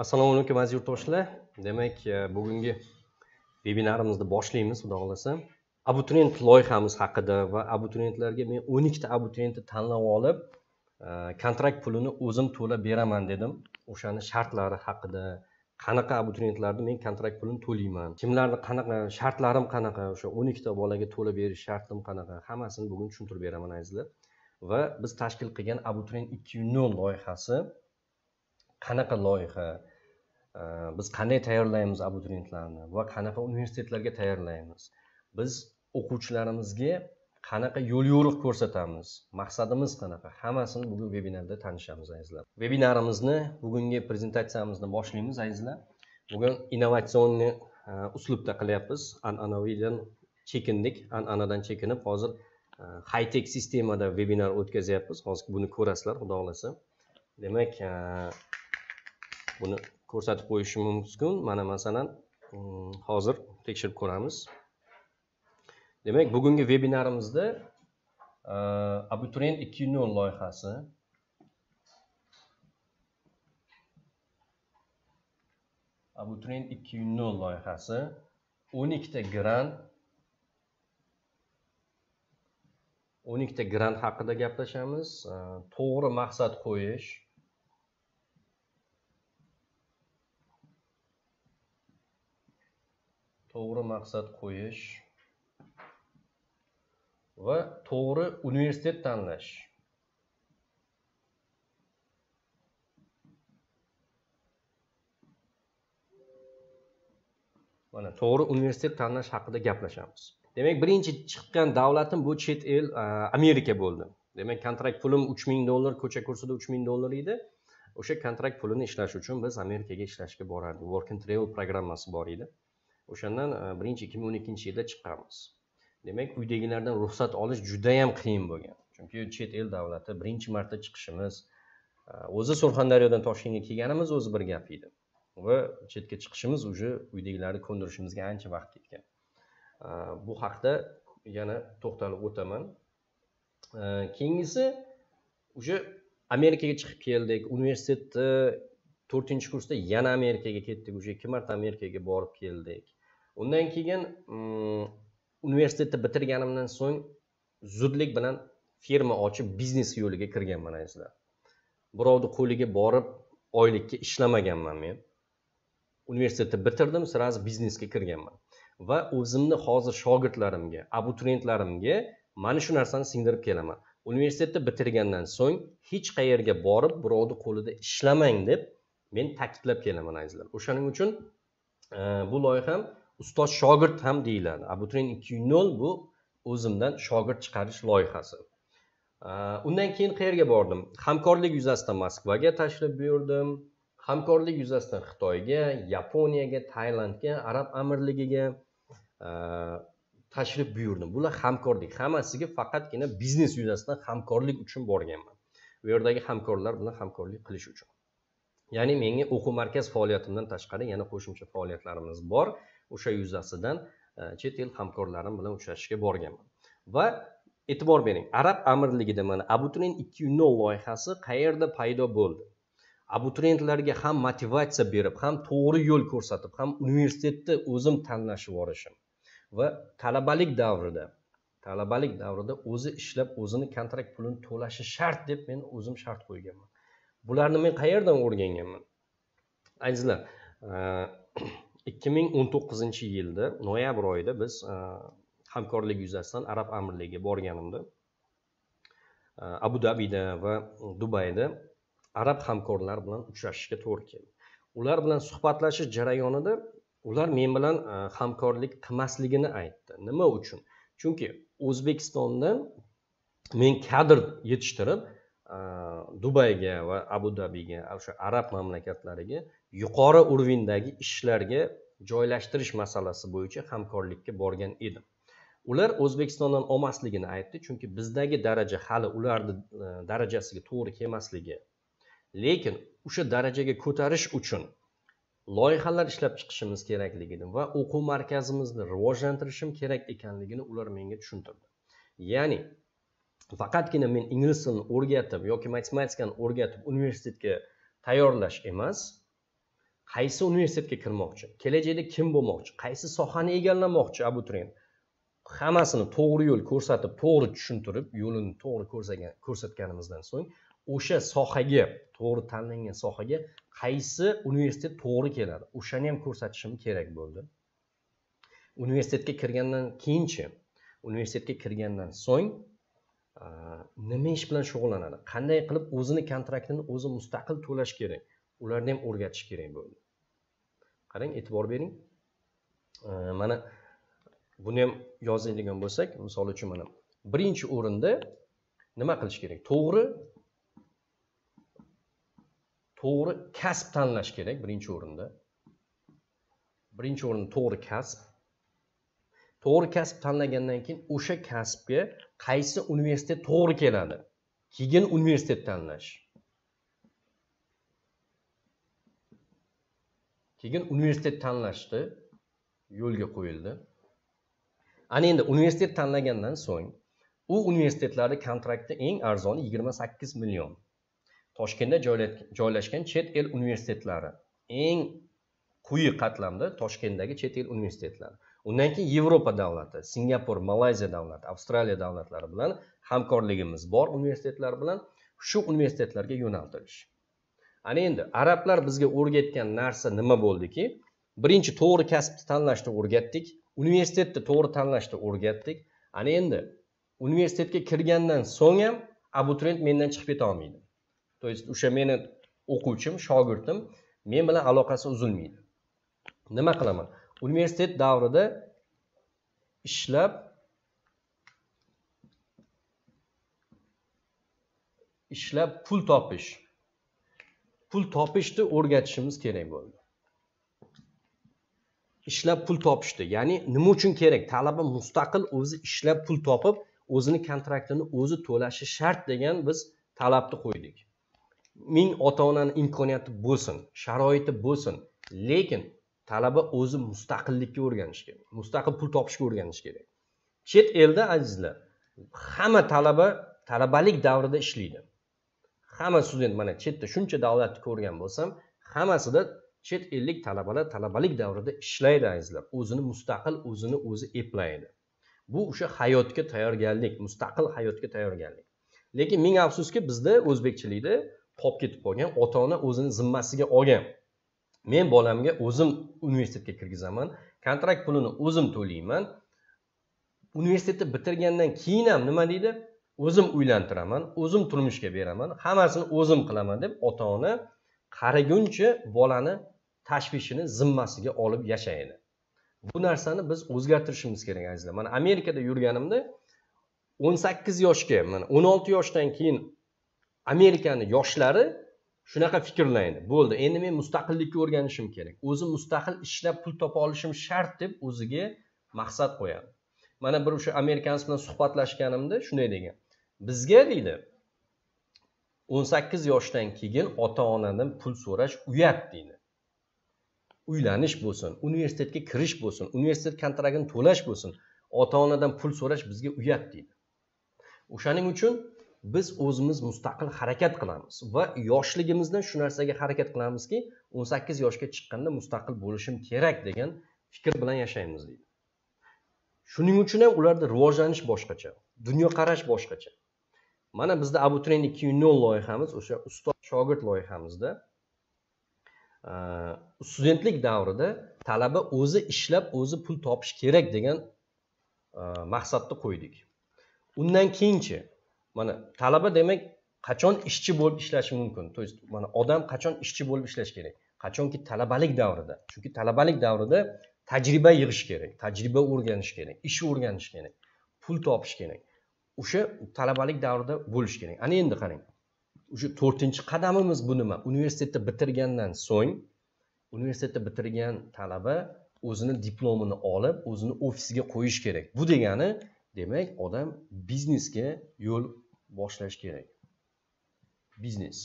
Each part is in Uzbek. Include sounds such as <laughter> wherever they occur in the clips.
assalomu alaykum aziz yurtdoshlar demak e, bugungi vebinarimizni boshlaymiz xudo xohlasa abituriyent loyihamiz haqida va abituriyentlarga men o'n ikkita abituriyentni tanlab olib e, kontrakt pulini o'zim to'lab beraman dedim o'shani shartlari haqida qanaqa abituriyentlarni men kontrakt pulini to'layman kimlarni qanaqa shartlarim qanaqa o'sha o'n ikkita bolaga to'lab berish shartim qanaqa hammasini bugun tushuntirib beraman azizlar va biz tashkil qilgan abituriyent ikki nol loyihasi qanaqa loyiha e, biz qanday tayyorlaymiz abituriyentlarni va qanaqa universitetlarga tayyorlaymiz biz o'quvchilarimizga qanaqa yo'l yo'riq ko'rsatamiz maqsadimiz qanaqa hammasini bugun vebinarda tanishamiz azizlar vebinarimizni bugungi prezentatsiyamizni boshlaymiz azizlar bugun innovatsionniy e, uslubda qilyapmiz an'anaviydan chekindik an'anadan chekinib hozir e, high tech sistemada vebinar o'tkazyapmiz hozir buni ko'rasizlar xudo xohlasa demak buni ko'rsatib qo'yishim mumkin mana masalan mm, hozir tekshirib ko'ramiz demak bugungi vebinarimizda e, abituriyent ikki nol loyihasi abituriyent ikki nol loyihasi o'n ikkita grant o'n ikkita grant haqida gaplashamiz e, to'g'ri maqsad qo'yish to'g'ri maqsad qo'yish va to'g'ri universitet tanlash mana to'g'ri universitet tanlash haqida gaplashamiz demak birinchi chiqqan davlatim bu chet el amerika bo'ldi demak kontrakt pulim uch ming dollar ko'cha kursida uch ming dollar edi o'sha kontrakt pulini ishlash uchun biz amerikaga ishlashga borardik work and travel programmasi bor edi o'shandan e, birinchi ikki ming o'n ikkinchi yilda chiqqanmiz demak uydagilardan ruxsat olish judayam qiyin bo'lgan chunki chet el davlati birinchi marta chiqishimiz e, o'zi surxondaryodan toshkentga kelganimiz o'zi bir gap edi va chetga chiqishimiz уже uydagilarni ko'ndirishimizga ancha vaqt ketgan e, bu haqida yana to'xtalib o'taman keyingisi уже amerikaga chiqib keldik universitetni to'rtinchi kursda yana amerikaga ketdik уже ikki marta amerikaga borib keldik undan keyin mm, universitetni bitirganimdan so'ng zudlik bilan firma ochib biznes yo'liga kirganman azizlar birovni qo'liga borib oylikka ishlamaganman men universitetni bitirdim сразу biznesga kirganman va o'zimni hozir shogirdlarimga abituriyentlarimga mana shu narsani singdirib kelaman universitetni bitirgandan so'ng hech qayerga borib birovni qo'lida ishlamang deb men ta'kidlab kelaman azizlar o'shaning uchun eh, bu loyiham ustoz shogird ham deyiladi abituriyent ikki nol bu o'zimdan shogird chiqarish loyihasi undan keyin qayerga bordim hamkorlik yuzasidan moskvaga tashrif buyurdim hamkorlik yuzasidan xitoyga yaponiyaga tailandga arab amirligiga tashrif buyurdim bular hamkorlik hammasiga faqatgina biznes yuzasidan hamkorlik uchun borganman u yerdagi hamkorlar bilan hamkorlik qilish uchun ya'ni menga o'quv markaz faoliyatimdan tashqari yana qo'shimcha faoliyatlarimiz bor o'sha yuzasidan e, chet el hamkorlarim bilan uchrashishga borganman va e'tibor bering arab amirligida mana abituriyent ikki no loyihasi qayerda paydo bo'ldi abituriyentlarga ham motivatsiya berib ham to'g'ri yo'l ko'rsatib ham universitetni o'zim tanlashib yuborishim va talabalik davrida talabalik davrida o'zi ishlab o'zini kontrakt pulini to'lashi shart deb men o'zim shart qo'yganman bularni men qayerdan o'rganganman azizlar e, ikki ming o'n to'qqizinchi yilda noyabr oyida biz e, hamkorlik yuzasidan arab amirligiga borganimda e, abu dabida va dubayda arab hamkorlar bilan uchrashishga to'g'ri keldi ular bilan suhbatlashish jarayonida ular men bilan e, hamkorlik qilmasligini aytdi nima uchun chunki o'zbekistondan men kadr yetishtirib Э, dubayga va abu dabiga o'sha arab mamlakatlariga yuqori urvindagi ishlarga joylashtirish masalasi bo'yicha hamkorlikka borgan edim ular o'zbekistondan olmasligini aytdi chunki bizdagi daraja hali ularni e, darajasiga to'g'ri kelmasligi lekin o'sha darajaga ko'tarish uchun loyihalar ishlab chiqishimiz kerakligini va o'quv markazimizni rivojlantirishim kerak ekanligini ular menga tushuntirdi ya'ni faqatgina men ingliz tilini o'rgatib yoki matematikani o'rgatib universitetga tayyorlash emas qaysi universitetga kirmoqchi kelajakda kim bo'lmoqchi qaysi sohani egallamoqchi abituriyent hammasini to'g'ri yo'l ko'rsatib to'g'ri tushuntirib yo'lini to'g'ri ko'rsagan ko'rsatganimizdan so'ng o'sha sohaga to'g'ri tanlangan sohaga qaysi universitet to'g'ri keladi o'shani ham ko'rsatishim kerak bo'ldi universitetga kirgandan keyinchi universitetga kirgandan so'ng Э, nima ish bilan shug'ullanadi qanday qilib o'zini kontraktini o'zi mustaqil to'lash kerak ularni ham o'rgatish kerak bu qarang e'tibor bering mana buni ham yozadigan bo'lsak misol uchun mana birinchi o'rinda nima qilish kerak to'g'ri to'g'ri kasb tanlash kerak birinchi o'rinda birinchi o'rinda to'g'ri kasb to'g'ri kasb tanlagandan keyin o'sha kasbga qaysi universitet to'g'ri keladi keyin universitet tanlash keyin universitet tanlashni yo'lga qo'yildi ana endi universitet tanlagandan so'ng u universitetlarni kontrakti eng arzoni yigirma sakkiz million toshkentda joylashgan chet el universitetlari eng quyi qatlamda toshkentdagi chet el universitetlari undan keyin yevropa davlati singapur malayziya davlati avstraliya davlatlari bilan hamkorligimiz bor universitetlar bilan shu universitetlarga yo'naltirish ana endi arablar bizga o'rgatgan narsa nima bo'ldiki birinchi to'g'ri kasbni tanlashni o'rgatdik universitetni to'g'ri tanlashni o'rgatdik ana endi universitetga kirgandan so'ng ham abituriyent mendan chiqib keta olmaydi то есть o'sha meni o'quvchim shogirdim men bilan aloqasi uzilmaydi nima qilaman universitet davrida ishlab ishlab pul topish pul topishni o'rgatishimiz kerak bo'ldi ishlab pul topishdi ya'ni nima uchun kerak talaba mustaqil o'zi ishlab pul topib o'zini kontraktini o'zi to'lashi shart degan biz talabni qo'ydik ming ota onani imkoniyati bo'lsin sharoiti bo'lsin lekin talaba o'zi mustaqillikka o'rganishi kerak mustaqil pul topishga o'rganishi kerak chet elda azizlar hamma talaba talabalik davrida ishlaydi hamma student mana chetda shuncha davlatni ko'rgan bo'lsam hammasida chet ellik talabalar talabalik davrida ishlaydi azizlar o'zini mustaqil o'zini o'zi eplaydi bu o'sha hayotga tayyorgarlik mustaqil hayotga tayyorgarlik lekin ming afsuski bizda o'zbekchilikda qolib ketib qolgan ota ona o'zini zimmasiga olgan men bolamga o'zim universitetga kirgizaman kontrakt pulini o'zim to'layman universitetni bitirgandan keyin ham nima deydi o'zim uylantiraman o'zim turmushga beraman hammasini o'zim qilaman deb ota ona qariguncha bolani tashvishini zimmasiga olib yashaydi bu narsani biz o'zgartirishimiz kerak azizlar mana amerikada yurganimda o'n sakkiz yoshga mana o'n olti yoshdan keyin amerikani yoshlari shunaqa fikrlaydi bo'ldi endi men mustaqillikka o'rganishim kerak o'zim mustaqil ishlab pul topa olishim shart deb o'ziga maqsad qo'yadi mana bir o'sha amerikanец bilan suhbatlashganimda shunday degan bizga deydi o'n sakkiz yoshdan keyin ota onadan pul so'rash uyat deydi uylanish bo'lsin universitetga kirish bo'lsin universitet kontraktini to'lash bo'lsin ota onadan pul so'rash bizga uyat deydi o'shaning uchun biz o'zimiz mustaqil harakat qilamiz va yoshligimizdan shu narsaga harakat qilamizki o'n sakkiz yoshga chiqqanda mustaqil bo'lishim kerak degan fikr bilan yashaymiz deydi shuning uchun ham ularda rivojlanish boshqacha dunyoqarash boshqacha mana bizda abutrend ikki nol loyihamiz o'sha ustoz shogird loyihamizda studentlik davrida talaba o'zi ishlab o'zi pul topish kerak degan maqsadni qo'ydik undan keyinchi mana talaba demak qachon ishchi bo'lib ishlashi mumkin то есть mana odam qachon ishchi bo'lib ishlashi kerak qachonki talabalik davrida chunki talabalik davrida tajriba yig'ish kerak tajriba o'rganish kerak ish o'rganish kerak pul topish kerak o'sha talabalik davrida bo'lishi kerak ana endi qarang o'sha to'rtinchi qadamimiz bu nima universitetni bitirgandan so'ng universitetni bitirgan talaba o'zini diplomini olib o'zini ofisiga qo'yish kerak bu degani demak odam biznesga yo'l boshlash kerak biznes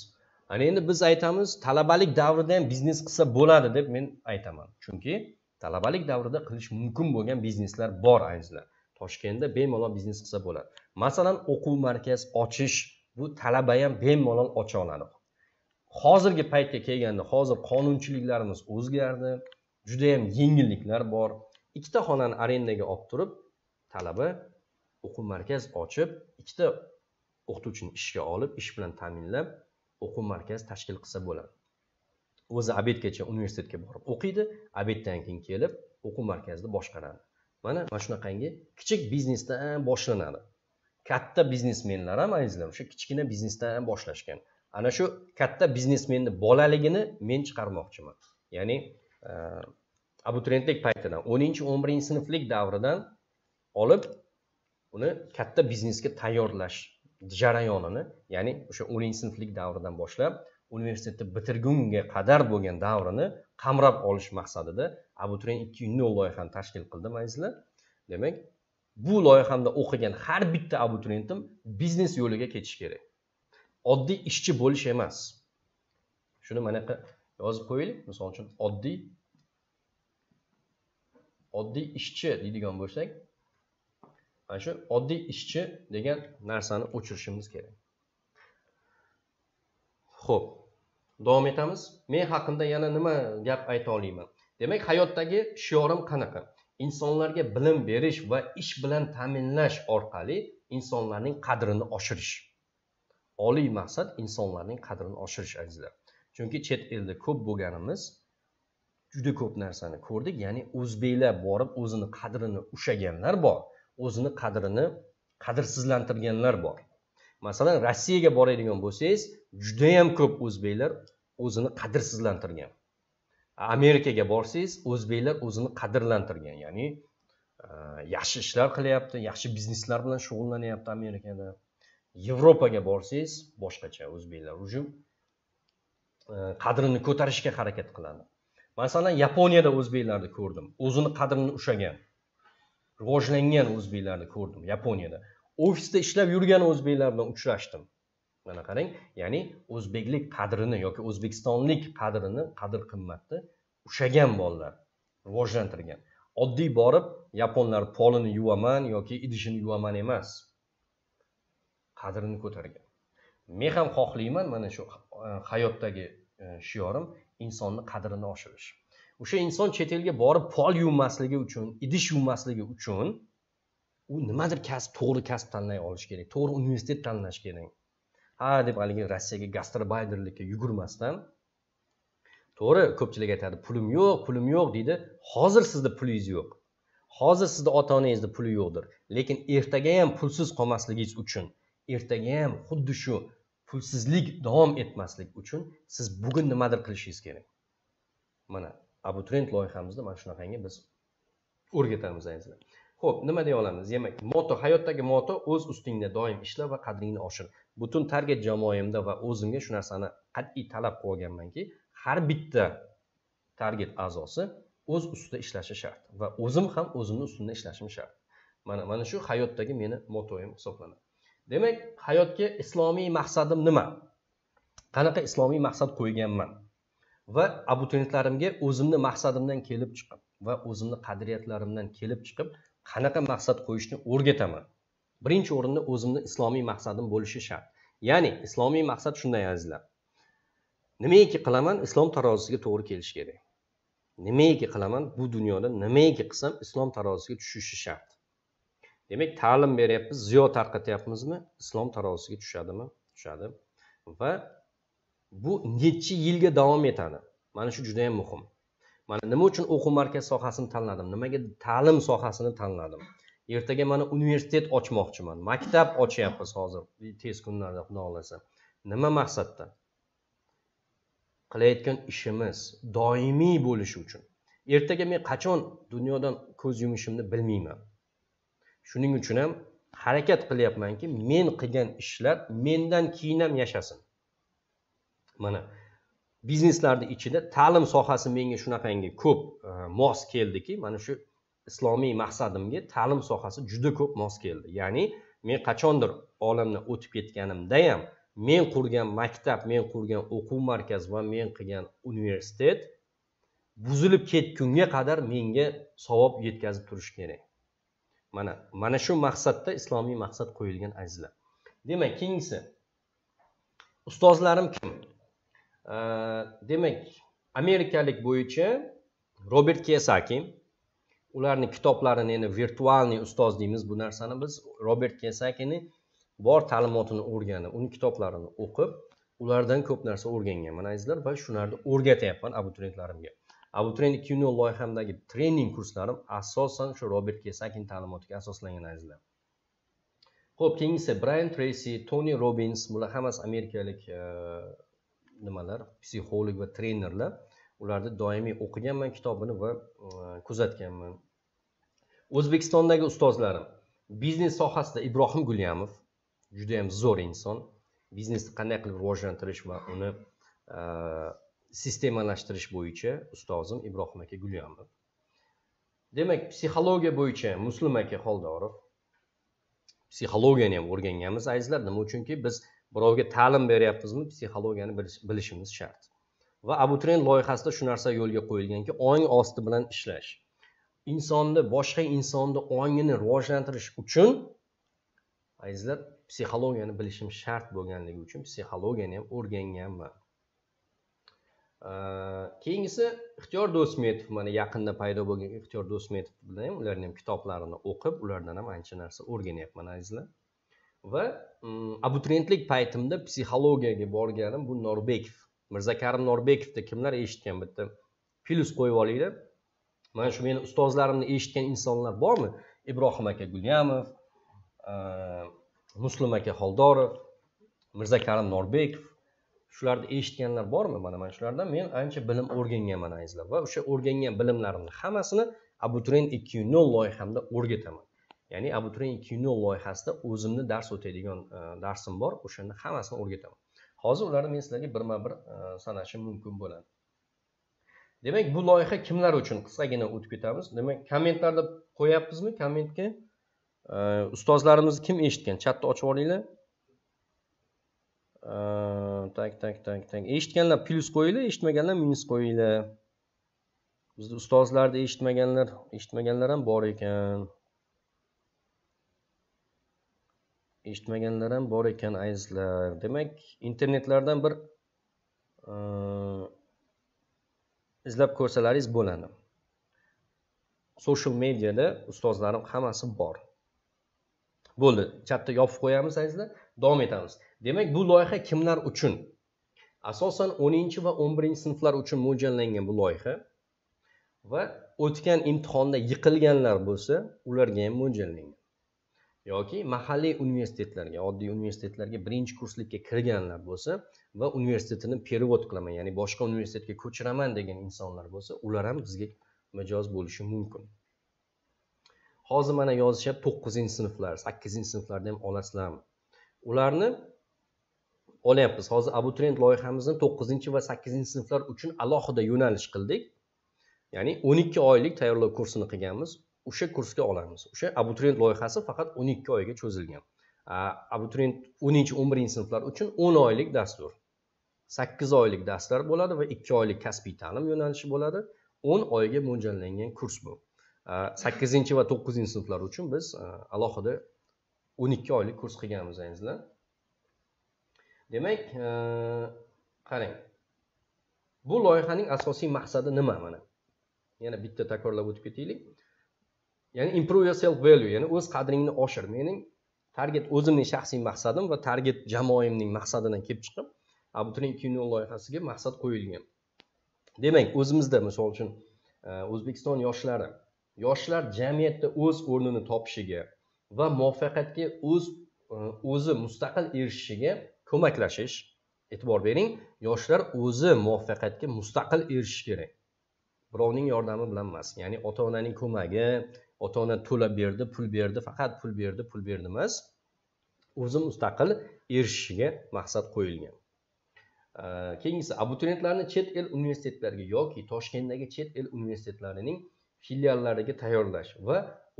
ana endi biz aytamiz talabalik davrida ham biznes qilsa bo'ladi deb men aytaman chunki talabalik davrida qilish mumkin bo'lgan bizneslar bor ayniqsa toshkentda bemalol biznes qilsa bo'ladi masalan o'quv markaz ochish bu talaba ham bemalol ocha oladi hozirgi paytga kelganda hozir qonunchiliklarimiz o'zgardi judayam yengilliklar bor ikkita xonani arendaga olib turib talaba o'quv markaz ochib ikkita o'qituvchini ishga olib ish bilan ta'minlab o'quv markaz tashkil qilsa bo'ladi o'zi obedgacha universitetga borib o'qiydi obeddan keyin kelib o'quv markazni boshqaradi mana mana shunaqangi kichik biznesdan ham boshlanadi katta biznesmenlar ham azizlar o'sha kichkina biznesdan ham boshlashgan ana shu katta biznesmenni bolaligini men chiqarmoqchiman ya'ni abituriyentlik paytidan o'ninchi o'n birinchi sinflik davridan olib uni katta biznesga tayyorlash jarayonini ya'ni o'sha o'ninchi sinflik davridan boshlab universitetni bitirgunga qadar bo'lgan davrini qamrab olish maqsadida abituriyent ikki yuz nol loyihani tashkil qildim azizlar demak bu loyihamda o'qigan har bitta abituriyentim biznes yo'liga ketishi kerak oddiy ishchi bo'lish emas shuni mana yozib qo'yaylik misol uchun oddiy oddiy ishchi deydigan bo'lsak mana shu oddiy ishchi degan narsani o'chirishimiz kerak ho'p davom etamiz men haqimda yana nima gap ayta olmayman demak hayotdagi shiorim qanaqa insonlarga bilim berish va ish bilan ta'minlash orqali insonlarning qadrini oshirish oliy maqsad insonlarning qadrini oshirish azizlar chunki chet elda ko'p bo'lganimiz juda ko'p narsani ko'rdik ya'ni o'zbeklar borib o'zini qadrini ushlaganlar bor o'zini qadrini qadrsizlantirganlar bor masalan rossiyaga boradigan bo'lsangiz judayam ko'p o'zbeklar o'zini qadrsizlantirgan amerikaga borsangiz o'zbeklar o'zini qadrlantirgan ya'ni e, yaxshi ishlar qilyapti yaxshi bizneslar bilan shug'ullanyapti amerikada yevropaga borsangiz boshqacha o'zbeklar уже e, qadrini ko'tarishga harakat qiladi masalan yaponiyada o'zbeklarni ko'rdim o'zini qadrini ushlagan rivojlangan o'zbeklarni ko'rdim yaponiyada ofisda ishlab yurgan o'zbeklar bilan uchrashdim mana qarang ya'ni o'zbeklik qadrini yoki o'zbekistonlik qadrini qadr qimmatni ushlagan bolalar rivojlantirgan oddiy borib yaponlar polini yuvaman yoki idishini yuvaman emas qadrini ko'targan men ham xohlayman mana shu e, hayotdagi e, shiorim insonni qadrini oshirish o'sha inson chet elga borib pol yuvmasligi uchun idish yuvmasligi uchun u nimadir kasb to'g'ri kasb tanlay olishi kerak to'g'ri universitet tanlash kerak ha deb haligi rossiyaga gastrobayderlikka yugurmasdan to'g'ri ko'pchilik aytadi pulim yo'q pulim yo'q deydi hozir sizni pulingiz yo'q hozir sizni ota onangizni puli yo'qdir lekin ertaga ham pulsiz qolmasligingiz uchun ertaga ham xuddi shu pulsizlik davom etmaslik uchun siz bugun nimadir qilishingiz kerak mana abituriyent loyihamizda mana shunaqangi biz o'rgatamiz azizlar ho'p nima deya olamiz demak moto hayotdagi moto o'z ustingda doim ishla va qadringni oshir butun target jamoamda va o'zimga shu narsani qat'iy talab qilib olganmanki har bitta target a'zosi o'z ustida ishlashi shart va o'zim ham o'zimni ustimda ishlashim shart mana mana shu hayotdagi meni motoim hisoblanadi demak hayotga islomiy maqsadim nima qanaqa islomiy maqsad qo'yganman va abituriyentlarimga o'zimni maqsadimdan kelib chiqib va o'zimni qadriyatlarimdan kelib chiqib qanaqa maqsad qo'yishni o'rgataman birinchi o'rinda o'zimni islomiy maqsadim bo'lishi shart ya'ni islomiy maqsad shunday azizlar nimaiki qilaman islom tarozisiga to'g'ri kelishi kerak nimaiki qilaman bu dunyoda nimaiki qilsam islom tarozisiga tushishi shart demak ta'lim beryapmiz ziyo tarqatyapmizmi islom tarozisiga tushadimi tushadi va bu nechi yilga davom etadi mana shu juda yam muhim mana nima uchun o'quv markaz sohasini tanladim nimaga ta'lim sohasini tanladim ertaga mana universitet ochmoqchiman maktab ochyapmiz hozir tez kunlarda xudo xohlasa nima maqsadda qilayotgan ishimiz doimiy bo'lishi uchun ertaga men qachon dunyodan ko'z yumishimni bilmayman shuning uchun ham harakat qilyapmanki men qilgan ishlar mendan keyin ham yashasin mana bizneslarni ichida ta'lim sohasi menga shunaqangi ko'p e, mos keldiki mana shu islomiy maqsadimga ta'lim sohasi juda ko'p mos keldi ya'ni men qachondir olamdan o'tib ketganimda ham men qurgan maktab men qurgan o'quv markazi va men qilgan universitet buzilib ketgunga qadar menga savob yetkazib turishi kerak mana mana shu maqsadda islomiy maqsad qo'yilgan azizlar demak keyingisi ustozlarim kim demak amerikalik bo'yicha robert kiyosaki ularni kitoblarini endi virtualniy ustoz deymiz bu narsani biz robert kiyosakini bor ta'limotini o'rganib uni kitoblarini o'qib ulardan ko'p narsa o'rganganman azizlar va shularni o'rgatyapman abituriyentlarimga abituriyent ikki nol loyihamdagi trening kurslarim asosan shu robert kiyosakin ta'limotiga asoslangan azizlar ho'p keyingisi brayan treysi toni robins bular hammasi amerikalik nimalar psixolog va trenerlar ularni doimiy o'qiganman kitobini va e, kuzatganman o'zbekistondagi ustozlarim biznes sohasida ibrohim gulyamov judayam zo'r inson biznesni qanday qilib rivojlantirish va uni e, sistemalashtirish bo'yicha ustozim ibrohim aka gulyamov demak psixologiya bo'yicha muslim aka xoldorov psixologiyani ham o'rganganmiz azizlar nima uchunki biz birovga ta'lim beryapmizmi psixologiyani bilishimiz shart va abituriyent loyihasida shu narsa yo'lga qo'yilganki ong osti bilan ishlash insonni boshqa insonni ongini rivojlantirish uchun azizlar psixologiyani bilishim shart bo'lganligi uchun psixologiyani ham o'rganganman keyingisi ixtiyor do'smetov mana yaqinda paydo bo'lgan ixtiyor do'smetov bilan ham ularni ham kitoblarini o'qib ulardan ham ancha narsa o'rganyapman azizlar va mm, abituriyentlik paytimda psixologiyaga borganim bu norbekov mirzakarim norbekovni kimlar eshitgan bitta plyus qo'yib olinglar mana shu meni ustozlarimni eshitgan insonlar bormi ibrohim aka gulyamov e, muslim aka xoldorov mirzakarim norbekov shularni eshitganlar bormi mana mana shulardan men ancha bilim o'rganganman azizlar va o'sha o'rgangan bilimlarimni hammasini abituriyent ikki loyihamda o'rgataman ya'ni abituriy kino loyihasida o'zimni dars o'taydigan e, darsim bor o'shani hammasini o'rgataman hozir ularni men sizlarga birma bir e, sanashim mumkin bo'ladi demak bu loyiha kimlar uchun qisqagina o'tib ketamiz demak kommentlarda qo'yyapmizmi kommentga e, ustozlarimizni kim eshitgan chatni ochib olinglar tak tak tak tak eshitganlar plyus qo'yinglar eshitmaganlar minus qo'yinglar bizni ustozlarni eshitmaganlar eshitmaganlar ham bor ekan eshitmaganlar ham bor ekan azizlar demak internetlardan bir e, izlab ko'rsalaringiz bo'ladi social mediada ustozlarim hammasi bor bo'ldi chatni yopib qo'yamiz azizlar davom etamiz demak bu loyiha kimlar uchun asosan 10 va 11 sinflar uchun mo'ljallangan bu loyiha va o'tgan imtihonda yiqilganlar bo'lsa ularga ham mo'ljallangan yoki mahalliy universitetlarga oddiy universitetlarga birinchi kurslikka kirganlar bo'lsa va universitetini перевод qilaman ya'ni boshqa universitetga ko'chiraman degan insonlar bo'lsa ular ham bizga mijoz bo'lishi mumkin hozir mana yozishyapti to'qqizinchi sinflar sakkizinchi sinflarda ham olasizlarmi ularni olyapmiz hozir abituriyent loyihamizni to'qqizinchi va sakkizinchi sinflar uchun alohida yo'nalish qildik ya'ni o'n ikki oylik tayyorlov kursini qilganmiz o'sha kursga olamiz o'sha abituriyent loyihasi faqat o'n ikki oyga cho'zilgan abituriyent o'ninchi o'n birinchi sinflar uchun o'n oylik dastur sakkiz oylik darslar bo'ladi va ikki oylik kasbiy ta'lim yo'nalishi bo'ladi o'n oyga mo'ljallangan kurs bu sakkizinchi va to'qqizinchi sinflar uchun biz alohida o'n ikki oylik kurs qilganmiz azizlar demak qarang bu loyihaning asosiy maqsadi nima mana yana bitta takrorlab o'tib ketaylik ya'ni improve yourself value ya'ni o'z qadringni oshir mening target o'zimning shaxsiy maqsadim va target jamoamning maqsadidan kelib chiqib bu ikki nol loyihasiga maqsad qo'yilgan demak o'zimizda misol uchun e, o'zbekiston yoshlari yoshlar jamiyatda o'z o'rnini topishiga va muvaffaqiyatga o'z e, o'zi mustaqil erishishiga ko'maklashish e'tibor bering yoshlar o'zi muvaffaqiyatga mustaqil erishishi kerak birovning yordami bilan emas ya'ni ota onaning ko'magi ota ona to'lab berdi pul berdi faqat pul berdi pul berdi emas o'zi mustaqil erishishiga maqsad qo'yilgan keyingisi abituriyentlarni chet el universitetlariga yoki toshkentdagi chet el universitetlarining filiallariga tayyorlash va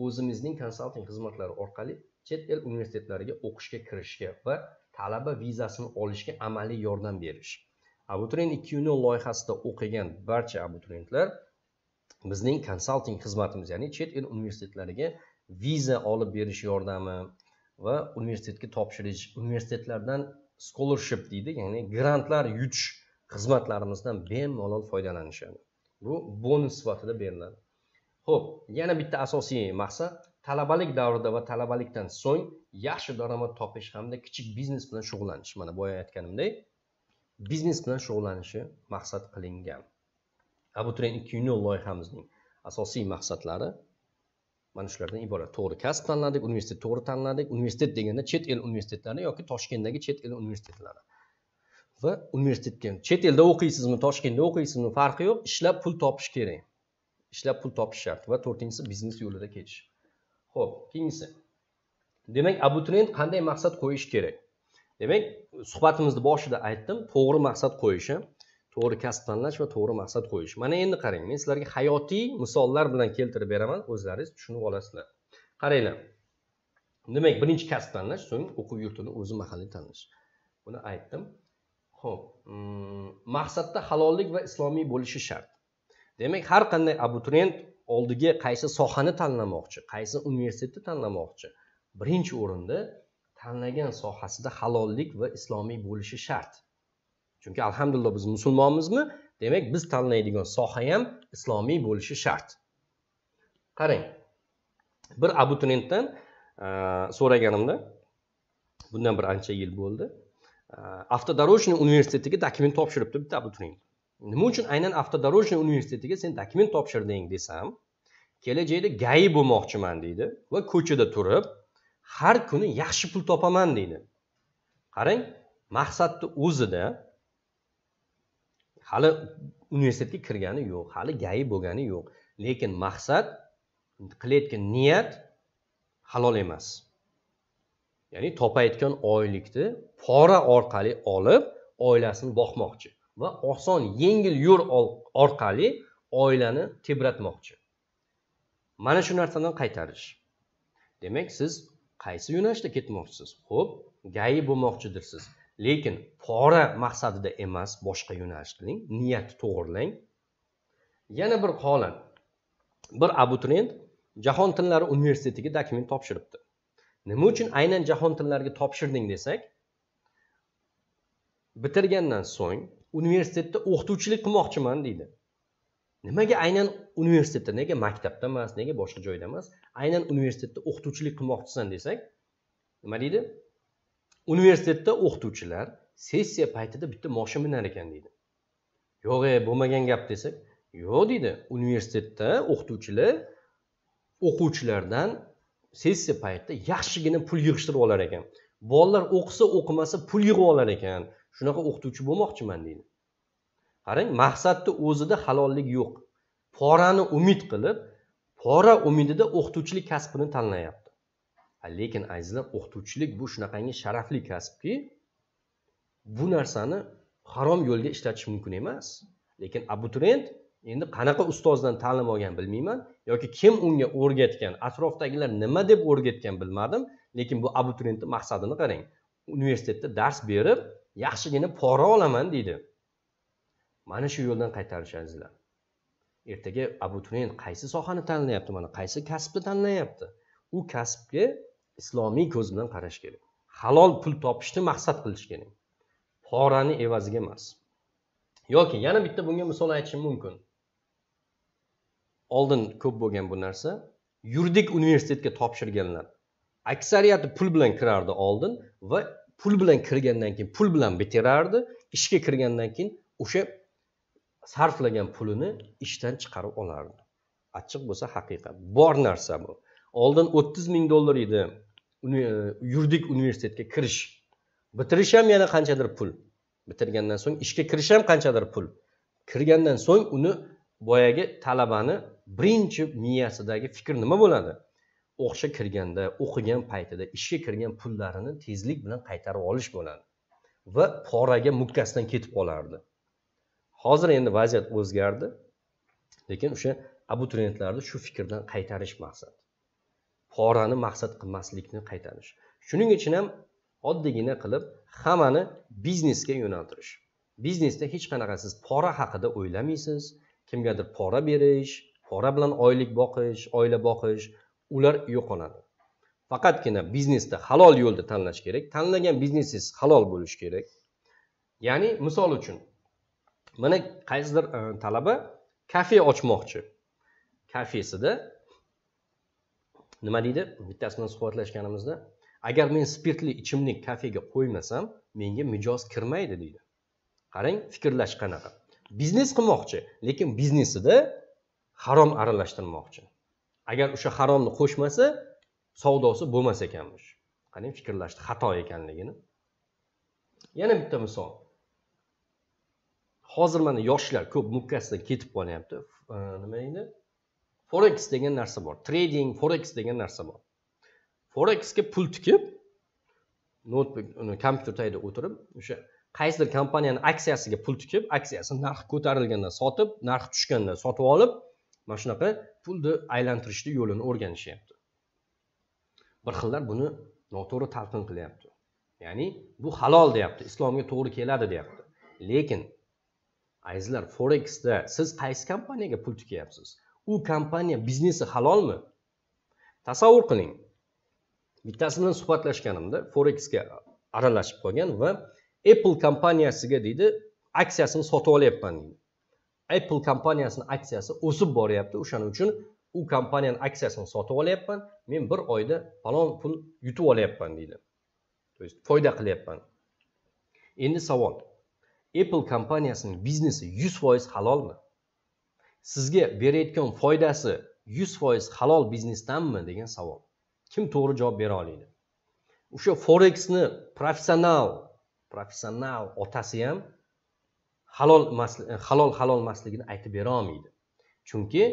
o'zimizning konsalting xizmatlari orqali chet el universitetlariga o'qishga kirishga va talaba vizasini olishga amaliy yordam berish abituriyent ikki yuni loyihasida o'qigan barcha abituriyentlar bizning konsalting xizmatimiz ya'ni chet el universitetlariga viza olib berish yordami va universitetga topshirish universitetlardan scholarship deydi ya'ni grantlar yutish xizmatlarimizdan bemalol foydalanishadi bu bonus sifatida beriladi ho'p yana bitta asosiy maqsad talabalik davrida va talabalikdan so'ng yaxshi daromad topish hamda kichik biznes bilan shug'ullanish mana boya aytganimdek biznes bilan shug'ullanishi maqsad qilingan abituriyent ikki nol loyihamizning asosiy maqsadlari mana shulardan iborat to'g'ri kasb tanladik universitet to'g'ri tanladik universitet deganda chet el universitetlari yoki toshkentdagi chet el universitetlari va universitetga chet elda o'qiysizmi toshkentda o'qiysizmi farqi yo'q ishlab pul topish kerak ishlab pul topish shart va to'rtinchisi biznes yo'lida ketish ho'p keyingisi demak abituriyent qanday maqsad qo'yish kerak demak suhbatimizni boshida aytdim to'g'ri maqsad qo'yishi to'g'ri kasb tanlash va to'g'ri maqsad qo'yish mana endi qarang men sizlarga hayotiy misollar bilan keltirib beraman o'zlaringiz tushunib olasizlar qaranglar demak birinchi kasb tanlash so'ng o'qib yurtini o'zi mahalliy tanlash buni aytdim ho'p mm, maqsadda halollik va islomiy bo'lishi shart demak har qanday abituriyent oldiga qaysi sohani tanlamoqchi qaysi universitetni tanlamoqchi birinchi o'rinda tanlagan sohasida halollik va islomiy bo'lishi shart chunki alhamdulillah biz musulmonmizmi demak biz tanlaydigan soha ham islomiy bo'lishi shart qarang bir abituriyentdan e, so'raganimda bundan bir ancha yil bo'ldi e, avtodorojniy universitetiga dokument topshiribdi bitta abituriyent nima uchun aynan avtodorojniy universitetiga sen dokument topshirding desam kelajakda gai bo'lmoqchiman deydi va ko'chada turib har kuni yaxshi pul topaman deydi qarang maqsadni o'zida hali universitetga kirgani yo'q hali gayi bo'lgani yo'q lekin maqsad qilayotgan niyat halol emas ya'ni topayotgan oylikni pora orqali olib oilasini boqmoqchi va oson yengil yo'l orqali oilani tebratmoqchi mana shu narsadan qaytarish demak siz qaysi yo'nalishda ketmoqchisiz xo'p gayi bo'lmoqchidirsiz lekin pora maqsadida emas boshqa yo'nalish qiling niyatni to'g'irlang yana bir holat bir abituriyent jahon tillari universitetiga dokument topshiribdi nima uchun aynan jahon tillariga topshirding desak bitirgandan so'ng universitetda o'qituvchilik qilmoqchiman deydi nimaga aynan universitetda nega maktabda emas nega boshqa joyda emas aynan universitetda o'qituvchilik qilmoqchisan desak nima deydi universitetda o'qituvchilar sessiya paytida bitta moshin minar ekan deydi yo'q e bo'lmagan gap desak yo'q deydi universitetda o'qituvchilar o'quvchilardan sessiya paytida yaxshigina pul yig'ishtirib olar ekan bolalar o'qisa o'qimasa pul yig'ib olar ekan shunaqa o'qituvchi bo'lmoqchiman deydi qarang maqsadni o'zida halollik yo'q porani umid qilib pora umidida o'qituvchilik kasbini tanlayapti lekin azizlar o'qituvchilik bu shunaqangi sharafli kasbki bu narsani harom yo'lga ishlatish mumkin emas lekin abituriyent endi qanaqa ustozdan ta'lim olgan bilmayman yoki kim unga o'rgatgan atrofdagilar nima deb o'rgatgan bilmadim lekin bu abituriyentni maqsadini qarang universitetda dars berib yaxshigina pora olaman deydi mana shu yo'ldan qaytarish azizlar ertaga abituriyent qaysi sohani tanlayapti mana qaysi kasbni tanlayapti u kasbga islomiy ko'z bilan qarash kerak halol pul topishni maqsad qilish kerak porani evaziga emas yoki yana bitta bunga misol aytishim mumkin oldin ko'p bo'lgan bu narsa yuridik universitetga topshirganlar aksariyati pul bilan kirardi oldin va pul bilan kirgandan keyin pul bilan bitirardi ishga kirgandan keyin o'sha sarflagan pulini ishdan chiqarib olardi achchiq bo'lsa haqiqat bor narsa bu oldin o'ttiz ming dollar edi yuridik universitetga kirish bitirish ham yana qanchadir pul bitirgandan so'ng ishga kirish ham qanchadir pul kirgandan so'ng uni boyagi talabani birinchi miyasidagi fikr nima bo'ladi o'qishga kirganda o'qigan paytida ishga kirgan pullarini tezlik bilan qaytarib olish bo'ladi va poraga mukkasidan ketib qolardi hozir endi vaziyat o'zgardi lekin o'sha abituriyentlarni shu fikrdan qaytarish maqsadi porani maqsad qilmaslikni qaytarish shuning uchun ham oddiygina qilib hammani biznesga yo'naltirish biznesda hech qanaqa siz pora haqida o'ylamaysiz kimgadir pora berish pora bilan oylik boqish oila boqish ular yo'qoladi faqatgina biznesda halol yo'lni tanlash kerak tanlagan biznesingiz halol bo'lishi kerak ya'ni misol uchun mana qaysidir e, talaba kafe ochmoqchi kafesida nima deydi bittasi bilan suhbatlashganimizda agar men spirtli ichimlik kafega qo'ymasam menga mijoz kirmaydi deydi qarang fikrlash qanaqa biznes qilmoqchi lekin biznesida harom aralashtirmoqchi agar o'sha haromni qo'shmasa savdosi bo'lmas ekanmish qarang fikrlashni xato ekanligini yana bitta misol hozir mana yoshlar ko'p mukkasidan ketib qolyapti nima deydi forex degan narsa bor trading forex degan narsa bor forexga pul tikib noutbuk kompyuter tagiga o'tirib o'sha qaysidir kompaniyani aksiyasiga pul tikib aksiyasi narxi ko'tarilganda sotib narxi tushganda sotib olib mana shunaqa pulni aylantirishni yo'lini o'rganishyapti bir xillar buni noto'g'ri talqin qilyapti ya'ni bu halol deyapti islomga to'g'ri keladi deyapti lekin azizlar forexda siz qaysi kompaniyaga pul tikyapsiz u kompaniya biznesi halolmi tasavvur qiling bittasi bilan suhbatlashganimda forexga aralashib qolgan va apple kompaniyasiga deydi aksiyasini sotib olyapman deydi apple kompaniyasini aksiyasi o'sib boryapti o'shaning uchun u kompaniyani aksiyasini sotib olyapman men bir oyda falon pul yutib olyapman deydi то есть foyda qilyapman endi savol apple kompaniyasining biznesi yuz foiz halolmi sizga berayotgan foydasi yuz foiz halol biznesdanmi degan savol kim to'g'ri javob bera oladi o'sha forexni professional professional otasi ham halol halol halol emasligini aytib bera olmaydi chunki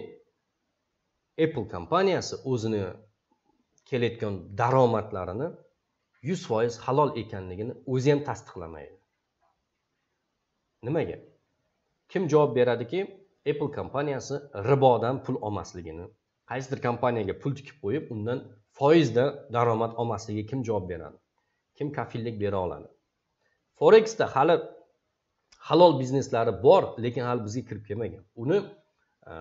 apple kompaniyasi o'zini kelayotgan daromadlarini yuz foiz halol ekanligini o'zi ham tasdiqlamaydi nimaga kim javob beradiki apple kompaniyasi ribodan pul olmasligini qaysidir kompaniyaga pul tikib qo'yib undan foizda daromad olmasligiga kim javob beradi kim kafillik bera oladi forexda hali halol bizneslari bor lekin hali bizga kirib kelmagan uni e,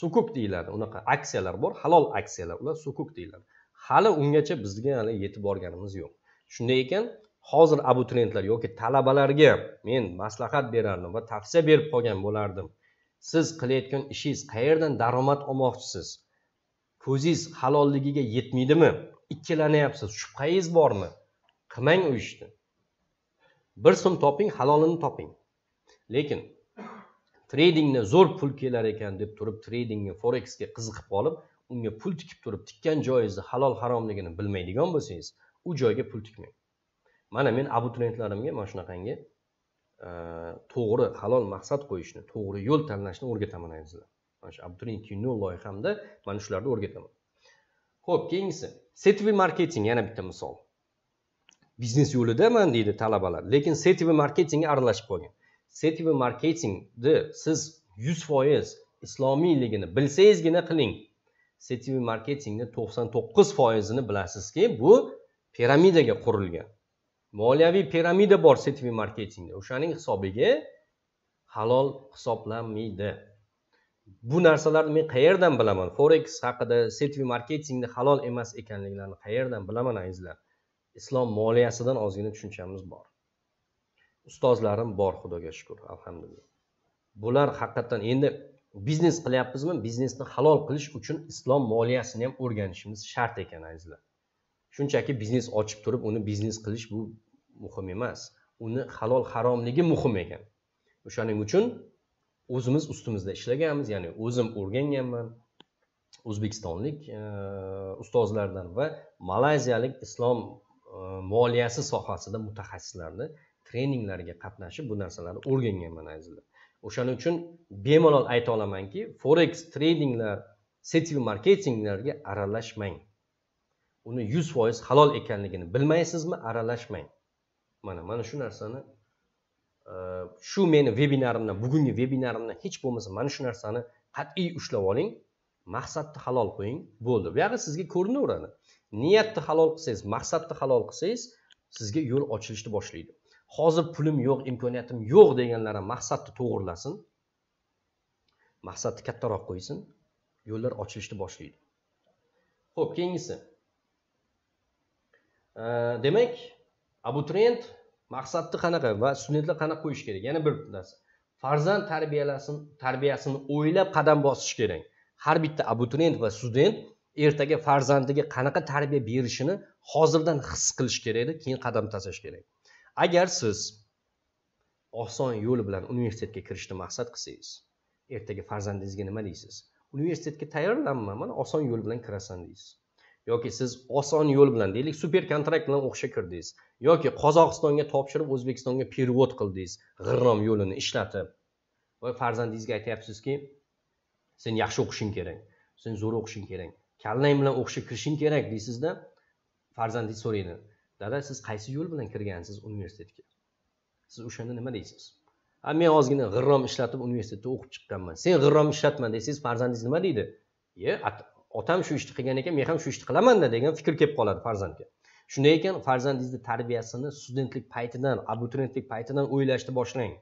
sukuk deyiladi unaqa aksiyalar bor halol aksiyalar ular sukuk deyiladi hali ungacha bizga hali yetib borganimiz yo'q shunday ekan hozir abituriyentlar yoki talabalarga men maslahat berardim va tavsiya berib qolgan bo'lardim siz qilayotgan ishingiz qayerdan daromad olmoqchisiz ko'zingiz halolligiga yetmaydimi ikkilanyapsiz shubhangiz bormi qilmang u ishni bir so'm toping halolini toping lekin tradingni zo'r pul kelar ekan deb turib tredingga foreksga qiziqib qolib unga pul tikib turib tikkan joyingizni halol haromligini bilmaydigan bo'lsangiz u joyga pul tikmang mana men abiturientlarimga mana shunaqangi Э, to'g'ri halol maqsad qo'yishni to'g'ri yo'l tanlashni o'rgataman sizlar mana shu abituriyent kino loyihamda mana shularni o'rgataman ho'p keyingisi setvi marketing yana bitta misol biznes yo'lidaman deydi talabalar lekin setvi marketingga aralashib qolgan setvi marketingni siz yuz foiz islomiyligini bilsangizgina qiling setvi marketingni to'qson to'qqiz foizini bilasizki bu piramidaga qurilgan moliyaviy piramida bor setvi marketingda o'shaning hisobiga halol hisoblanmaydi bu narsalarni men qayerdan bilaman forex haqida setvi marketingni halol emas ekanliklarini qayerdan bilaman azizlar islom moliyasidan ozgina tushunchamiz bor ustozlarim bor xudoga shukur alhamdulillah bular haqiqatdan endi biznes qilyapmizmi biznesni halol qilish uchun islom moliyasini ham o'rganishimiz shart ekan azizlar shunchaki biznes ochib turib uni biznes qilish bu muhim emas uni halol haromligi muhim ekan o'shaning uchun o'zimiz ustimizda ishlaganmiz ya'ni o'zim o'rganganman o'zbekistonlik e, ustozlardan va malayziyalik islom e, moliyasi sohasida mutaxassislarni treninglariga qatnashib bu narsalarni o'rganganman azizlar o'shaning uchun bemalol ayta olamanki forex tradinglar setil marketinglarga aralashmang uni yuz foiz halol ekanligini bilmaysizmi aralashmang mana mana shu narsani e, shu meni vebinarimni bugungi vebinarimni hech bo'lmasa mana shu narsani qat'iy ushlab oling maqsadni halol qo'ying bo'ldi buyog'i sizga ko'rinaveradi niyatni halol qilsangiz maqsadni halol qilsangiz sizga yo'l ochilishni boshlaydi hozir pulim yo'q imkoniyatim yo'q deganlar ham maqsadni to'g'irlasin maqsadni kattaroq qo'ysin yo'llar ochilishni boshlaydi ho'p keyingisi e, demak abituriyent maqsadni qanaqa va studentlar qanaqa qo'yish kerak yana bir narsa farzand tarbiyalasin tarbiyasini o'ylab qadam bosish kerak har bitta abituriyent va student ertaga farzandiga qanaqa tarbiya berishini hozirdan his qilish edi keyin qadam tashlash kerak agar siz oson yo'l bilan universitetga kirishni maqsad qilsangiz ertaga farzandingizga nima deysiz universitetga tayyorlanma mana oson yo'l bilan kirasan deysiz yoki siz oson yo'l bilan deylik super kontrakt bilan o'qishga kirdingiz yoki qozog'istonga topshirib o'zbekistonga перевод qildingiz g'irrom yo'lini ishlatib va farzandingizga aytyapsizki sen yaxshi o'qishing kerak sen zo'r o'qishing kerak kallang bilan o'qishga kirishing kerak deysizda farzandingiz so'raydi dada siz qaysi yo'l bilan kirgansiz universitetga siz o'shanda nima deysiz a men ozgina g'irrom ishlatib universitetda o'qib chiqqanman sen g'irrom ishlatma desangiz farzandingiz nima deydi ye otam shu ishni qilgan ekan men ham shu ishni qilamanda degan fikr kelib qoladi farzandga shunday ekan farzandingizni tarbiyasini studentlik paytidan abituriyentlik paytidan o'ylashni boshlang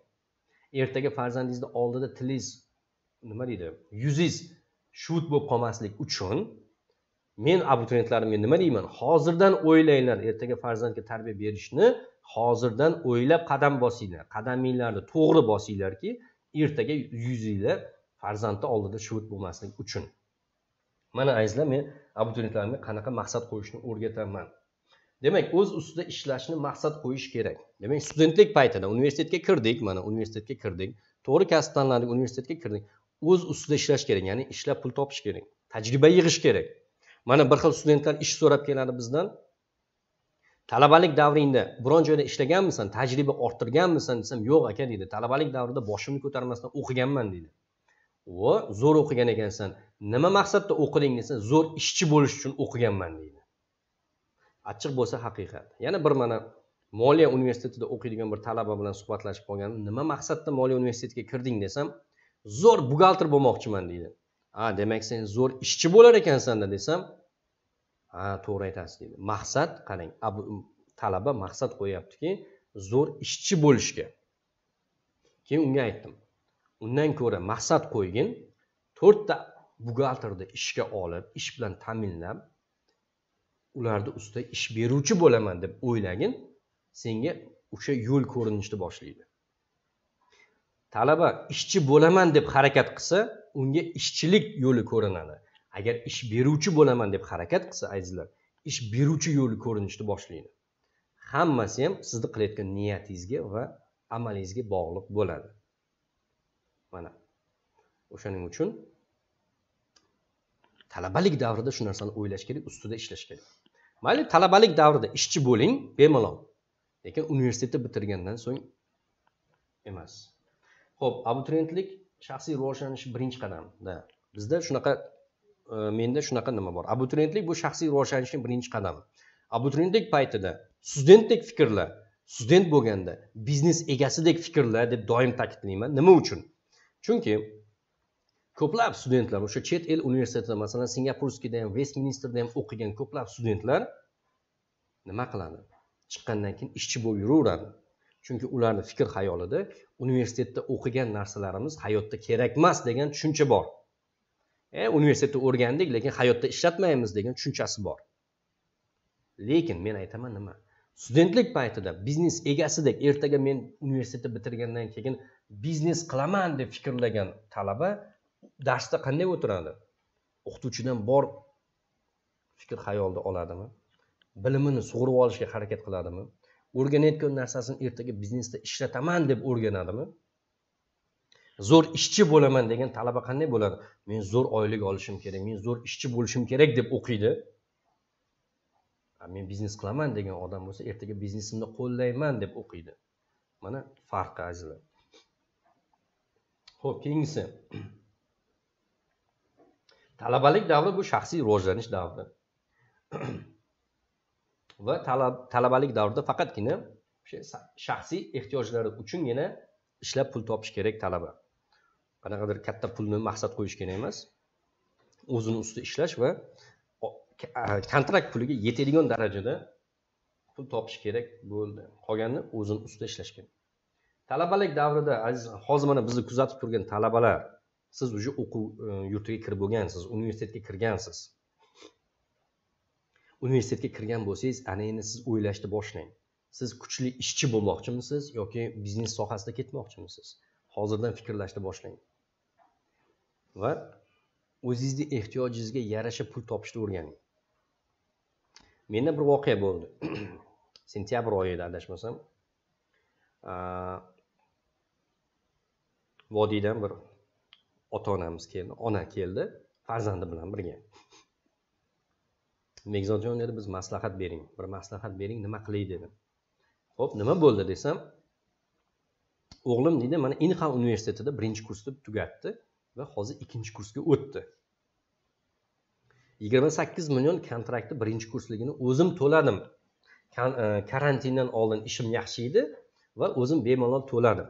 ertaga farzandingizni oldida tiliz nima deydi yuzingiz shut bo'lib qolmaslik uchun men abiturientlarimga nima deyman hozirdan o'ylanglar ertaga farzandga tarbiya berishni hozirdan o'ylab qadam bosinglar qadaminglarni to'g'ri bosinglarki ertaga yuzinglar farzandni oldida shuvut bo'lmaslik uchun mana azizlar men abituriyentlarimga qanaqa maqsad qo'yishni o'rgataman demak o'z ustida ishlashni maqsad qo'yish kerak demak studentlik paytida universitetga kirdik mana universitetga kirdik to'g'ri kasb tanladik universitetga kirdik o'z ustida ishlash kerak ya'ni ishlab pul topish kerak tajriba yig'ish kerak mana bir xil studentlar ish so'rab keladi bizdan talabalik davringda biron joyda ishlaganmisan tajriba orttirganmisan desam yo'q aka deydi talabalik davrida boshimni ko'tarmasdan o'qiganman deydi va zo'r o'qigan ekansan nima maqsadda o'qiding desa zo'r ishchi bo'lish uchun o'qiganman deydi achchiq bo'lsa haqiqat yana bir mana moliya universitetida o'qiydigan bir talaba bilan suhbatlashib qolganim nima maqsadda moliya universitetiga kirding desam zo'r buxgalter bo'lmoqchiman deydi a demak sen zo'r ishchi bo'lar ekansanda desam ha to'g'ri aytasiz deydi maqsad qarang talaba maqsad qo'yyaptiki zo'r ishchi bo'lishga keyin unga aytdim undan ko'ra maqsad qo'ygin to'rtta buxgalterni ishga olib ish bilan ta'minlab ularni ustida ish beruvchi bo'laman deb o'ylagin senga o'sha yo'l ko'rinishni boshlaydi talaba ishchi bo'laman deb harakat qilsa unga ishchilik yo'li ko'rinadi agar ish beruvchi bo'laman deb harakat qilsa azizlar ish beruvchi yo'li ko'rinishni boshlaydi hammasi ham sizni qilayotgan niyatingizga va amalingizga bog'liq bo'ladi mana o'shaning uchun talabalik davrida shu narsani o'ylash kerak ustida ishlash kerak mayli talabalik davrida ishchi bo'ling bemalol lekin universitetni bitirgandan so'ng emas ho'p abituriyentlik shaxsiy rivojlanish birinchi qadamda bizda shunaqa e, menda shunaqa nima bor abituriyentlik bu shaxsiy rivojlanishning birinchi qadami abituriyentlik paytida studentdek fikrlar student bo'lganda biznes egasidek fikrlar deb doim ta'kidlayman nima uchun chunki ko'plab studentlar o'sha chet el universitetida masalan singapurskida ham vestminsterda ham o'qigan ko'plab studentlar nima qiladi chiqqandan keyin ishchi bo'lib yuraveradi chunki ularni fikr xayolida universitetda o'qigan narsalarimiz hayotda kerak emas degan tushuncha bor e, universitetda o'rgandik lekin hayotda ishlatmaymiz degan tushunchasi bor lekin men aytaman nima studentlik paytida biznes egasidek ertaga men universitetni bitirgandan keyin biznes qilaman deb fikrlagan talaba darsda qanday o'tiradi o'qituvchidan bor fikr xayolda oladimi bilimini sug'urib olishga harakat qiladimi o'rganayotgan narsasini ertaga biznesda ishlataman deb o'rganadimi zo'r ishchi bo'laman degan talaba qanday bo'ladi men zo'r oylik olishim kerak men zo'r ishchi bo'lishim kerak deb o'qiydi men biznes qilaman degan odam bo'lsa ertaga biznesimni qo'llayman deb o'qiydi mana farqi azizlar ho'p keyingisi <clears throat> talabalik davri bu shaxsiy rivojlanish davri <clears throat> va talabalik davrida faqatgina o'sha shaxsiy ehtiyojlari uchungina ishlab pul topish kerak talaba qanaqadir katta pulni maqsad qo'yish kerak emas o'zini ustida ishlash va kontrakt puliga yetadigan darajada pul topish kerak bo'ldi qolganini o'zini ustida ishlash kerak talabalik davrida aziz hozir mana bizni kuzatib turgan talabalar siz уже o'quv e, yurtiga kirib bo'lgansiz universitetga kirgansiz universitetga kirgan bo'lsangiz ana endi siz o'ylashni boshlang siz kuchli ishchi bo'lmoqchimisiz yoki biznes sohasida ketmoqchimisiz hozirdan fikrlashni boshlang va o'zingizni ehtiyojingizga yarasha pul topishni o'rganing menda bir voqea bo'ldi <clears throat> sentyabr oyida adashmasam vodiydan bir ota onamiz keldi ona keldi farzandi bilan birga bekzodjon dedi biz maslahat bering bir maslahat bering nima qilay dedi ho'p nima bo'ldi desam o'g'lim deydi mana inha universitetida birinchi kursni tugatdi va hozir ikkinchi kursga o'tdi yigirma sakkiz million kontraktni birinchi kursligini o'zim to'ladim e, karantindan oldin ishim yaxshi edi va o'zim bemalol to'ladim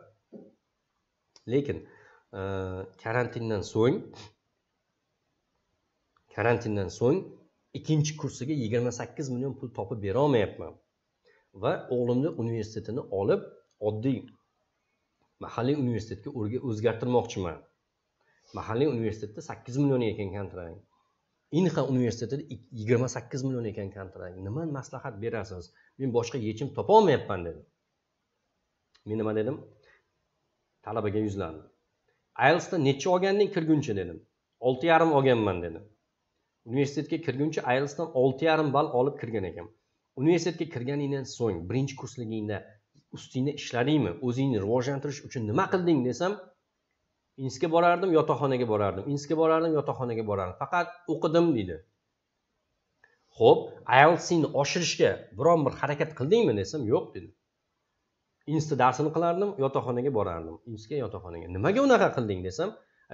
lekin e, karantindan so'ng karantindan so'ng ikkinchi kursiga yigirma sakkiz million pul topib berolmayapman va o'g'limni universitetini olib oddiy mahalliy universitetga o'zgartirmoqchiman mahalliy universitetda sakkiz million ekan kontrakt inha universitetida yigirma sakkiz million ekan kontrakt nima maslahat berasiz men boshqa yechim topolmayapman dedim men nima dedim talabaga yuzlandim ielsda necha olganding kirguncha dedim olti yarim olganman dedi universitetga kirguncha ielsdan olti yarim ball olib kirgan ekan universitetga kirganingdan so'ng birinchi kursligingda ustingda ishladingmi o'zingni rivojlantirish uchun nima qilding desam insga borardim yotoqxonaga borardim insga borardim yotoqxonaga borardim faqat o'qidim deydi ho'p ielsingni oshirishga biron bir harakat qildingmi desam yo'q dedi insta darsini qilardim yotoqxonaga borardim institutga yotoqxonaga nimaga unaqa qilding desam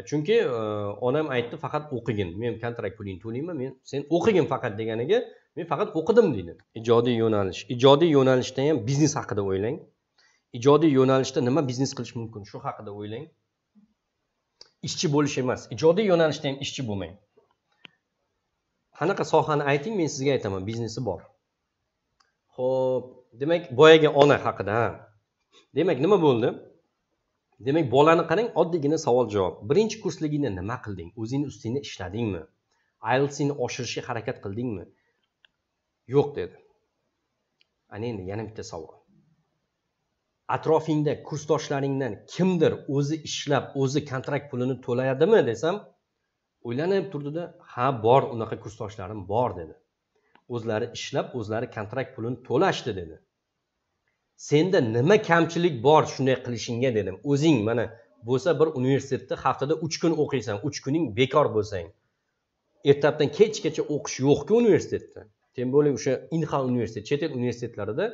chunki e, onam aytdi faqat o'qigin men kontrakt pulingni to'layman men sen o'qigin faqat deganiga men faqat o'qidim deydi ijodiy yo'nalish ijodiy yo'nalishda ham biznes haqida o'ylang ijodiy yo'nalishda nima biznes qilish mumkin shu haqida o'ylang ishchi bo'lish emas ijodiy yo'nalishda ham ishchi bo'lmang qanaqa sohani ayting men sizga aytaman biznesi bor ho'p demak boyagi ona haqida ha demak nima bo'ldi demak bolani qarang oddiygina savol javob birinchi kursligingda nima qilding o'zingni ustingda ishladingmi ielsingni oshirishga harakat qildingmi yo'q dedi ana endi yana bitta savol atrofingda kursdoshlaringdan kimdir o'zi ishlab o'zi kontrakt pulini to'layadimi desam o'ylanib turdida ha bor unaqa kursdoshlarim bor dedi o'zlari ishlab o'zlari kontrakt pulini to'lashdi dedi senda nima kamchilik bor shunday qilishingga dedim o'zing mana bo'lsa bir universitetda haftada uch kun o'qiysan uch kuning bekor bo'lsang ertabdan kechgacha o'qish yo'qku universitetda тем более o'sha inha universitet chet el universitetlarida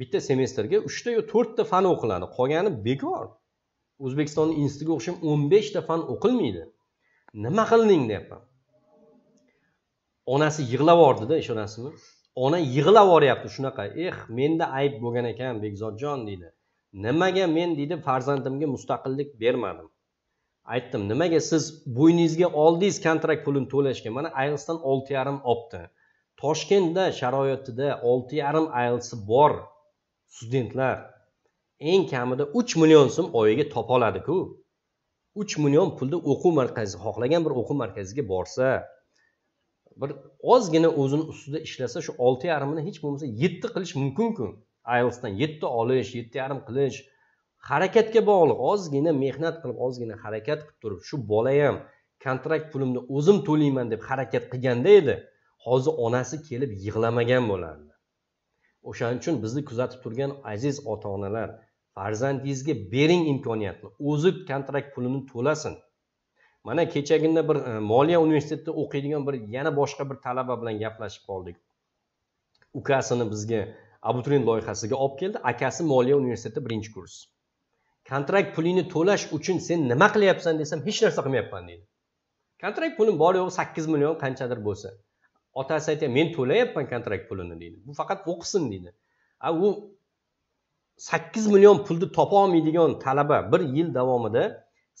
bitta semestrga uchta yo to'rtta fan o'qiladi qolgani bekor o'zbekistonni institutiga o'xshab o'n beshta fan o'qilmaydi nima qilding deyapman onasi yig'lab yubordida ishonasizmi ona yig'lab yuboryapti shunaqa eh menda ayb bo'lgan ekan bekzodjon deydi nimaga men deydi farzandimga mustaqillik bermadim aytdim nimaga siz bo'yningizga oldingiz kontrakt pulini to'lashga mana ielsdan olti yarim olibdi toshkentda sharoitida olti yarim ielsi bor studentlar eng kamida uch million so'm oyiga topa oladiku uch million pulni o'quv markazi xohlagan bir o'quv markaziga borsa bir ozgina o'zini ustida ishlasa shu olti yarimini hech bo'lmasa yetti qilish mumkinku ielsdan yetti olish yetti yarim qilish harakatga bog'liq ozgina mehnat qilib ozgina harakat qilib turib shu bola ham kontrakt pulimni o'zim to'layman deb harakat qilganda edi hozir onasi kelib yig'lamagan bo'lardi o'shaning uchun bizni kuzatib turgan aziz ota onalar farzandingizga bering imkoniyatni o'zi kontrakt pulini to'lasin mana kechagina bir e, moliya universitetida o'qiydigan bir yana boshqa bir talaba bilan gaplashib qoldik ukasini bizga abituriyent loyihasiga olib keldi akasi moliya universitetida birinchi kurs kontrakt pulingni to'lash uchun sen nima qilyapsan desam hech narsa qilmayapman deydi kontrakt pulim bor yo'g'i sakkiz million qanchadir bo'lsa otasi aytyapti men to'layapman kontrakt pulini deydi bu faqat o'qisin deydi a u sakkiz million pulni topa olmaydigan talaba bir yil davomida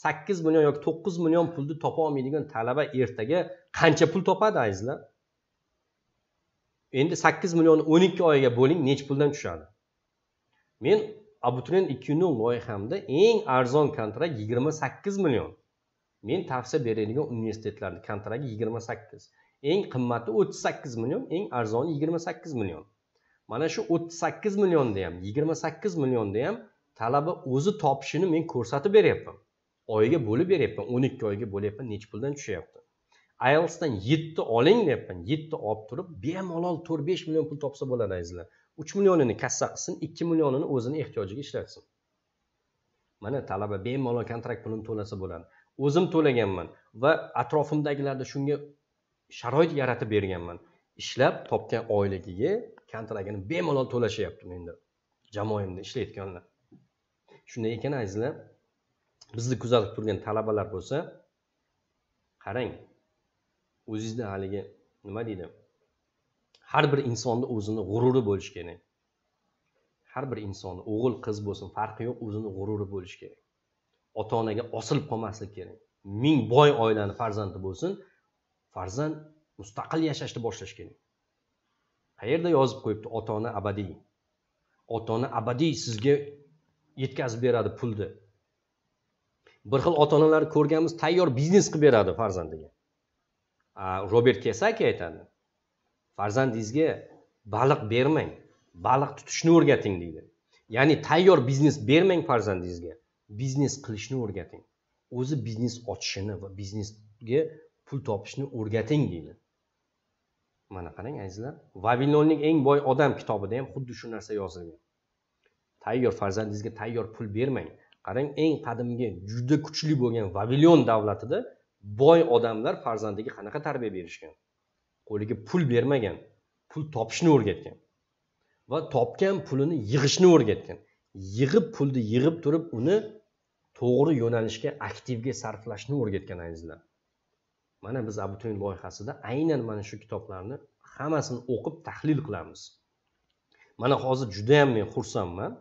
sakkiz million yoki to'qqiz million pulni topolmaydigan talaba ertaga qancha pul topadi azizlar endi sakkiz millionni o'n ikki oyga bo'ling nechi puldan tushadi men abituriyent ikki nol loyihamda eng arzon kontrakt yigirma sakkiz million men tavsiya beradigan universitetlarni kontrakti yigirma sakkiz eng qimmati o'ttiz sakkiz million eng arzoni yigirma sakkiz million mana shu o'ttiz sakkiz millionda ham yigirma sakkiz millionda ham talaba o'zi topishini men ko'rsatib beryapman oyga bo'lib beryapman o'n ikki oyga bo'lyapman nechi puldan tushyapti ielsdan yetti oling deyapman yetti olib turib bemalol to'rt besh million pul topsa bo'ladi azizlar uch millionini kassa qilsin ikki millionini o'zini ehtiyojiga ishlatsin mana talaba bemalol kontrakt pulini to'lasa bo'ladi o'zim to'laganman va atrofimdagilarda shunga sharoit yaratib berganman ishlab topgan oyligiga kontraktini bemalol to'lashyapti menda jamoamda ishlayotganlar shunday ekan azizlar bizni kuzatib turgan talabalar bo'lsa qarang o'zingizda haligi nima deydi har bir insonni o'zini g'ururi bo'lishi kerak har bir insonni o'g'il qiz bo'lsin farqi yo'q o'zini g'ururi bo'lishi kerak ota onaga osilib qolmaslik kerak ming boy oilani farzandi bo'lsin farzand mustaqil yashashni boshlash kerak qayerda yozib qo'yibdi ota ona abadiy ota ona abadiy sizga yetkazib beradi pulni bir xil ota onalarni ko'rganmiz tayyor biznes qilib beradi farzandiga robert kesaki aytadi farzandingizga baliq bermang baliq tutishni o'rgating deydi ya'ni tayyor biznes bermang farzandingizga biznes qilishni o'rgating o'zi biznes ochishini va biznesga pul topishni o'rgating deydi mana qarang azizlar vavilonning eng boy odam kitobida ham xuddi shu narsa yozilgan tayyor farzandingizga tayyor pul bermang qarang eng qadimgi juda kuchli bo'lgan vavilyon davlatida boy odamlar farzandiga qanaqa tarbiya berishgan qo'liga pul bermagan pul topishni o'rgatgan va topgan pulini yig'ishni o'rgatgan yig'ib pulni yig'ib turib uni to'g'ri yo'nalishga aktivga sarflashni o'rgatgan azizlar mana biz abituriyent loyihasida aynan mana shu kitoblarni hammasini o'qib tahlil qilamiz mana hozir judayam men xursandman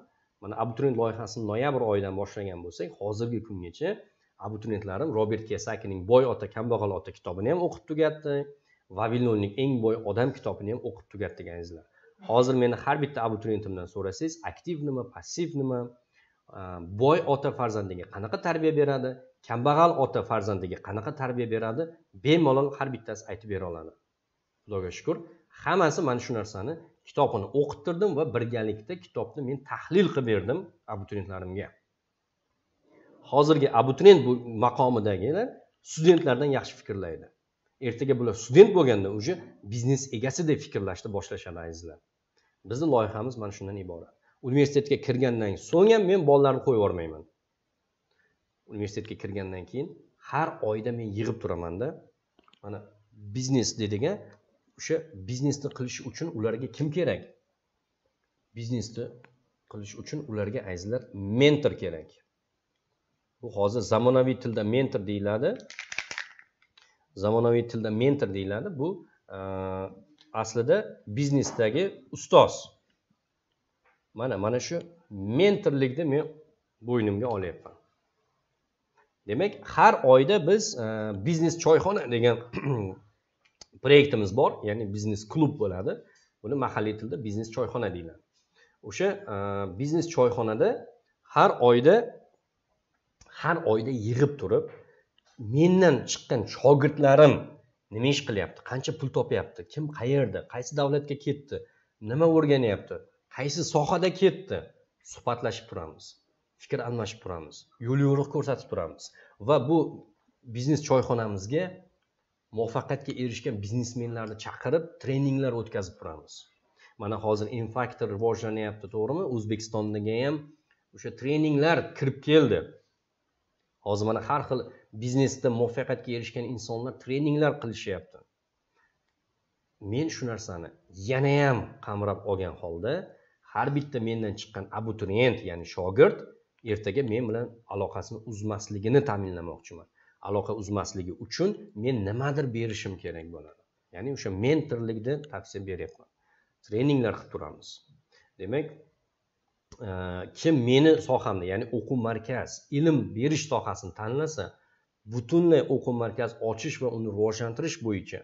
mana abituriyent loyihasini noyabr oyidan boshlagan bo'lsak hozirgi kungacha abituriyentlarim robert kesakining boy ota kambag'al ota kitobini ham o'qib tugatdi vavilonning eng boy odam kitobini ham o'qib tugatdi deganizlar hozir meni har bitta abituriyentimdan so'rasangiz aktiv nima passiv nima boy ota farzandiga qanaqa tarbiya beradi kambag'al ota farzandiga qanaqa tarbiya beradi bemalol har bittasi aytib bera oladi xudoga shukur hammasi mana shu narsani kitobini o'qittirdim va birgalikda kitobni men tahlil qilib berdim abituriyentlarimga hozirgi abituriyent bu maqomidagilar studentlardan yaxshi fikrlaydi ertaga bular student bo'lganda уже biznes egasidek fikrlashni boshlashadi azizlar bizni loyihamiz mana shundan iborat universitetga kirgandan so'ng ham men bolalarni qo'yib yubormayman universitetga kirgandan keyin har oyda men yig'ib turamanda mana biznes dedigan o'sha biznesni qilish uchun ularga kim kerak biznesni qilish uchun ularga azizlar mentor kerak bu hozir zamonaviy tilda mentor deyiladi zamonaviy tilda mentor deyiladi bu e, aslida biznesdagi ustoz mana mana shu mentorlikni men bo'ynimga olyapman demak har oyda biz e, biznes choyxona degan <clears throat> proyektimiz bor ya'ni biznes klub bo'ladi buni mahalliy tilda biznes choyxona deyiladi o'sha e, biznes choyxonada har oyda har oyda yig'ib turib mendan chiqqan shogirdlarim nima ish qilyapti qancha pul topyapti kim qayerda qaysi davlatga ketdi nima o'rganyapti qaysi sohada ketdi suhbatlashib turamiz fikr almashib turamiz yo'l yo'riq ko'rsatib turamiz va bu biznes choyxonamizga muvaffaqiyatga erishgan biznesmenlarni chaqirib treninglar o'tkazib turamiz mana hozir infactor rivojlanyapti to'g'rimi o'zbekistondagi ham o'sha treninglar kirib keldi hozir mana har xil biznesda muvaffaqiyatga erishgan insonlar treninglar qilishyapti men shu narsani yanayam qamrab olgan holda har bitta mendan chiqqan abituriyent ya'ni shogird ertaga men bilan aloqasini uzmasligini ta'minlamoqchiman aloqa uzmasligi uchun men nimadir berishim kerak bo'ladi ya'ni o'sha mentorlikni tavsiya beryapman treninglar qilib turamiz demak e, kim meni sohamni ya'ni o'quv markaz ilm berish sohasini tanlasa butunlay o'quv markaz ochish va uni rivojlantirish bo'yicha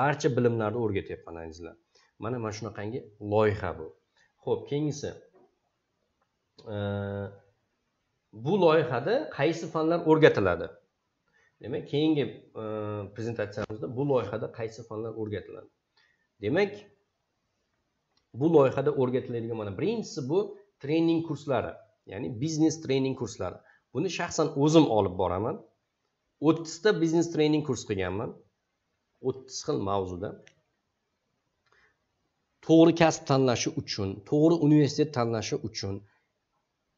barcha bilimlarni o'rgatyapman azizlar mana mana shunaqangi loyiha bu ho'p keyingisi e, bu loyihada qaysi fanlar o'rgatiladi demak keyingi e, prezentatsiyamizda bu loyihada qaysi fanlar o'rgatiladi demak bu loyihada o'rgatiladigan mana birinchisi bu trening kurslari ya'ni biznes trening kurslari buni shaxsan o'zim olib boraman o'ttizta biznes trening kurs qilganman o'ttiz xil mavzuda to'g'ri kasb tanlashi uchun to'g'ri universitet tanlashi uchun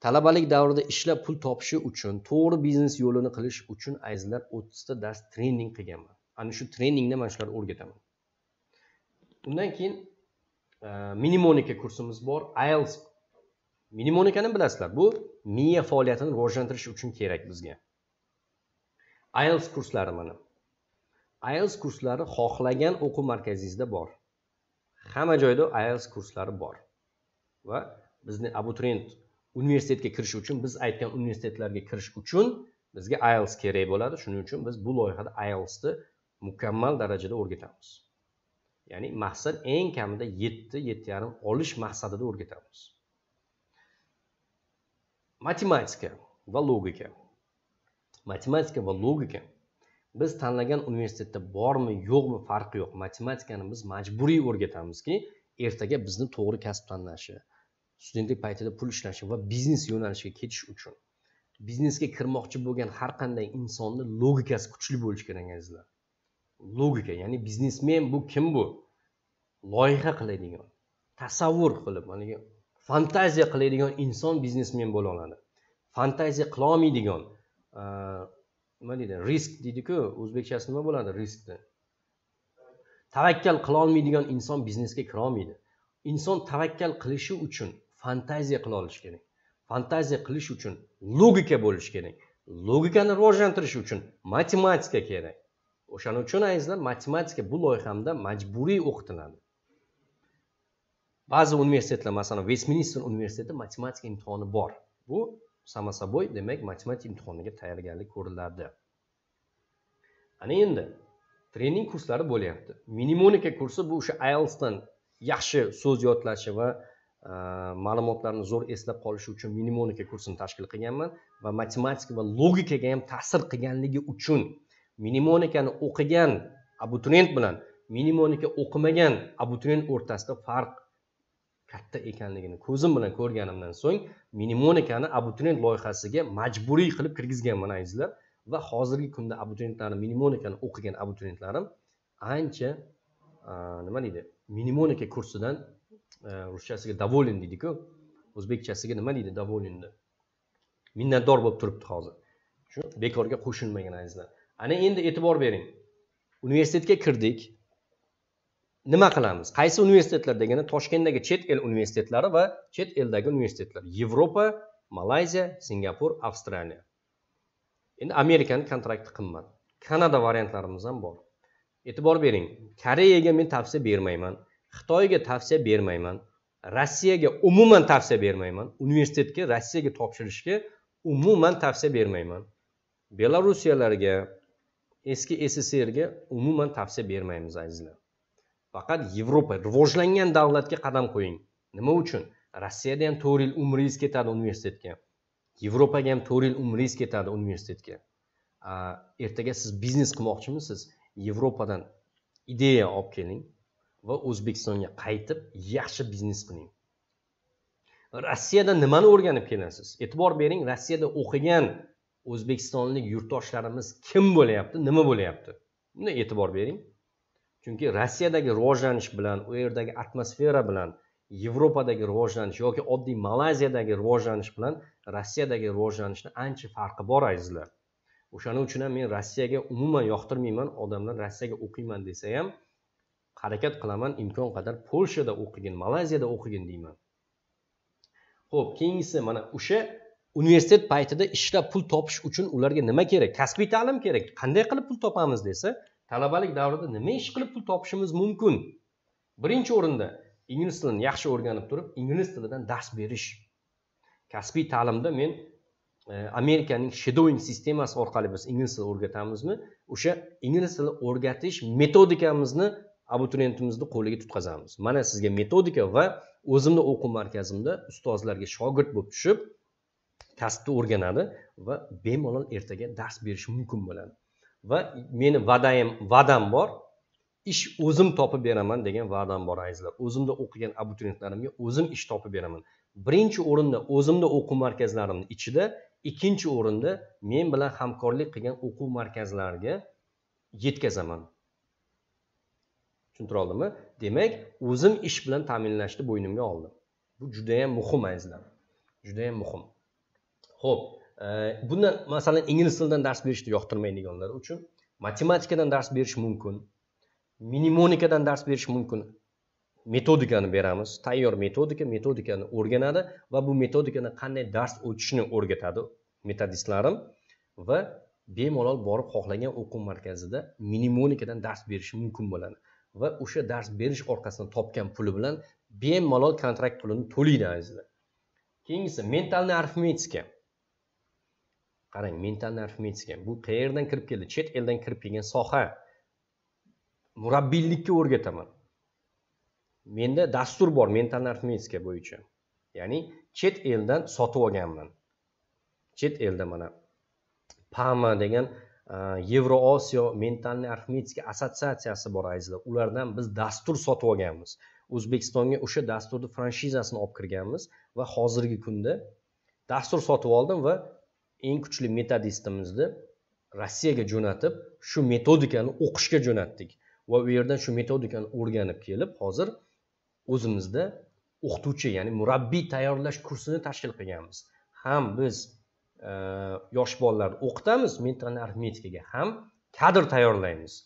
talabalik davrida ishlab pul topishi uchun to'g'ri biznes yo'lini qilish uchun azizlar o'ttizta dars trening qilganman ana shu treningda mana shularni o'rgataman undan keyin e, minimonika kursimiz bor ielts minimonikani bilasizlar bu miya faoliyatini rivojlantirish uchun kerak bizga ielts kurslari mana ielts kurslari xohlagan o'quv markazingizda bor hamma joyda ielts kurslari bor va bizni abituriyent universitetga kirish uchun biz aytgan universitetlarga kirish uchun bizga ielts kerak bo'ladi shuning uchun biz bu loyihada ielsni mukammal darajada o'rgatamiz ya'ni maqsad eng kamida yetti yetti yarim olish maqsadida o'rgatamiz matematika va logika matematika va logika biz tanlagan universitetda bormi yo'qmi farqi yo'q matematikani biz majburiy o'rgatamizki ertaga bizni to'g'ri kasb tanlashi studentlik paytida pul ishlashi va biznes yo'nalishiga ketish uchun biznesga kirmoqchi bo'lgan har qanday insonni logikasi kuchli bo'lishi kerak azizlar logika ya'ni biznesmen bu kim bu loyiha qiladigan tasavvur qilib haligi fantaziya qiladigan inson biznesmen bo'la oladi fantaziya qilolmaydigan nima deydi risk deydiku o'zbekchasi nima bo'ladi riskni tavakkal qilolmaydigan inson biznesga kirolmaydi inson tavakkal qilishi uchun fantaziya qila olish kerak fantaziya qilish uchun logika bo'lish kerak logikani rivojlantirish uchun matematika kerak o'shaning uchun azizlar matematika bu loyihamda majburiy o'qitiladi ba'zi universitetlar masalan vestminister universitetida matematika imtihoni bor bu само собой demak matematika imtihoniga tayyorgarlik ko'riladi ana endi trening kurslari bo'lyapti mnemonika kursi bu o'sha ielsdan yaxshi so'z yodlashi va Э, ma'lumotlarni zo'r eslab qolishi uchun mnemonika kursini tashkil qilganman va matematika va logikaga ham ta'sir qilganligi uchun mnemonikani o'qigan abituriyent bilan mnemonika o'qimagan abituriyent o'rtasida farq katta ekanligini ko'zim bilan ko'rganimdan so'ng mnemonikani abituriyent loyihasiga majburiy qilib kirgizganman azizlar va hozirgi kunda abituriyentlarni mnemonikani o'qigan abituriyentlarim ancha e, nima deydi mnemonika kursidan ruschasiga э, доволен deydiku o'zbekchasiga nima deydi доволенni minnatdor bo'lib turibdi hozir shu bekorga qo'shilmagan azizlar ana endi e'tibor bering universitetga kirdik nima qilamiz qaysi universitetlar degani toshkentdagi chet el universitetlari va chet eldagi universitetlar yevropa malayziya singapur avstraliya endi amerikani kontrakti qimmat kanada variantlarimiz ham bor e'tibor bering koreyaga men tavsiya bermayman xitoyga tavsiya bermayman rossiyaga umuman tavsiya bermayman universitetga rossiyaga topshirishga umuman tavsiya bermayman belorussiyalarga eski sssrga umuman tavsiya bermaymiz azizlar faqat yevropa rivojlangan davlatga qadam qo'ying nima uchun rossiyada ham to'rt yil umringiz ketadi universitetga yevropaga ham to'rt yil umringiz ketadi universitetga ertaga siz biznes qilmoqchimisiz yevropadan ideya olib keling va o'zbekistonga qaytib yaxshi biznes qiling rossiyada nimani o'rganib kelasiz e'tibor bering rossiyada o'qigan o'zbekistonlik yurtdoshlarimiz kim bo'lyapti nima bo'lyapti buni e'tibor bering chunki rossiyadagi rivojlanish bilan u yerdagi atmosfera bilan yevropadagi rivojlanish yoki oddiy malayziyadagi rivojlanish bilan rossiyadagi rivojlanishni ancha farqi bor azizlar o'shaning uchun ham men rossiyaga umuman yoqtirmayman odamlar rossiyaga o'qiyman desa ham harakat qilaman imkon qadar polshada o'qigin malayziyada o'qigin deyman ho'p keyingisi mana o'sha universitet paytida ishlab pul topish uchun ularga nima kerak kasbiy ta'lim kerak qanday qilib pul topamiz desa talabalik davrida nima ish qilib pul topishimiz mumkin birinchi o'rinda ingliz tilini yaxshi o'rganib turib ingliz tilidan dars berish kasbiy ta'limda men e, amerikaning shadowing sistemasi orqali biz ingliz tilini o'rgatamizmi o'sha ingliz tilini o'rgatish metodikamizni abituriyentimizni qo'liga tutqazamiz mana sizga metodika va o'zimni o'quv markazimda ustozlarga shogird bo'lib tushib kasbni o'rganadi va bemalol ertaga dars berishi mumkin bo'ladi va meni va'dam va'dam bor ish o'zim topib beraman degan va'dam bor azizlar o'zimda o'qigan abituriyentlarimga o'zim ish topib beraman birinchi o'rinda o'zimni o'quv markazlarimni ichida ikkinchi o'rinda men bilan hamkorlik qilgan o'quv markazlariga yetkazaman tushuntirdimmi demak o'zim ish bilan ta'minlashni bo'ynimga oldim bu judayam muhim azizlar judayam muhim ho'p e, buni masalan ingliz tilidan dars berishni yoqtirmaydiganlar uchun matematikadan dars berish mumkin minimonikadan dars berish mumkin metodikani beramiz tayyor metodika metodikani o'rganadi va bu metodikani qanday dars o'tishni o'rgatadi metodistlarim va bemalol borib xohlagan o'quv markazida minimonikadan dars berishi mumkin bo'ladi va o'sha dars berish orqasidan topgan puli bilan bemalol kontrakt pulini to'laydi azizlar keyingisi mentalniy arifmetika qarang mentalniy arifmetika bu qayerdan kirib keldi chet eldan kirib kelgan soha murabbiylikka o'rgataman menda dastur bor mentalniy arifmetika bo'yicha ya'ni chet eldan sotib olganman chet elda mana pama degan yevroosiyo mentalniy arifmetika assotsiatsiyasi bor azizlar ulardan biz dastur sotib olganmiz o'zbekistonga o'sha dasturni franshizasini olib kirganmiz va hozirgi kunda dastur sotib oldim va eng kuchli metodistimizni rossiyaga jo'natib shu metodikani o'qishga jo'natdik va u yerdan shu metodikani o'rganib kelib hozir o'zimizda o'qituvchi ya'ni murabbiy tayyorlash kursini tashkil qilganmiz ham biz yosh bolalarni o'qitamiz men arifmetikaga ham kadr tayyorlaymiz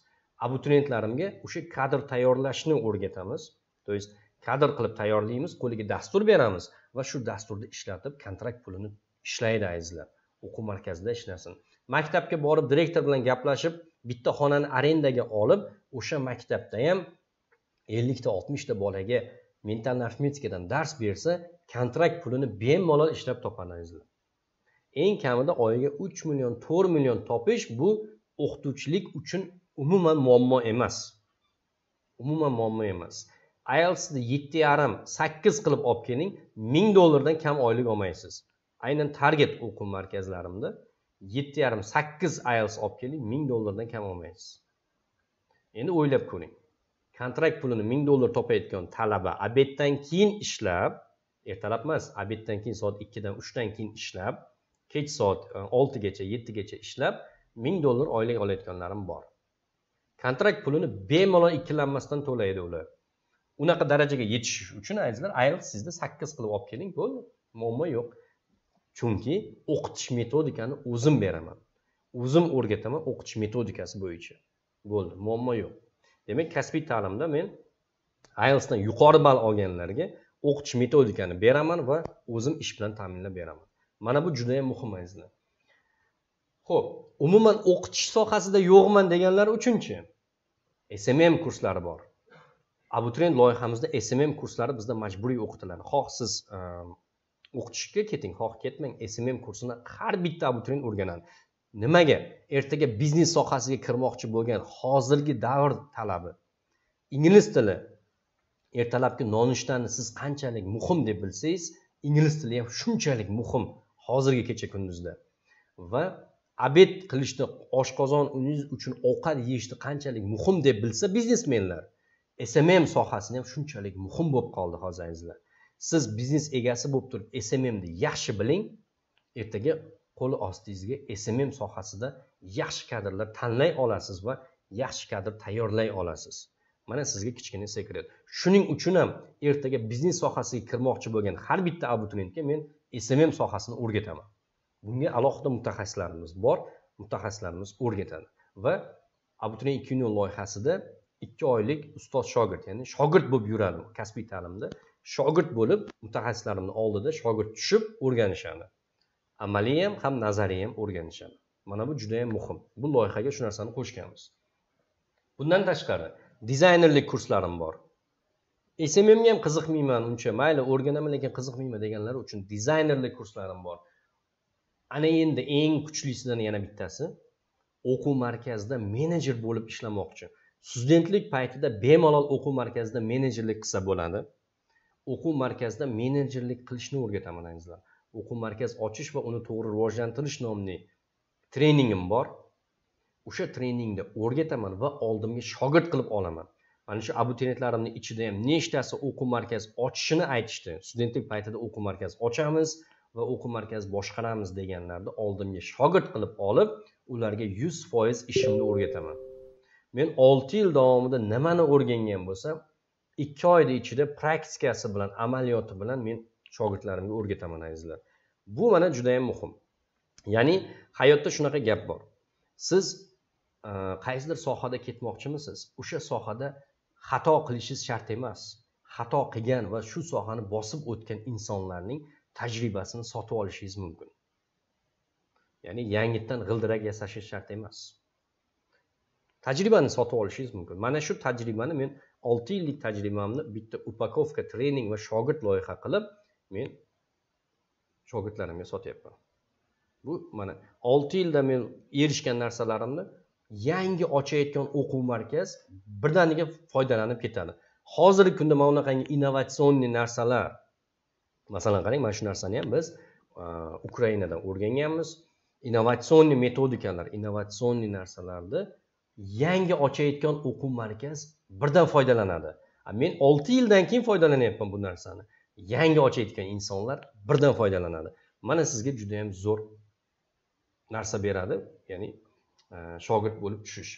abituriyentlarimga o'sha kadr tayyorlashni o'rgatamiz то есть kadr qilib tayyorlaymiz qo'liga dastur beramiz va shu dasturni ishlatib kontrakt pulini ishlaydi azizlar o'quv markazida ishlasin maktabga borib direktor bilan gaplashib bitta xonani arendaga olib o'sha maktabda ham ellikta oltmishta bolaga mental arifmetikadan dars bersa kontrakt pulini bemalol ishlab topadi azizlar eng kamida oyiga uch million to'rt million topish bu o'qituvchilik uchun umuman muammo emas umuman muammo emas ielsni yetti yarim sakkiz qilib olib keling ming dollardan kam oylik olmaysiz aynan target o'quv markazlarimda yetti yarim sakkiz ielts olib keling ming dollardan kam olmaysiz endi o'ylab ko'ring kontrakt pulini ming dollar topayotgan talaba obeddan keyin ishlab ertalab emas obeddan keyin soat ikkidan uchdan keyin ishlab kech soat e, oltigacha yettigacha ishlab ming dollar oylik olayotganlarim bor kontrakt pulini bemalol ikkilanmasdan to'laydi ular unaqa darajaga yetish uchun azizlar sizda sakkiz qilib olib keling bo'ldi muammo yo'q chunki o'qitish metodikani o'zim beraman o'zim o'rgataman o'qitish metodikasi bo'yicha bo'ldi muammo yo'q demak kasbiy ta'limda men ielsdan yuqori ball olganlarga o'qitish metodikani beraman va o'zim ish bilan ta'minlab beraman mana bu juda yam muhim azizlar ho'p umuman o'qitish sohasida yo'qman deganlar uchunchi smm kurslari bor abituriyent loyihamizda smm kurslari bizda majburiy o'qitiladi xoh siz ehm, o'qitishga keting xoh ketmang smm kursini har bitta abituriyent o'rganadi nimaga ertaga biznes sohasiga kirmoqchi bo'lgan hozirgi davr talabi ingliz tili ertalabki nonushtani siz qanchalik muhim deb bilsangiz ingliz tili ham shunchalik muhim hozirgi kecha kunduzda va abed qilishni oshqozoningiz uchun ovqat yeyishni qanchalik muhim deb bilsa biznesmenlar smm sohasini ham shunchalik muhim bo'lib qoldi hozir azizlar siz biznes egasi bo'lib turib smmni yaxshi biling ertaga qo'l ostingizga smm sohasida yaxshi kadrlar tanlay olasiz va yaxshi kadr tayyorlay olasiz mana sizga kichkina sekret shuning uchun ham ertaga biznes sohasiga kirmoqchi bo'lgan har bitta abituriyentga men smm sohasini o'rgataman bunga alohida mutaxassislarimiz bor mutaxassislarimiz o'rgatadi va abituriyent ikki million loyihasida ikki oylik ustoz shogird ya'ni shogird bo'lib yuradi kasbiy ta'limda shogird bo'lib mutaxassislarimni oldida shogird tushib o'rganishadi amaliy ham ham nazariy ham o'rganishadi mana bu judayam muhim bu loyihaga shu narsani qo'shganmiz bundan tashqari dizaynerlik kurslarim bor smmga ham qiziqmayman uncha mayli o'rganaman lekin qiziqmayman deganlar uchun dizaynerlik kurslarim bor ana endi eng kuchlisidan yana bittasi o'quv markazida menejer bo'lib ishlamoqchi studentlik paytida bemalol o'quv markazida menejerlik qilsa bo'ladi o'quv markazida menejerlik qilishni o'rgataman azizlar o'quv markaz ochish va uni to'g'ri rivojlantirish nomli treningim bor o'sha treningda o'rgataman va oldimga shogird qilib olaman mana shu abituriyentlarimni ichida ham nechtasi o'quv markazi ochishini aytishdi studentlik paytida o'quv markazi ochamiz va o'quv markazi boshqaramiz deganlarni oldimga shogird qilib olib ularga yuz foiz ishimni o'rgataman men olti yil davomida nimani o'rgangan bo'lsam ikki oyni ichida praktikasi bilan amaliyoti bilan men shogirdlarimga o'rgataman azizlar bu mana juda yam muhim ya'ni hayotda shunaqa gap bor siz qaysidir sohada ketmoqchimisiz o'sha sohada xato qilishingiz shart emas xato qilgan va shu sohani bosib o'tgan insonlarning tajribasini sotib olishingiz mumkin ya'ni yangitdan g'ildirak yasashingiz shart emas tajribani sotib olishingiz mumkin mana shu tajribani men olti yillik tajribamni bitta upakovka trening va shogird loyiha qilib men shogirdlarimga sotyapman bu mana olti yilda men erishgan narsalarimni yangi ochayotgan o'quv markaz birdaniga foydalanib ketadi hozirgi kunda mana bunaqangi innovatsionniy narsalar masalan qarang mana shu narsani ham biz e, ukrainadan o'rganganmiz innovatsionniy metodikalar innovatsionniy narsalarni yangi ochayotgan o'quv markaz birdan foydalanadi men olti yildan keyin foydalanyapman bu narsani yangi ochayotgan insonlar birdan foydalanadi mana sizga judayam zo'r narsa beradi ya'ni shogird bo'lib tushish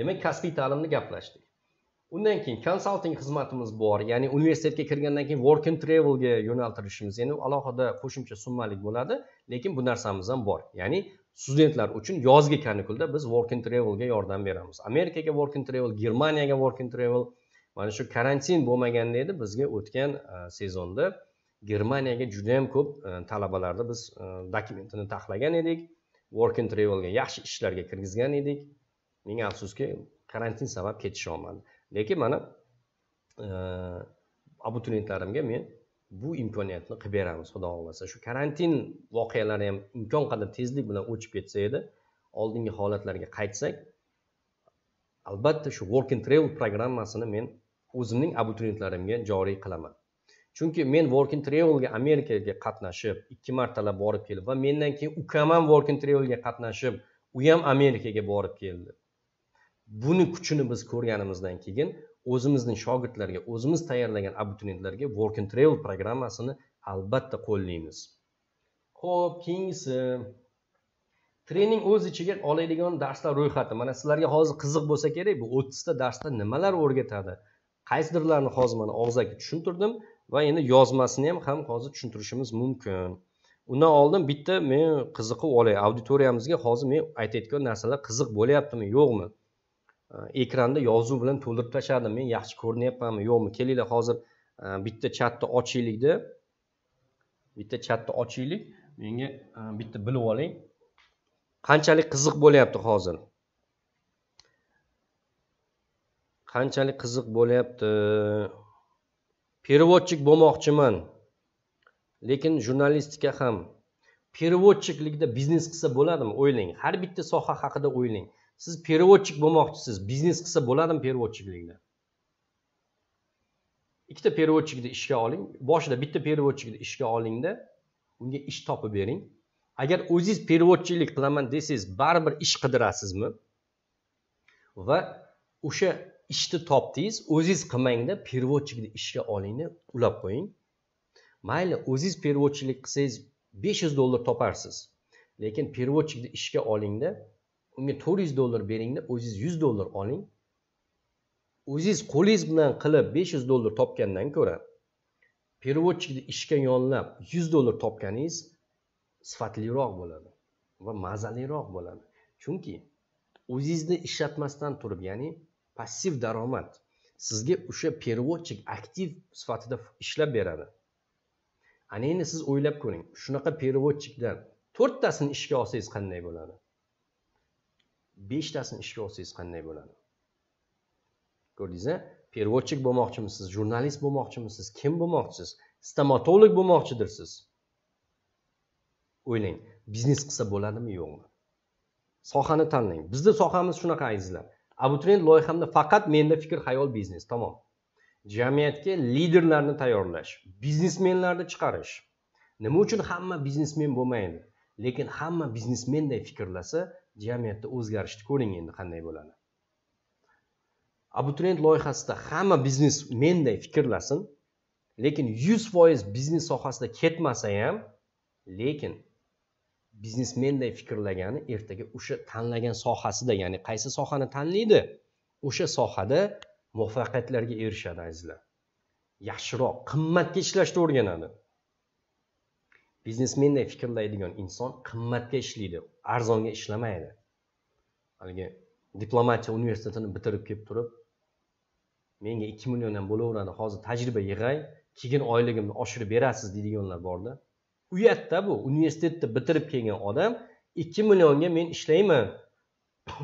demak kasbiy ta'limni gaplashdik undan keyin konsalting xizmatimiz bor ya'ni universitetga kirgandan keyin work and travelga yo'naltirishimiz ya'ni alohida qo'shimcha summalik bo'ladi lekin bu narsamiz ham bor ya'ni studentlar uchun yozgi kanikulda biz work and travelga yordam beramiz amerikaga work and travel germaniyaga work and travel mana shu karantin bo'lmaganda edi bizga o'tgan e, sezonda germaniyaga judayam ko'p e, talabalarni biz e, dokumentini taxlagan edik work and travelga yaxshi ishlarga kirgizgan edik ming afsuski karantin sabab ketisholmadi lekin mana e, abituriyentlarimga men bu imkoniyatni qilib beramiz xudo xohlasa shu karantin voqealari ham imkon qadar tezlik bilan o'chib ketsa edi oldingi holatlarga qaytsak albatta shu work and travel programmasini men o'zimning abituriyentlarimga joriy qilaman chunki men working travelga amerikaga qatnashib ikki martalab borib keldim va mendan keyin ukam ham working travelga qatnashib u ham amerikaga borib keldi buni kuchini biz ko'rganimizdan keyin o'zimizning shogirdlarga o'zimiz tayyorlagan abituriyentlarga working travel programmasini albatta qo'llaymiz ho'p keyingisi trening o'z ichiga oladigan darslar ro'yxati mana sizlarga hozir qiziq bo'lsa kerak bu o'ttizta darsda nimalar o'rgatadi qaysidirlarini hozir mana og'zaki tushuntirdim va endi yozmasini ham ham hozir tushuntirishimiz mumkin undan oldin bitta men qiziqib olay auditoriyamizga hozir men aytayotgan narsalar qiziq bo'lyaptimi yo'qmi ekranda yozuv bilan to'ldirib tashladim men yaxshi ko'rinyapmanmi yo'qmi kelinglar hozir bitta chatni ochaylikda bitta chatni ochaylik menga bitta bilib oling qanchalik qiziq bo'lyapti hozir qanchalik qiziq bo'lyapti переводчик bo'lmoqchiman lekin jurnalistika ham перевodchiklikda biznes qilsa bo'ladimi o'ylang har bitta soha haqida o'ylang siz переводчик bo'lmoqchisiz biznes qilsa bo'ladimi перевodchiklikda ikkita перевodchikni ishga oling boshida bitta перевodchikni ishga olingda unga ish topib bering agar o'zingiz переводчикlik qilaman desangiz baribir ish qidirasizmi va o'sha ishni topdingiz o'zingiz qilmangda переводчикni ishga olingda ulab qo'ying mayli o'zingiz переводчикlik qilsangiz besh yuz dollar toparsiz lekin переводчикni ishga olingda unga to'rt yuz dollar beringda o'zingiz yuz dollar oling o'zingiz qo'lingiz bilan qilib besh yuz dollar topgandan ko'ra переводчикni ishga yonlab yuz dollar topganingiz sifatliroq bo'ladi va mazaliroq bo'ladi chunki o'zingizni ishlatmasdan turib ya'ni passiv daromad sizga o'sha переводчик aktiv sifatida ishlab beradi ana endi siz o'ylab ko'ring shunaqa переводчикdan to'rttasini ishga olsangiz qanday bo'ladi beshtasini ishga olsangiz qanday bo'ladi ko'rdingiz переводчик bo'lmoqchimisiz jurnalist bo'lmoqchimisiz kim bo'lmoqchisiz stomatolog bo'lmoqchidirsiz o'ylang biznes qilsa bo'ladimi yo'qmi sohani tanlang bizni sohamiz shunaqa azizlar abituriyent loyihamda faqat menda fikr hayol biznes tamom jamiyatga liderlarni tayyorlash biznesmenlarni chiqarish nima uchun hamma biznesmen bo'lmaydi lekin hamma biznesmenday fikrlasa jamiyatda o'zgarishni ko'ring endi qanday bo'ladi abituriyent loyihasida hamma biznesmenday fikrlasin lekin yuz foiz biznes sohasida ketmasa ham lekin biznesmenday fikrlagani ertaga o'sha tanlagan sohasida ya'ni qaysi sohani tanlaydi o'sha sohada muvaffaqiyatlarga erishadi azizlar yaxshiroq qimmatga ishlashni o'rganadi biznesmenday fikrlaydigan inson qimmatga ishlaydi arzonga ishlamaydi haligi diplomatiya universitetini bitirib kelib turib menga ikki million ham bo'laveradi hozir tajriba yig'ay keyin oyligimni oshirib berasiz deydiganlar borda uyatda bu universitetni bitirib kelgan odam ikki millionga men ishlayman <clears throat>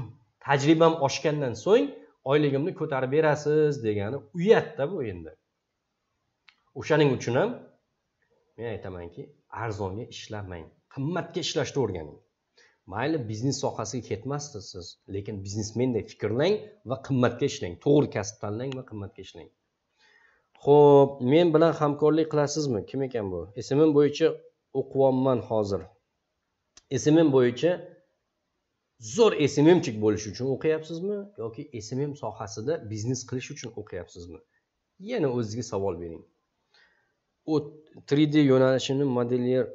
tajribam oshgandan so'ng oyligimni ko'tarib berasiz degani uyatda bu endi o'shaning uchun ham men aytamanki arzonga ishlamang qimmatga ishlashni o'rganing mayli biznes sohasiga ketmasdi siz lekin biznesmendek fikrlang va qimmatga ishlang to'g'ri kasb tanlang va qimmatga ishlang ho'p men bilan hamkorlik qilasizmi kim ekan bu smm bo'yicha o'qiyapman hozir smm bo'yicha zo'r smmchik bo'lish uchun o'qiyapsizmi yoki smm sohasida biznes qilish uchun o'qiyapsizmi yana o'zingizga savol bering u 3d yo'nalishini modelyer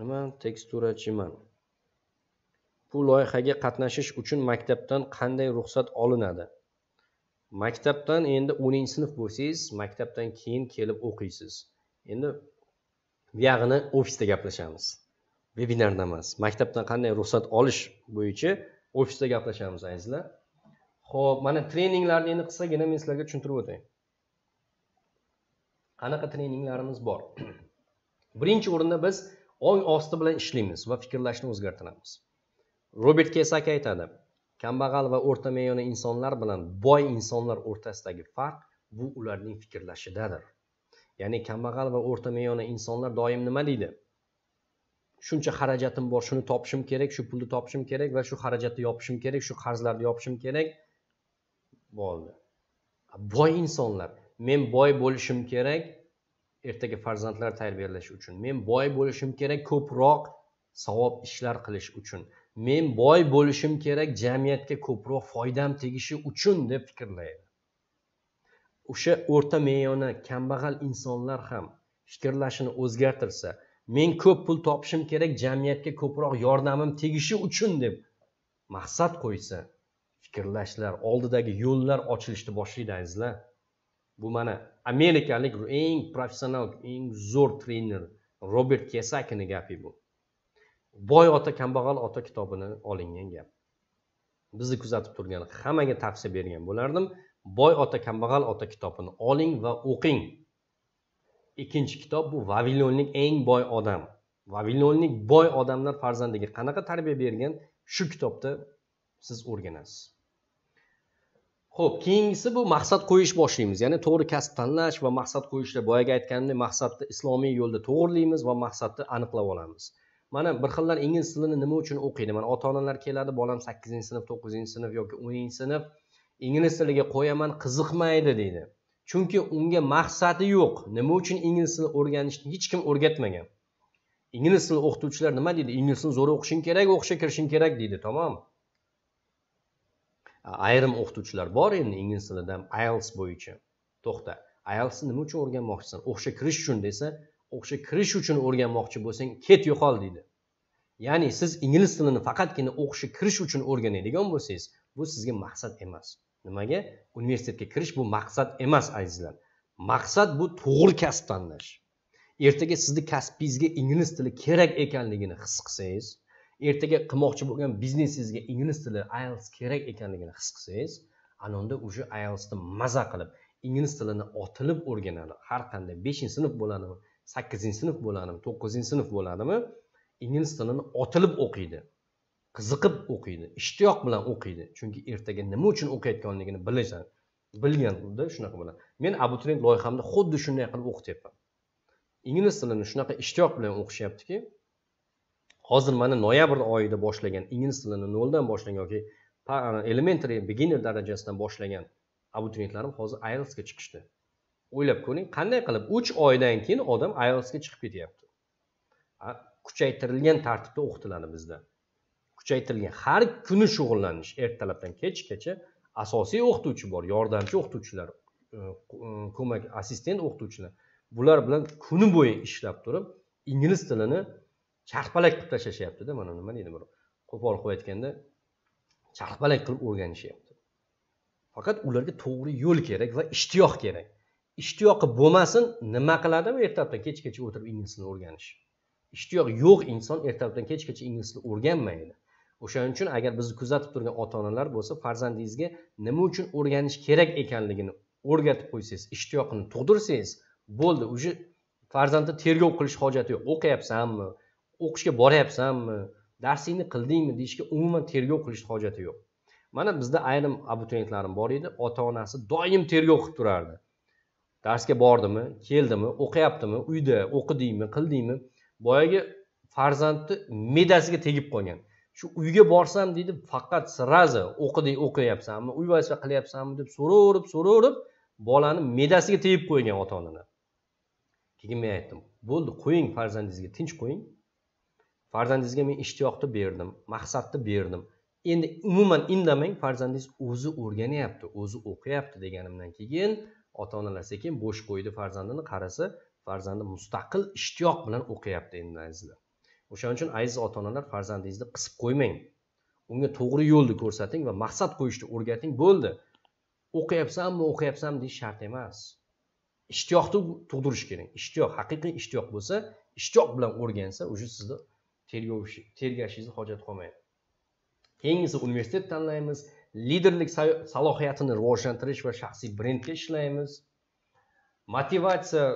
nima teksturachiman bu loyihaga qatnashish uchun maktabdan qanday ruxsat olinadi maktabdan endi 10 sinf bo'lsangiz maktabdan keyin kelib o'qiysiz endi buyog'ini ofisda gaplashamiz vebinarda emas maktabdan qanday ruxsat olish bo'yicha ofisda gaplashamiz azizlar ho'p mana treninglarni endi qisqagina men sizlarga tushuntirib o'tay qanaqa treninglarimiz bor <clears throat> birinchi o'rinda biz ong osti bilan ishlaymiz va fikrlashni o'zgartiramiz robert kesaki aytadi kambag'al va o'rta me'yorli insonlar bilan boy insonlar o'rtasidagi farq bu ularning fikrlashidadir ya'ni kambag'al va o'rta me'yona insonlar doim nima deydi shuncha xarajatim bor shuni topishim kerak shu pulni topishim kerak va shu xarajatni yopishim kerak shu qarzlarni yopishim kerak bo'ldi boy insonlar men boy bo'lishim kerak ertaga farzandlar tarbiyalash uchun men boy bo'lishim kerak ko'proq savob ishlar qilish uchun men boy bo'lishim kerak jamiyatga ko'proq foydam tegishi uchun deb fikrlaydi o'sha o'rta me'yona kambag'al insonlar ham fikrlashini o'zgartirsa men ko'p pul topishim kerak jamiyatga ko'proq yordamim tegishi uchun deb maqsad qo'ysa fikrlashlar oldidagi yo'llar ochilishni boshlaydi azizlar bu mana amerikalik eng professional eng zo'r trener robert kesakini gapi bu boy ota kambag'al ota kitobini olingan gap bizni kuzatib turgan hammaga tavsiya bergan bo'lardim boy ota kambag'al ota kitobini oling va o'qing ikkinchi kitob bu vavilonlik eng boy odam vavilonlik boy odamlar farzandiga qanaqa tarbiya bergan shu kitobda siz o'rganasiz ho'p keyingisi bu maqsad qo'yish boshlaymiz ya'ni to'g'ri kasb tanlash va maqsad qo'yishda boyagi aytganimdek maqsadni islomiy yo'lda to'g'irlaymiz va maqsadni aniqlab olamiz mana bir xillar ingliz tilini nima uchun o'qiydi mana ota onalar keladi bolam sakkizinchi sinf to'qqizinchi sinf yoki o'ninchi sinf ingliz tiliga qo'yaman qiziqmaydi deydi chunki unga maqsadi yo'q nima uchun ingliz tilini o'rganishni hech kim o'rgatmagan ingliz tili o'qituvchilar nima deydi ingliz tilini zo'r o'qishing kerak o'qishga kirishing kerak deydi tamom ayrim o'qituvchilar bor endi ingliz tilida ielts bo'yicha to'xta ieltsni nima uchun o'rganmoqchisan o'qishga kirish uchun desa o'qishga kirish uchun o'rganmoqchi bo'lsang ket yo'qol deydi ya'ni siz ingliz tilini faqatgina o'qishga kirish uchun o'rganadigan bo'lsangiz bu sizga maqsad emas nimaga universitetga kirish bu maqsad emas azizlar maqsad bu to'g'ri kasb tanlash ertaga sizni kasbingizga ingliz tili kerak ekanligini his qilsangiz ertaga qilmoqchi bo'lgan biznesingizga ingliz tili ielts kerak ekanligini his qilsangiz ana unda o'sha ielsni maza qilib ingliz tilini otilib o'rganadi har qanday beshinchi sinf bo'ladimi sakkizinchi sinf bo'ladimi to'qqizinchi sinf bo'ladimi ingliz tilini otilib o'qiydi qiziqib o'qiydi ishtiyoq bilan o'qiydi chunki ertaga nima uchun o'qiyotganligini bilasan bilgan shunaqa bo'ladi men abituriyent loyihamni xuddi shunday qilib o'qityapman ingliz tilini shunaqa ishtiyoq bilan o'qishyaptiki hozir mana noyabr oyida boshlagan ingliz tilini noldan boshlagan yoki elementary beginner darajasidan boshlagan abituriyentlarim hozir ielsga chiqishdi o'ylab ko'ring qanday qilib uch oydan keyin odam ielsga chiqib ketyapti kuchaytirilgan tartibda o'qitiladi bizda kuchaytirilgan har kuni shug'ullanish ertalabdan kechgacha asosiy o'qituvchi bor yordamchi o'qituvchilar e, e, ko'mak assistent o'qituvchilar bular bilan kuni bo'yi ishlab turib ingliz tilini charxpalak qilib tashlashyaptida mana nima deydi bir qo'pol qilib aytganda charxpalak qilib o'rganishyapti faqat ularga to'g'ri yo'l kerak va ishtiyoq kerak ishtiyoqi bo'lmasin nima qiladi ertalabdan kechgacha o'tirib ingliz tilini o'rganish ishtiyoq yo'q inson ertalabdan kechgacha ingliz tilini o'rganmaydi o'shaning uchun agar bizni kuzatib turgan ota onalar bo'lsa farzandingizga nima uchun o'rganish kerak ekanligini o'rgatib qo'ysangiz ishtiyoqini tug'dirsangiz bo'ldi уже farzandni tergov qilish hojati yo'q o'qiyapsanmi o'qishga boryapsanmi darsingni qildingmi deyishga umuman tergov qilish hojati yo'q mana bizda ayrim abituriyentlarim bor edi ota onasi doim tergov qilib turardi darsga bordimi keldimi o'qiyaptimi uyda o'qidingmi qildingmi boyagi farzandni me'dasiga tegib qolgan shu uyga borsam deydi faqat сразу o'qiding o'qiyapsanmi uy vazifa qilyapsanmi deb so'raverib so'raverib bolani me'dasiga tegib qo'ygan ota onalar keyin men aytdim bo'ldi qo'ying farzandingizga tinch qo'ying farzandingizga men ishtiyoqni berdim maqsadni berdim endi umuman indamang farzandingiz o'zi o'rganyapti o'zi o'qiyapti deganimdan keyin ota onalar sekin bo'sh qo'ydi farzandini qarasa farzandi mustaqil ishtiyoq bilan o'qiyapti endi azizlar o'shaning uchun aziz ota onalar farzandingizni qisib qo'ymang unga to'g'ri yo'lni ko'rsating va maqsad qo'yishni o'rgating bo'ldi o'qiyapsanmi o'qiyapsanmi deyish shart emas ishtiyoqni tug'dirish kerak ishtiyoq haqiqiy ishtiyoq bo'lsa ishtiyoq bilan o'rgansa уже sizni tergashingizni hojati qolmaydi keyingisi universitet tanlaymiz liderlik salohiyatini rivojlantirish va shaxsiy brendga ishlaymiz motivatsiya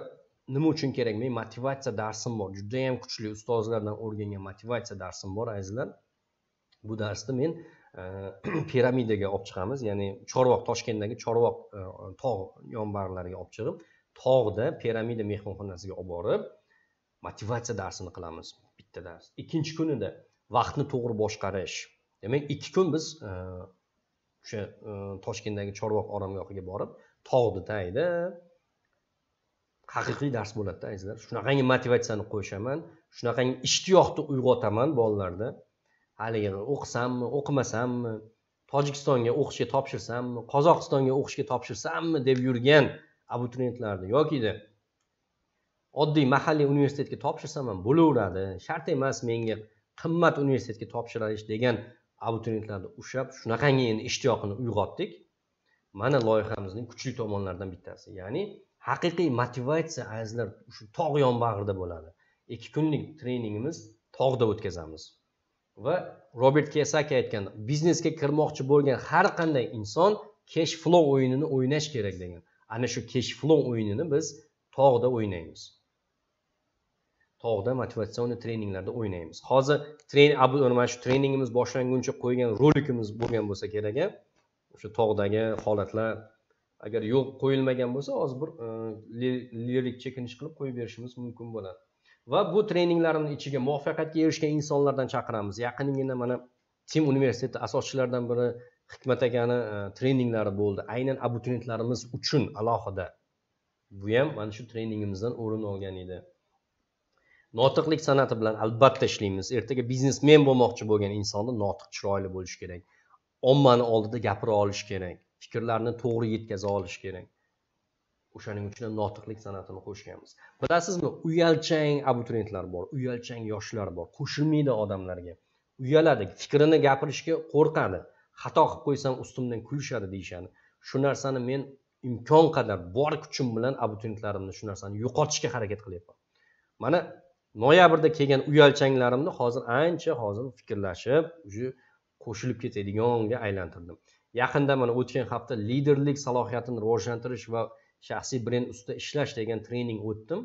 nima uchun kerak men motivatsiya darsim bor judayam kuchli ustozlardan o'rgangan motivatsiya darsim bor azizlar bu darsda men e, <clears throat> piramidaga olib chiqamiz ya'ni chorvoq toshkentdagi chorvoq e, tog' yonbarilariga olib chiqib tog'da piramida mehmonxonasiga olib borib motivatsiya darsini qilamiz bitta dars ikkinchi kunida vaqtni to'g'ri boshqarish demak ikki kun biz e, o'sha toshkentdagi chorvoq oromgohiga borib tog'ni tagida haqiqiy dars bo'ladida azizlar shunaqangi motivatsiyani qo'yishaman shunaqangi ishtiyoqni uyg'otaman bolalarda haligi o'qisammi o'qimasammi tojikistonga o'qishga topshirsammi qozog'istonga o'qishga topshirsammi deb yurgan abituriyentlarni yokida oddiy mahalliy universitetga topshirsam ham bo'laveradi shart emas menga qimmat universitetga topshirilish degan abituriyentlarni ushlab shunaqangi endi ishtiyoqini uyg'otdik mana loyihamizning kuchli tomonlaridan bittasi ya'ni haqiqiy motivatsiya azizlar shu tog' yonbag'rida bo'ladi ikki kunlik treningimiz tog'da o'tkazamiz va robert kiyosaki aytgan biznesga kirmoqchi bo'lgan har qanday inson kesh flow o'yinini o'ynash kerak degan ana shu kesh flow o'yinini biz tog'da o'ynaymiz tog'da motivatsion treninglarda o'ynaymiz hozir trening mana shu treningimiz boshlanguncha qo'ygan rolikimiz bo'lgan bo'lsa kerak o'sha tog'dagi holatlar agar yo'l qo'yilmagan bo'lsa hozir bir e, lirik chekinish qilib qo'yib berishimiz mumkin bo'ladi va bu treninglarni ichiga muvaffaqiyatga erishgan insonlardan chaqiramiz yaqiningina mana tim universiteti asoschilaridan biri hikmat akani e, treninglari bo'ldi aynan abituriyentlarimiz uchun alohida bu ham mana shu treningimizdan o'rin olgan edi notiqlik san'ati bilan albatta ishlaymiz ertaga biznesmen bo'lmoqchi bo'lgan insonda notiq chiroyli bo'lishi kerak ommani oldida gapira olishi kerak fikrlarni to'g'ri yetkaza olish kerak o'shaning uchun ham notiqlik san'atini qo'shganmiz bilasizmi uyalchang abituriyentlar bor uyalchang yoshlar bor qo'shilmaydi odamlarga uyaladi fikrini gapirishga qo'rqadi xato qilib qo'ysam ustimdan kulishadi deyishadi shu narsani men imkon qadar bor kuchim bilan abituriyentlarimni shu narsani yo'qotishga harakat qilyapman mana noyabrda kelgan uyalchanglarimni hozir ancha hozir fikrlashib уже qo'shilib ketadiganga aylantirdim yaqinda mana o'tgan hafta liderlik salohiyatini rivojlantirish va shaxsiy brend ustida ishlash degan trening o'tdim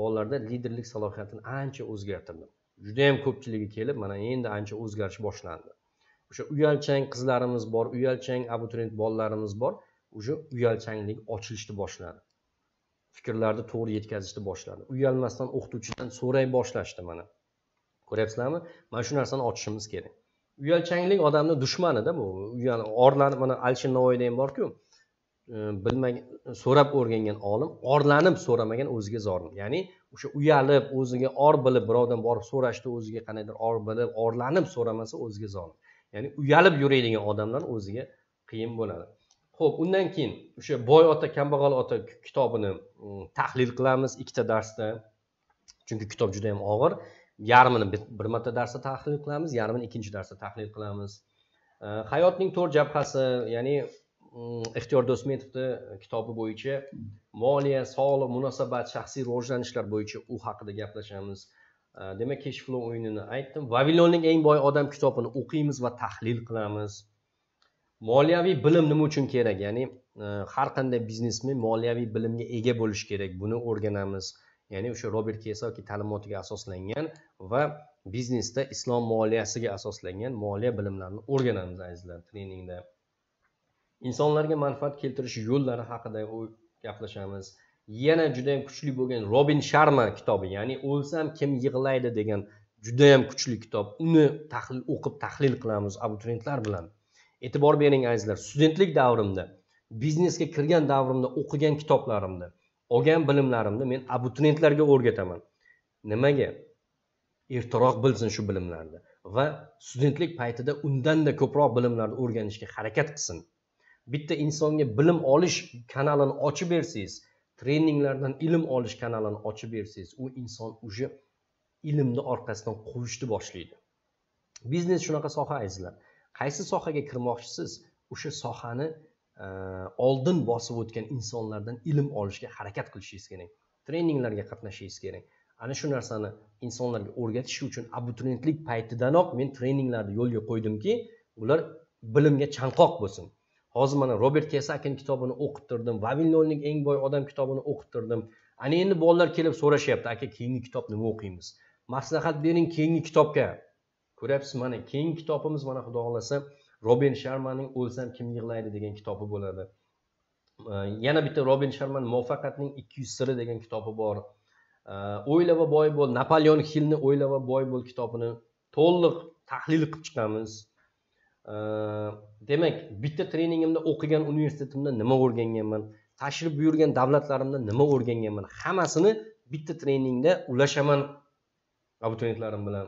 bolalarda liderlik salohiyatini ancha o'zgartirdim judayam ko'pchiligi kelib mana endi ancha o'zgarish boshlandi o'sha uyalchang qizlarimiz bor uyalchang abituriyent bolalarimiz bor уже uyalchanglik ochilishni boshladi fikrlarni to'g'ri yetkazishni boshladi uyalmasdan o'qituvchidan so'ray boshlashdi mana ko'ryapsizlarmi mana shu narsani ochishimiz kerak uyalchanglik odamni dushmanida bu yani orlanib mana alisher navoiyda ham borku e, bilmagan so'rab o'rgangan olim orlanib so'ramagan o'ziga zolim ya'ni o'sha uyalib o'ziga or bilib birovdan borib so'rashni o'ziga qandaydir or bilib orlanib so'ramasa o'ziga zolim ya'ni uyalib yuradigan odamlar o'ziga qiyin bo'ladi ho'p undan keyin o'sha boy ota kambag'al ota kitobini mm, tahlil qilamiz ikkita darsda chunki kitob juda yam og'ir yarmini bir marta darsda tahlil qilamiz yarmini ikkinchi darsda tahlil qilamiz hayotning to'rt jabhasi ya'ni mm, ixtiyor do'smetovni uh, kitobi bo'yicha moliya sog'liq munosabat shaxsiy rivojlanishlar bo'yicha u haqida gaplashamiz demak keshflo o'yinini aytdim vavilonning eng boy odam kitobini o'qiymiz va tahlil qilamiz moliyaviy bilim nima uchun kerak ya'ni uh, har qanday biznesmen moliyaviy bilimga ega bo'lishi kerak buni o'rganamiz ya'ni o'sha robert kiyosaki ta'limotiga asoslangan va biznesda islom moliyasiga asoslangan moliya bilimlarini o'rganamiz azizlar treningda insonlarga manfaat keltirish yo'llari haqida gaplashamiz yana juda yam kuchli bo'lgan robin sharma kitobi ya'ni o'lsam kim yig'laydi degan juda yam kuchli kitob uni tahlil o'qib tahlil qilamiz abituriyentlar bilan e'tibor bering azizlar studentlik davrimda biznesga kirgan davrimda o'qigan kitoblarimda olgan bilimlarimni men abituriyentlarga o'rgataman nimaga ertaroq bilsin shu bilimlarni va studentlik paytida undanda ko'proq bilimlarni o'rganishga harakat qilsin bitta insonga bilim olish kanalini ochib bersangiz treninglardan ilm olish kanalini ochib bersangiz u inson уже ilmni orqasidan quvishni boshlaydi biznes shunaqa soha azizlar qaysi sohaga kirmoqchisiz o'sha sohani oldin bosib o'tgan insonlardan ilm olishga harakat qilishingiz kerak treninglarga qatnashishingiz kerak ana shu narsani insonlarga o'rgatish uchun abituriyentlik paytidanoq men treninglarni yo'lga qo'ydimki ular bilimga chanqoq bo'lsin hozir mana robert kesakin kitobini o'qib turdim vavilnolnik eng boy odam kitobini o'qib turdim ana endi bolalar kelib so'rashyapti aka keyingi kitob nima o'qiymiz maslahat bering keyingi kitobga ko'ryapsiz mana keyingi kitobimiz mana xudo xohlasa robin sharmaning o'lsam kim yig'laydi degan kitobi bo'ladi yana bitta robin sharman muvaffaqiyatning ikki yuz siri degan kitobi bor o'yla va boy bo'l napoleon hillni o'yla va boy bo'l kitobini to'liq tahlil qilib chiqamiz demak bitta treningimda o'qigan universitetimda nima o'rganganman tashrif buyurgan davlatlarimda nima o'rganganman hammasini bitta treningda ulashaman abituriyentlarim bilan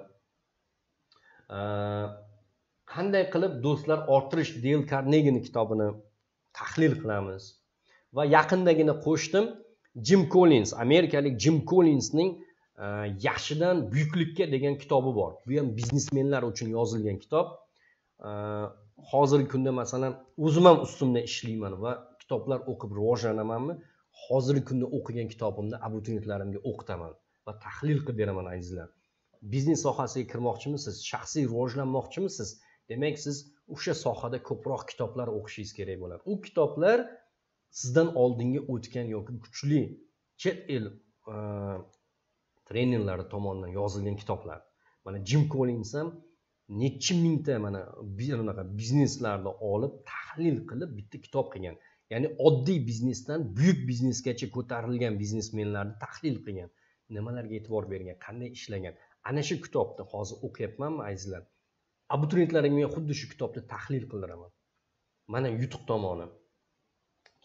qanday qilib do'stlar orttirish deyl karnegini kitobini tahlil qilamiz va yaqindagina qo'shdim jim kolins amerikalik jim kolinsning e, yaxshidan buyuklikka degan kitobi bor bu ham biznesmenlar uchun yozilgan kitob e, hozirgi kunda masalan o'zim ham ustimda ishlayman va kitoblar o'qib rivojlanamanmi hozirgi kunda o'qigan kitobimni abituriyentlarimga o'qitaman va tahlil qilib beraman azizlar biznes sohasiga kirmoqchimisiz shaxsiy rivojlanmoqchimisiz demak siz o'sha sohada ko'proq kitoblar o'qishingiz kerak bo'ladi u kitoblar sizdan oldingi o'tgan yoki kuchli chet el e, trenerlari tomonidan yozilgan kitoblar mana jim kollins ham nechi mingta mana anaqa bizneslarni olib tahlil qilib bitta kitob qilgan ya'ni oddiy biznesdan buyuk biznesgacha ko'tarilgan biznesmenlarni tahlil qilgan nimalarga e'tibor bergan qanday ishlagan ana shu kitobni hozir o'qiyapmanmi azizlar abituriyentlarimga men xuddi shu kitobni tahlil qildiraman mana yutuq tomoni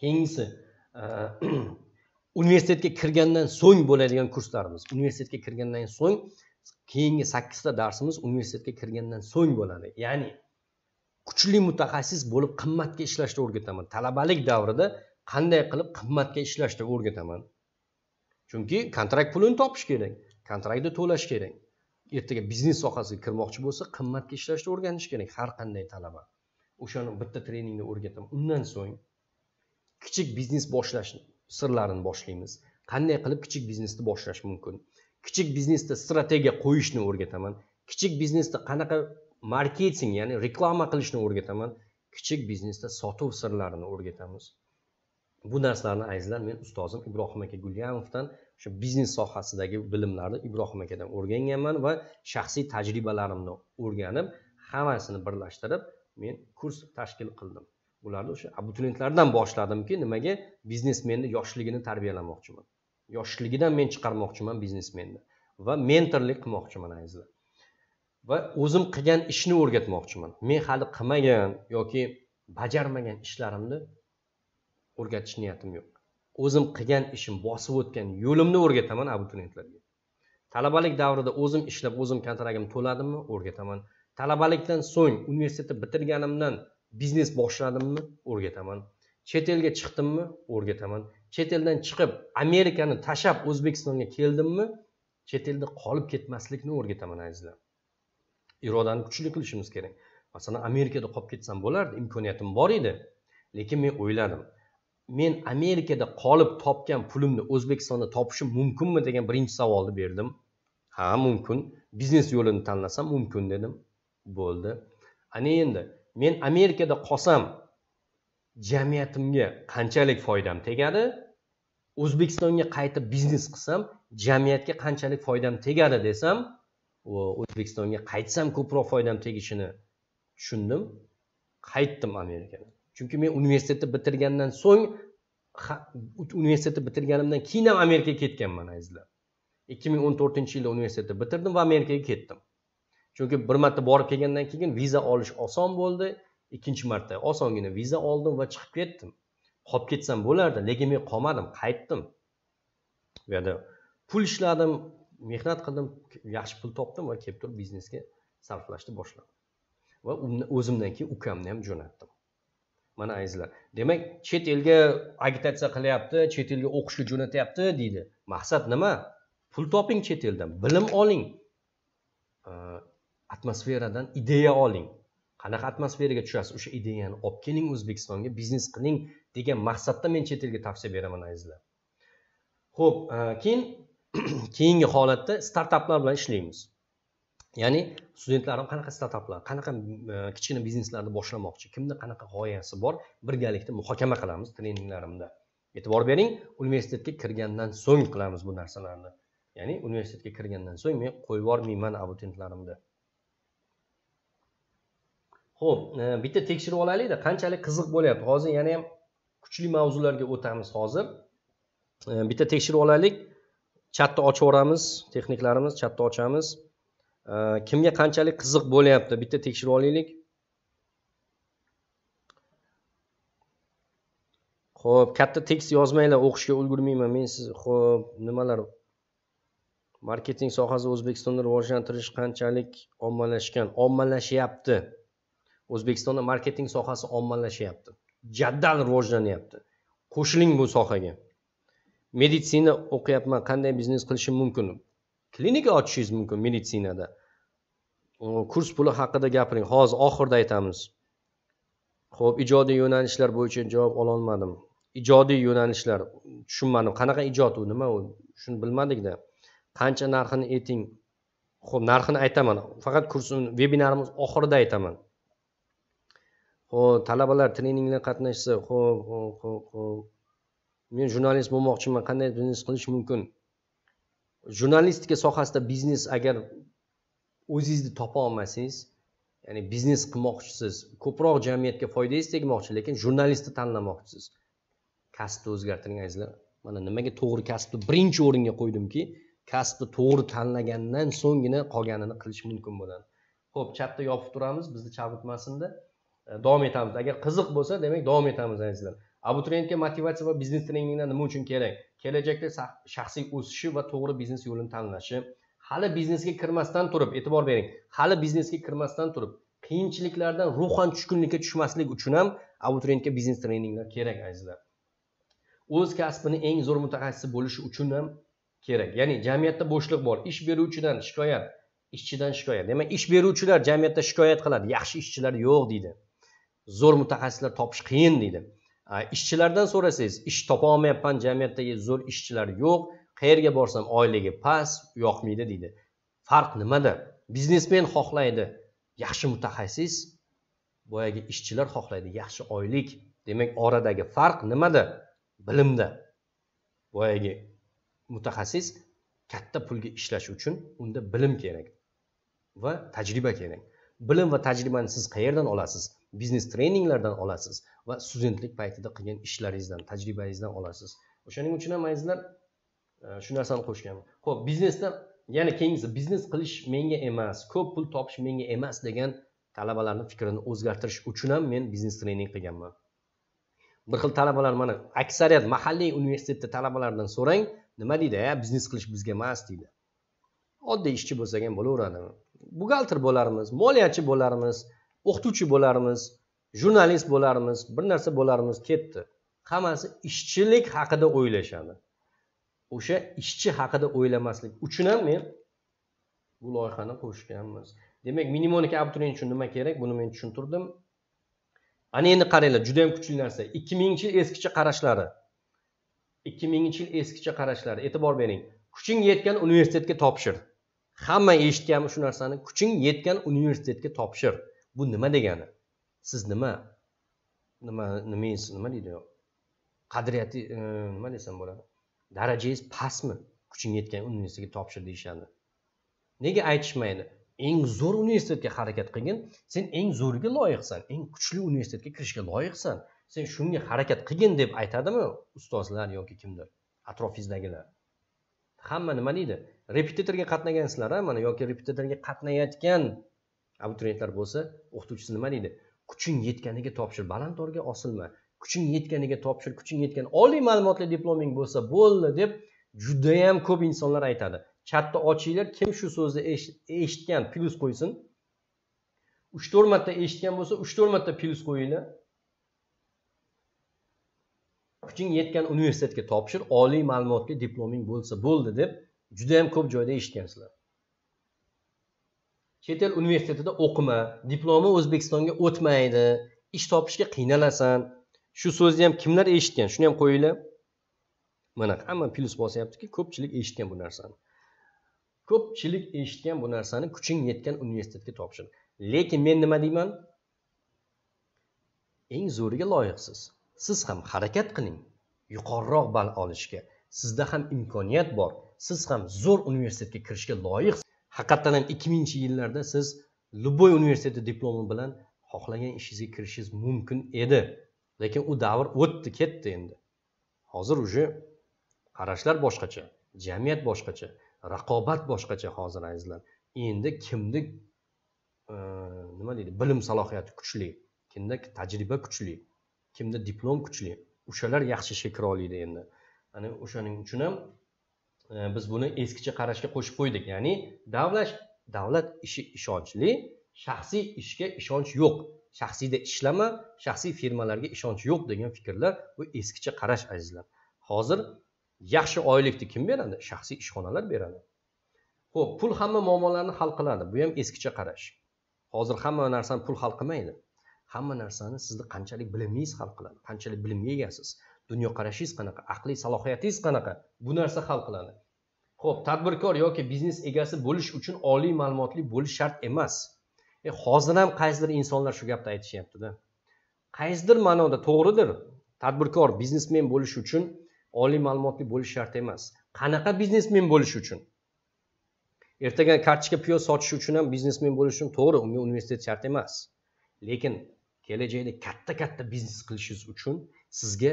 keyingisi <clears throat> universitetga kirgandan so'ng bo'ladigan kurslarimiz universitetga kirgandan so'ng keyingi sakkizta darsimiz universitetga kirgandan so'ng bo'ladi ya'ni kuchli mutaxassis bo'lib qimmatga ishlashni o'rgataman talabalik davrida qanday qilib qimmatga ishlashni o'rgataman chunki kontrakt pulini topish kerak kontraktni to'lash kerak ertaga biznes sohasiga kirmoqchi bo'lsa qimmatga ishlashni o'rganish kerak har qanday talaba o'shani bitta treningda o'rgataman undan so'ng kichik biznes boshlash sirlarini boshlaymiz qanday qilib kichik biznesni boshlash mumkin kichik biznesda strategiya qo'yishni o'rgataman kichik biznesda qanaqa marketing ya'ni reklama qilishni o'rgataman kichik biznesda sotuv sirlarini o'rgatamiz bu narsalarni azizlar men ustozim ibrohim aka gulyamovdan shu biznes sohasidagi bilimlarni ibrohim akadan o'rganganman va shaxsiy tajribalarimni o'rganib hammasini birlashtirib men kurs tashkil qildim ularni o'sha abituriyentlardan boshladimki nimaga biznesmenni yoshligini tarbiyalamoqchiman yoshligidan men chiqarmoqchiman biznesmenni va mentorlik qilmoqchiman azizlar va o'zim qilgan ishni o'rgatmoqchiman men hali qilmagan yoki bajarmagan ishlarimni o'rgatish niyatim yo'q o'zim qilgan ishim bosib o'tgan yo'limni o'rgataman abituriyentlarga talabalik davrida o'zim ishlab o'zim kontragimni to'ladimmi o'rgataman talabalikdan so'ng universitetni bitirganimdan biznes boshladimmi o'rgataman chet elga chiqdimmi o'rgataman chet eldan chiqib amerikani tashlab o'zbekistonga keldimmi chet elda qolib ketmaslikni o'rgataman azizlar irodani kuchli qilishimiz kerak masalan amerikada qolib ketsam bo'lardi imkoniyatim bor edi lekin men o'yladim men amerikada qolib topgan pulimni o'zbekistonda topishim mumkinmi degan birinchi savolni berdim ha mumkin biznes yo'lini tanlasam mumkin dedim bo'ldi ana endi men amerikada qolsam jamiyatimga qanchalik foydam tegadi o'zbekistonga qaytib biznes qilsam jamiyatga qanchalik foydam tegadi desam o'zbekistonga qaytsam ko'proq foydam tegishini tushundim qaytdim amerikaga chunki men universitetni bitirgandan so'ng universitetni bitirganimdan keyin ham amerikaga ketganman azizlar ikki ming o'n to'rtinchi yilda universitetni bitirdim va amerikaga ketdim chunki bir marta borib kelgandan keyin viza olish oson bo'ldi ikkinchi marta osongina viza oldim va chiqib ketdim qolib ketsam bo'lardi lekin men qolmadim qaytdim u yerda pul ishladim mehnat qildim yaxshi pul topdim va kelib turib biznesga sarflashni boshladim va o'zimdan keyin ukamni ham jo'natdim mana azizlar demak chet elga agitatsiya qilyapti chet elga o'qishga jo'natyapti deydi maqsad nima pul toping chet eldan bilim oling atmosferadan ideya oling qanaqa atmosferaga tushasiz o'sha ideyani olib keling o'zbekistonga biznes qiling degan maqsadda men chet elga tavsiya beraman azizlar ho'p keyin <clears throat> keyingi holatda startaplar bilan ishlaymiz ya'ni studentlarim qanaqa startaplar qanaqa e, kichkina bizneslarni boshlamoqchi kimda qanaqa g'oyasi bor birgalikda muhokama qilamiz treninglarimda e'tibor bering universitetga kirgandan so'ng qilamiz bu narsalarni ya'ni universitetga kirgandan so'ng men qo'yib yubormayman abituriyentlarimni ho'p e, bitta tekshirib olaylikda qanchalik qiziq bo'lyapti hozir yana ham kuchli mavzularga o'tamiz hozir e, bitta tekshirib olaylik chatni ochib yuboramiz texniklarimiz chatni ochamiz Э, kimga qanchalik qiziq bo'lyapti bitta tekshirib olaylik ho'p katta tekst yozmanglar o'qishga ulgurmayman men siz ho'p nimalar marketing sohasi o'zbekistonda rivojlantirish qanchalik ommalashgan ommalashyapti o'zbekistonda marketing sohasi ommalashyapti jadal rivojlanyapti qo'shiling bu sohaga meditsina o'qiyapman qanday biznes qilishim mumkin klinika ochishingiz mumkin meditsinada kurs puli haqida gapiring hozir oxirida aytamiz ho'p ijodiy yo'nalishlar bo'yicha javob ololmadim ijodiy yo'nalishlar tushunmadim qanaqa ijod u nima u shuni bilmadikda qancha narxini ayting ho'p narxini aytaman faqat kursim vebinarimiz oxirida aytaman ho'p talabalar treningda qatnashsa ho'p ho'p ho'p ho'p men jurnalist bo'lmoqchiman qanday biznes qilish mumkin jurnalistika sohasida biznes agar o'zingizni topa olmasangiz ya'ni biznes qilmoqchisiz ko'proq jamiyatga foydangiz tegmoqchi lekin jurnalistni tanlamoqchisiz kasbni azizlar mana nimaga to'g'ri kasbni birinchi o'ringa qo'ydimki kasbni to'g'ri tanlagandan so'nggina qolganini qilish mumkin bo'ladi ho'p chatni yopib turamiz bizni chalg'itmasinda davom etamiz agar qiziq bo'lsa demak davom etamiz azizlar abituriyentga motivatsiya va biznes treninglar nima uchun kerak kelajakda shaxsiy o'sishi va to'g'ri biznes yo'lini tanlashi hali biznesga kirmasdan turib e'tibor bering hali biznesga kirmasdan turib qiyinchiliklardan ruhan tushkunlikka tushmaslik uchun ham abituriyentga biznes treninglar kerak azizlar o'z kasbini eng zo'r mutaxassisi bo'lishi uchun ham kerak ya'ni jamiyatda bo'shliq bor ish beruvchidan shikoyat ishchidan shikoyat demak ish beruvchilar jamiyatda shikoyat qiladi yaxshi ishchilar yo'q deydi zo'r mutaxassislar topish qiyin deydi ishchilardan so'rasangiz ish topa olmayapman jamiyatdagi zo'r ishchilar yo'q qayerga borsam oyligi past yoqmaydi deydi farq nimada biznesmen xohlaydi yaxshi mutaxassis boyagi ishchilar xohlaydi yaxshi oylik demak oradagi farq nimada bilimda boyagi mutaxassis katta pulga ishlash uchun unda bilim kerak va tajriba kerak bilim va tajribani siz qayerdan olasiz biznes treninglardan olasiz va studentlik paytida qilgan ishlaringizdan tajribangizdan olasiz o'shaning uchun ham azizlar e, shu narsani qo'shganman ho'p biznesda yana keyingisi biznes qilish menga emas ko'p pul topish menga emas degan talabalarni fikrini o'zgartirish uchun ham men biznes trening qilganman bir xil talabalar mana aksariyat mahalliy universitetda talabalardan so'rang nima deydi ya biznes qilish bizga emas deydi oddiy ishchi bo'lsak ham bo'laveradi buxgalter bo'larmiz moliyachi bo'larmiz o'qituvchi bo'larmiz jurnalist bo'larmiz bir narsa bo'larmiz ketdi hammasi ishchilik haqida o'ylashadi o'sha ishchi haqida o'ylamaslik uchun ham men bu loyihani qo'shganmiz demak minimonik abituriyent uchun nima kerak buni men tushuntirdim ana endi qaranglar juda kuchli narsa ikki minginchi yil eskicha qarashlari ikki minginchi yil eskicha qarashlari e'tibor bering kuching yetgan universitetga topshir hamma eshitganmi shu narsani kuching yetgan universitetga topshir bu nima degani siz nima nima nimangiz nima deydi qadriyati e, nima desam bo'ladi darajangiz pastmi kuching yetgan universitetga topshir deyishadi nega aytishmaydi eng zo'r universitetga harakat qilgin sen eng zo'riga loyiqsan eng kuchli universitetga kirishga loyiqsan sen shunga harakat qilgin deb aytadimi ustozlar yoki kimdir atrofingizdagilar hamma nima deydi repetitorga qatnagansizlar a mana yoki repetitorga qatnayotgan abituriyentlar bo'lsa o'qituvchisi nima deydi kuching yetganiga topshir baland torga osilma kuching yetganiga topshir kuching yetgan oliy ma'lumotli diploming bo'lsa bo'ldi deb judayam ko'p insonlar aytadi chatni ochinglar kim shu so'zni eshitgan plyus qo'ysin uch to'rt marta eshitgan bo'lsa uch to'rt marta plyus qo'yinglar kuching yetgan universitetga topshir oliy ma'lumotli diploming bo'lsa bo'ldi deb judayam ko'p joyda eshitgansizlar chet el universitetida o'qima diplomi o'zbekistonga o'tmaydi ish topishga qiynalasan shu so'zni ham kimlar eshitgan shuni ham qo'yinglar mana hamma plyus bosyaptiki ko'pchilik eshitgan bu narsani ko'pchilik eshitgan bu narsani kuching yetgan universitetga topshir lekin men nima deyman eng zo'riga loyiqsiz siz ham harakat qiling yuqoriroq ball olishga sizda ham imkoniyat bor siz ham zo'r universitetga kirishga loyiqsiz haqiqatdan ham ikki mingnchi yillarda siz любой universitetni diplomi bilan xohlagan ishingizga kirishingiz mumkin edi lekin u davr o'tdi ketdi endi hozir уже qarashlar boshqacha jamiyat boshqacha raqobat boshqacha hozir azizlar endi kimni e, nima deydi bilim salohiyati kuchli kimda tajriba kuchli kimda diplom kuchli o'shalar yaxshi ishga kira oladi endi ana o'shaning uchun ham biz buni eskicha qarashga qo'shib qo'ydik ya'ni davlat davlat ishi ishonchli shaxsiy ishga ishonch yo'q shaxsiyda ishlama shaxsiy firmalarga ishonch yo'q degan fikrlar bu eskicha qarash azizlar hozir yaxshi oylikni kim beradi shaxsiy ishxonalar beradi ho'p pul hamma muammolarni hal qiladi bu ham eskicha qarash hozir hamma narsani pul hal qilmaydi hamma narsani sizni qanchalik bilimligingiz hal qiladi qanchalik bilimga egasiz dunyoqarashingiz qanaqa aqliy salohiyatingiz qanaqa bu narsa hal qiladi ho'p tadbirkor yoki biznes egasi bo'lish uchun oliy ma'lumotli bo'lish shart emas e, hozir ham qaysidir insonlar shu gapni aytishyaptida qaysidir ma'noda to'g'ridir tadbirkor biznesmen bo'lish uchun oliy ma'lumotli bo'lish shart emas qanaqa biznesmen bo'lish uchun ertaga kartochka piyoz sotish uchun ham biznesmen bo'lish uchun to'g'ri unga universitet shart emas lekin kelajakda katta katta biznes qilishingiz uchun sizga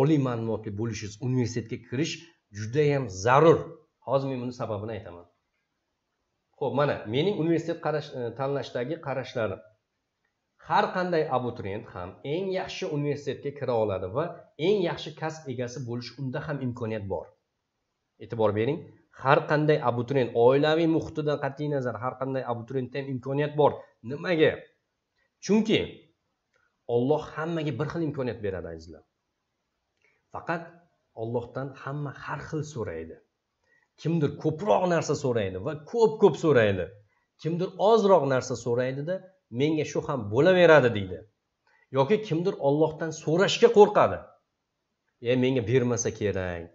oliy ma'lumotli bo'lishingiz universitetga kirish judayam zarur hozir men buni sababini aytaman ho'p mana mening universitet qarash e, tanlashdagi qarashlarim har qanday abituriyent ham eng yaxshi universitetga kira oladi va eng yaxshi kasb egasi bo'lish unda ham imkoniyat bor e'tibor bering har qanday abituriyent oilaviy muhitidan qat'iy nazar har qanday abituriyentda ham imkoniyat bor nimaga chunki olloh hammaga bir xil imkoniyat beradi azizlar faqat ollohdan hamma har xil so'raydi kimdir ko'proq narsa so'raydi va ko'p ko'p so'raydi kimdir ozroq narsa so'raydida menga shu ham bo'laveradi deydi yoki kimdir ollohdan so'rashga qo'rqadi e menga bermasa kerak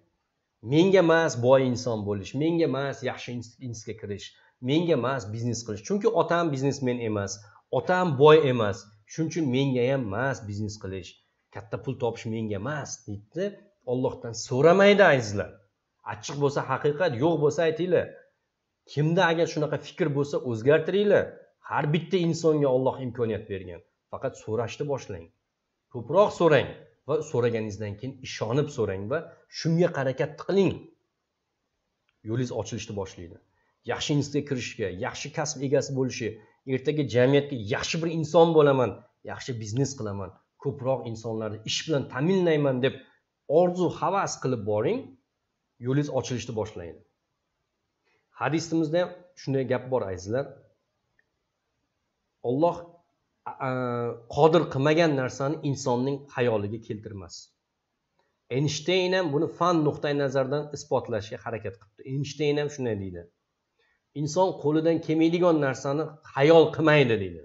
menga emas boy inson bo'lish menga emas yaxshi institutga kirish menga emas biznes qilish chunki otam biznesmen emas otam boy emas shuning uchun menga ham emas biznes qilish katta pul topish menga emas deydi ollohdan so'ramaydi azizlar achchiq bo'lsa haqiqat yo'q bo'lsa aytinglar kimda agar shunaqa fikr bo'lsa o'zgartiringlar har bitta insonga olloh imkoniyat bergan faqat so'rashni boshlang ko'proq so'rang va so'raganingizdan keyin ishonib so'rang va shunga harakat qiling yo'lingiz ochilishni boshlaydi yaxshi institutga kirishga yaxshi kasb egasi bo'lishga ertaga jamiyatga yaxshi bir inson bo'laman yaxshi biznes qilaman ko'proq insonlarni ish bilan ta'minlayman deb orzu havas qilib boring yo'lingiz ochilishni boshlaydi hadisimizda ham shunday gap bor azizlar olloh qodir qilmagan narsani insonning hayoliga keltirmas eynshteyn ham buni fan nuqtai nazaridan isbotlashga harakat qilibdi eynshteyn ham shunday deydi inson qo'lidan kelmaydigan narsani hayol qilmaydi deydi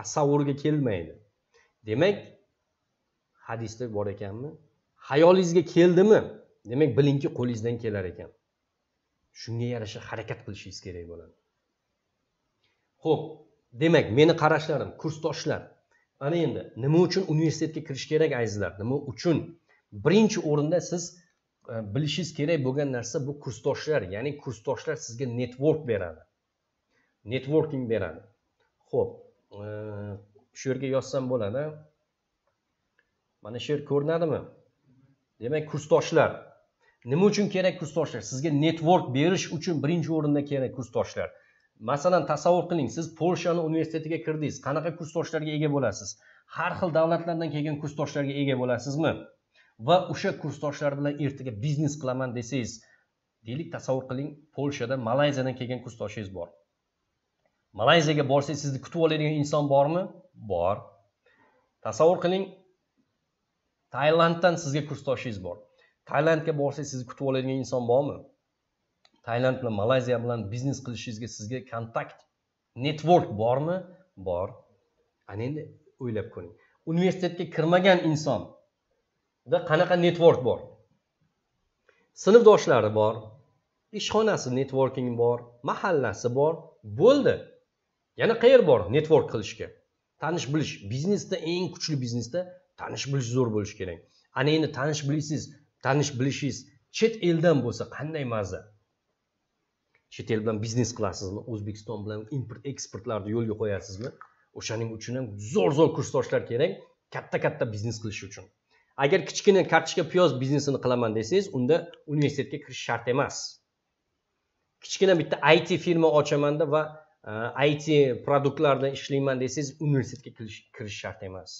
tasavvurga kelmaydi demak hadisda bor ekanmi hayolingizga keldimi demak bilingki qo'lingizdan kelar ekan shunga yarasha harakat qilishingiz kerak bo'ladi ho'p demak meni qarashlarim kursdoshlar ana endi nima uchun universitetga kirish kerak azizlar nima uchun birinchi o'rinda siz e, bilishingiz kerak bo'lgan narsa bu kursdoshlar ya'ni kursdoshlar sizga network beradi networking beradi ho'p e, shu yerga yozsam bo'ladi mana shu yer ko'rinadimi demak kursdoshlar nima uchun kerak kursdoshlar sizga network berish uchun birinchi o'rinda kerak kursdoshlar masalan tasavvur qiling siz polshani universitetiga kirdingiz qanaqa kursdoshlarga ega bo'lasiz har xil davlatlardan kelgan kursdoshlarga ega bo'lasizmi va o'sha kursdoshlar bilan ertaga biznes qilaman desangiz deylik tasavvur qiling polshada malayziyadan kelgan kursdoshingiz bor malayziyaga borsangiz sizni kutib oladigan inson bormi bor tasavvur qiling tailanddan sizga kursdoshingiz bor tailandga borsangiz sizni kutib oladigan inson bormi tailand bilan malayziya bilan biznes qilishingizga sizga kontakt network bormi bor ana endi o'ylab ko'ring universitetga kirmagan insonda qanaqa network bor sinfdoshlari bor ishxonasi networking bor mahallasi bor bo'ldi yana qayer bor network qilishga tanish bilish biznesda eng kuchli biznesda tanish bilish zo'r bo'lishi kerak ana endi tanish bilasiz tanish bilishingiz chet eldan bo'lsa qanday maza chet el bilan biznes qilasizmi o'zbekiston bilan import eksportlarni yo'lga qo'yasizmi o'shaning uchun ham zo'r zo'r kursdoshlar kerak katta katta biznes qilish uchun agar kichkina kartochka piyoz biznesini qilaman desangiz unda universitetga kirish shart emas kichkina bitta it firma ochamanda va e, it produktlarda ishlayman desangiz universitetga kirish shart emas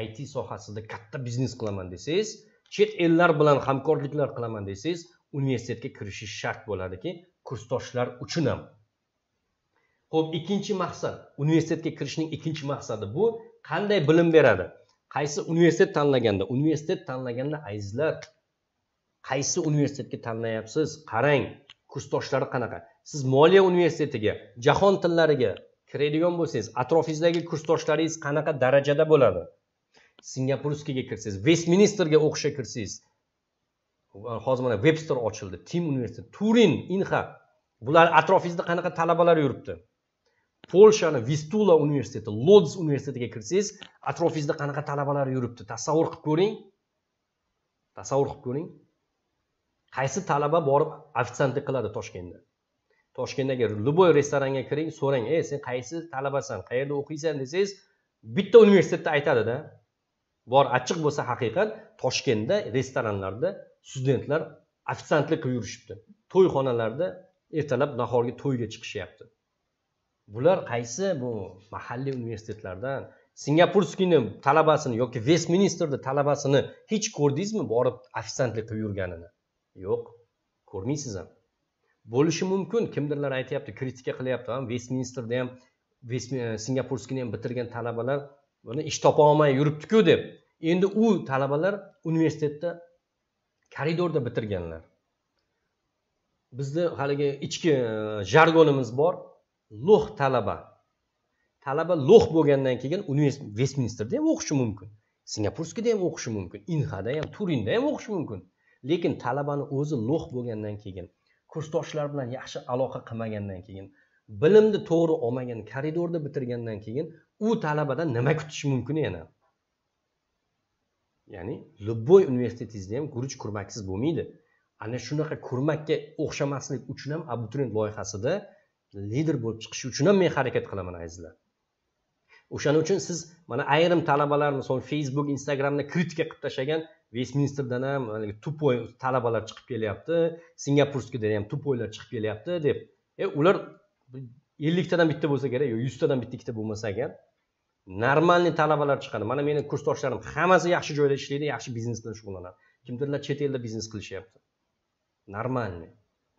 it sohasida katta biznes qilaman desangiz chet ellar bilan hamkorliklar qilaman desangiz universitetga kirishingiz shart bo'ladiki kursdoshlar uchun ham ho'p ikkinchi maqsad universitetga kirishning ikkinchi maqsadi bu qanday bilim beradi qaysi universitet tanlaganda universitet tanlaganda azizlar qaysi universitetga tanlayapsiz qarang kursdoshlari qanaqa siz moliya universitetiga jahon tillariga kiradigan bo'lsangiz atrofingizdagi kursdoshlaringiz qanaqa darajada bo'ladi singapurskiga kirsangiz vestminsterga o'qishga kirsangiz hozir mana webster ochildi tim universiteti turin inha bular atrofingizda qanaqa talabalar yuribdi polshani vistula universiteti lodz universitetiga kirsangiz atrofingizda qanaqa talabalar yuribdi tasavvur qilib ko'ring tasavvur qilib ko'ring qaysi talaba borib ofitsiantlik qiladi toshkentda toshkentdagi любой restoranga kiring so'rang ey sen qaysi talabasan qayerda o'qiysan desangiz bitta universitetni aytadida bor achchiq bo'lsa haqiqat toshkentda restoranlarda studentlar ofitsiantlik qilib yurishibdi to'yxonalarda ertalab nahorgi to'yga chiqishyapti bular qaysi bu mahalliy universitetlardan singapurskiyni talabasini yoki vestminsterda talabasini hech ko'rdingizmi borib ofitsiantlik qilib yurganini yo'q ko'rmaysiz ham bo'lishi mumkin kimdirlar aytyapti kritika qilyapti ham vestminsterda ham singapurskiyni ham bitirgan talabalar buni ish topolmay yuribdiku deb endi u talabalar universitetda koridorda bitirganlar bizni haligi ichki e, jargonimiz bor lo'h talaba talaba lo'h bo'lgandan keyin vestminsterda ham o'qishi mumkin singapurskida ham o'qishi mumkin inhada ham turinda ham o'qishi mumkin lekin talabani o'zi lo'h bo'lgandan keyin kursdoshlar bilan yaxshi aloqa qilmagandan keyin bilimni to'g'ri olmagan koridorda bitirgandan keyin u talabadan nima kutish mumkin yana ya'ni любой universitetizda ham guruch kurmaksiz bo'lmaydi ana shunaqa kurmakka o'xshamaslik uchun ham abituriyent loyihasida lider bo'lib chiqish uchun ham men harakat qilaman azizlar o'shaning uchun siz mana ayrim talabalar misol facebook instagramda kritika qilib tashlagan vestminsterdan ham tupoy talabalar chiqib kelyapti singapurskidan ham tupoylar chiqib kelyapti deb e ular elliktadan bitta bo'lsa kerak yo yuztadan bitta ikkita bo'lmasa agar normalniy talabalar chiqadi mana meni kursdoshlarim hammasi yaxshi joyda ishlaydi yaxshi biznes bilan shug'ullanadi kimdirlar chet elda biznes qilishyapti normalniy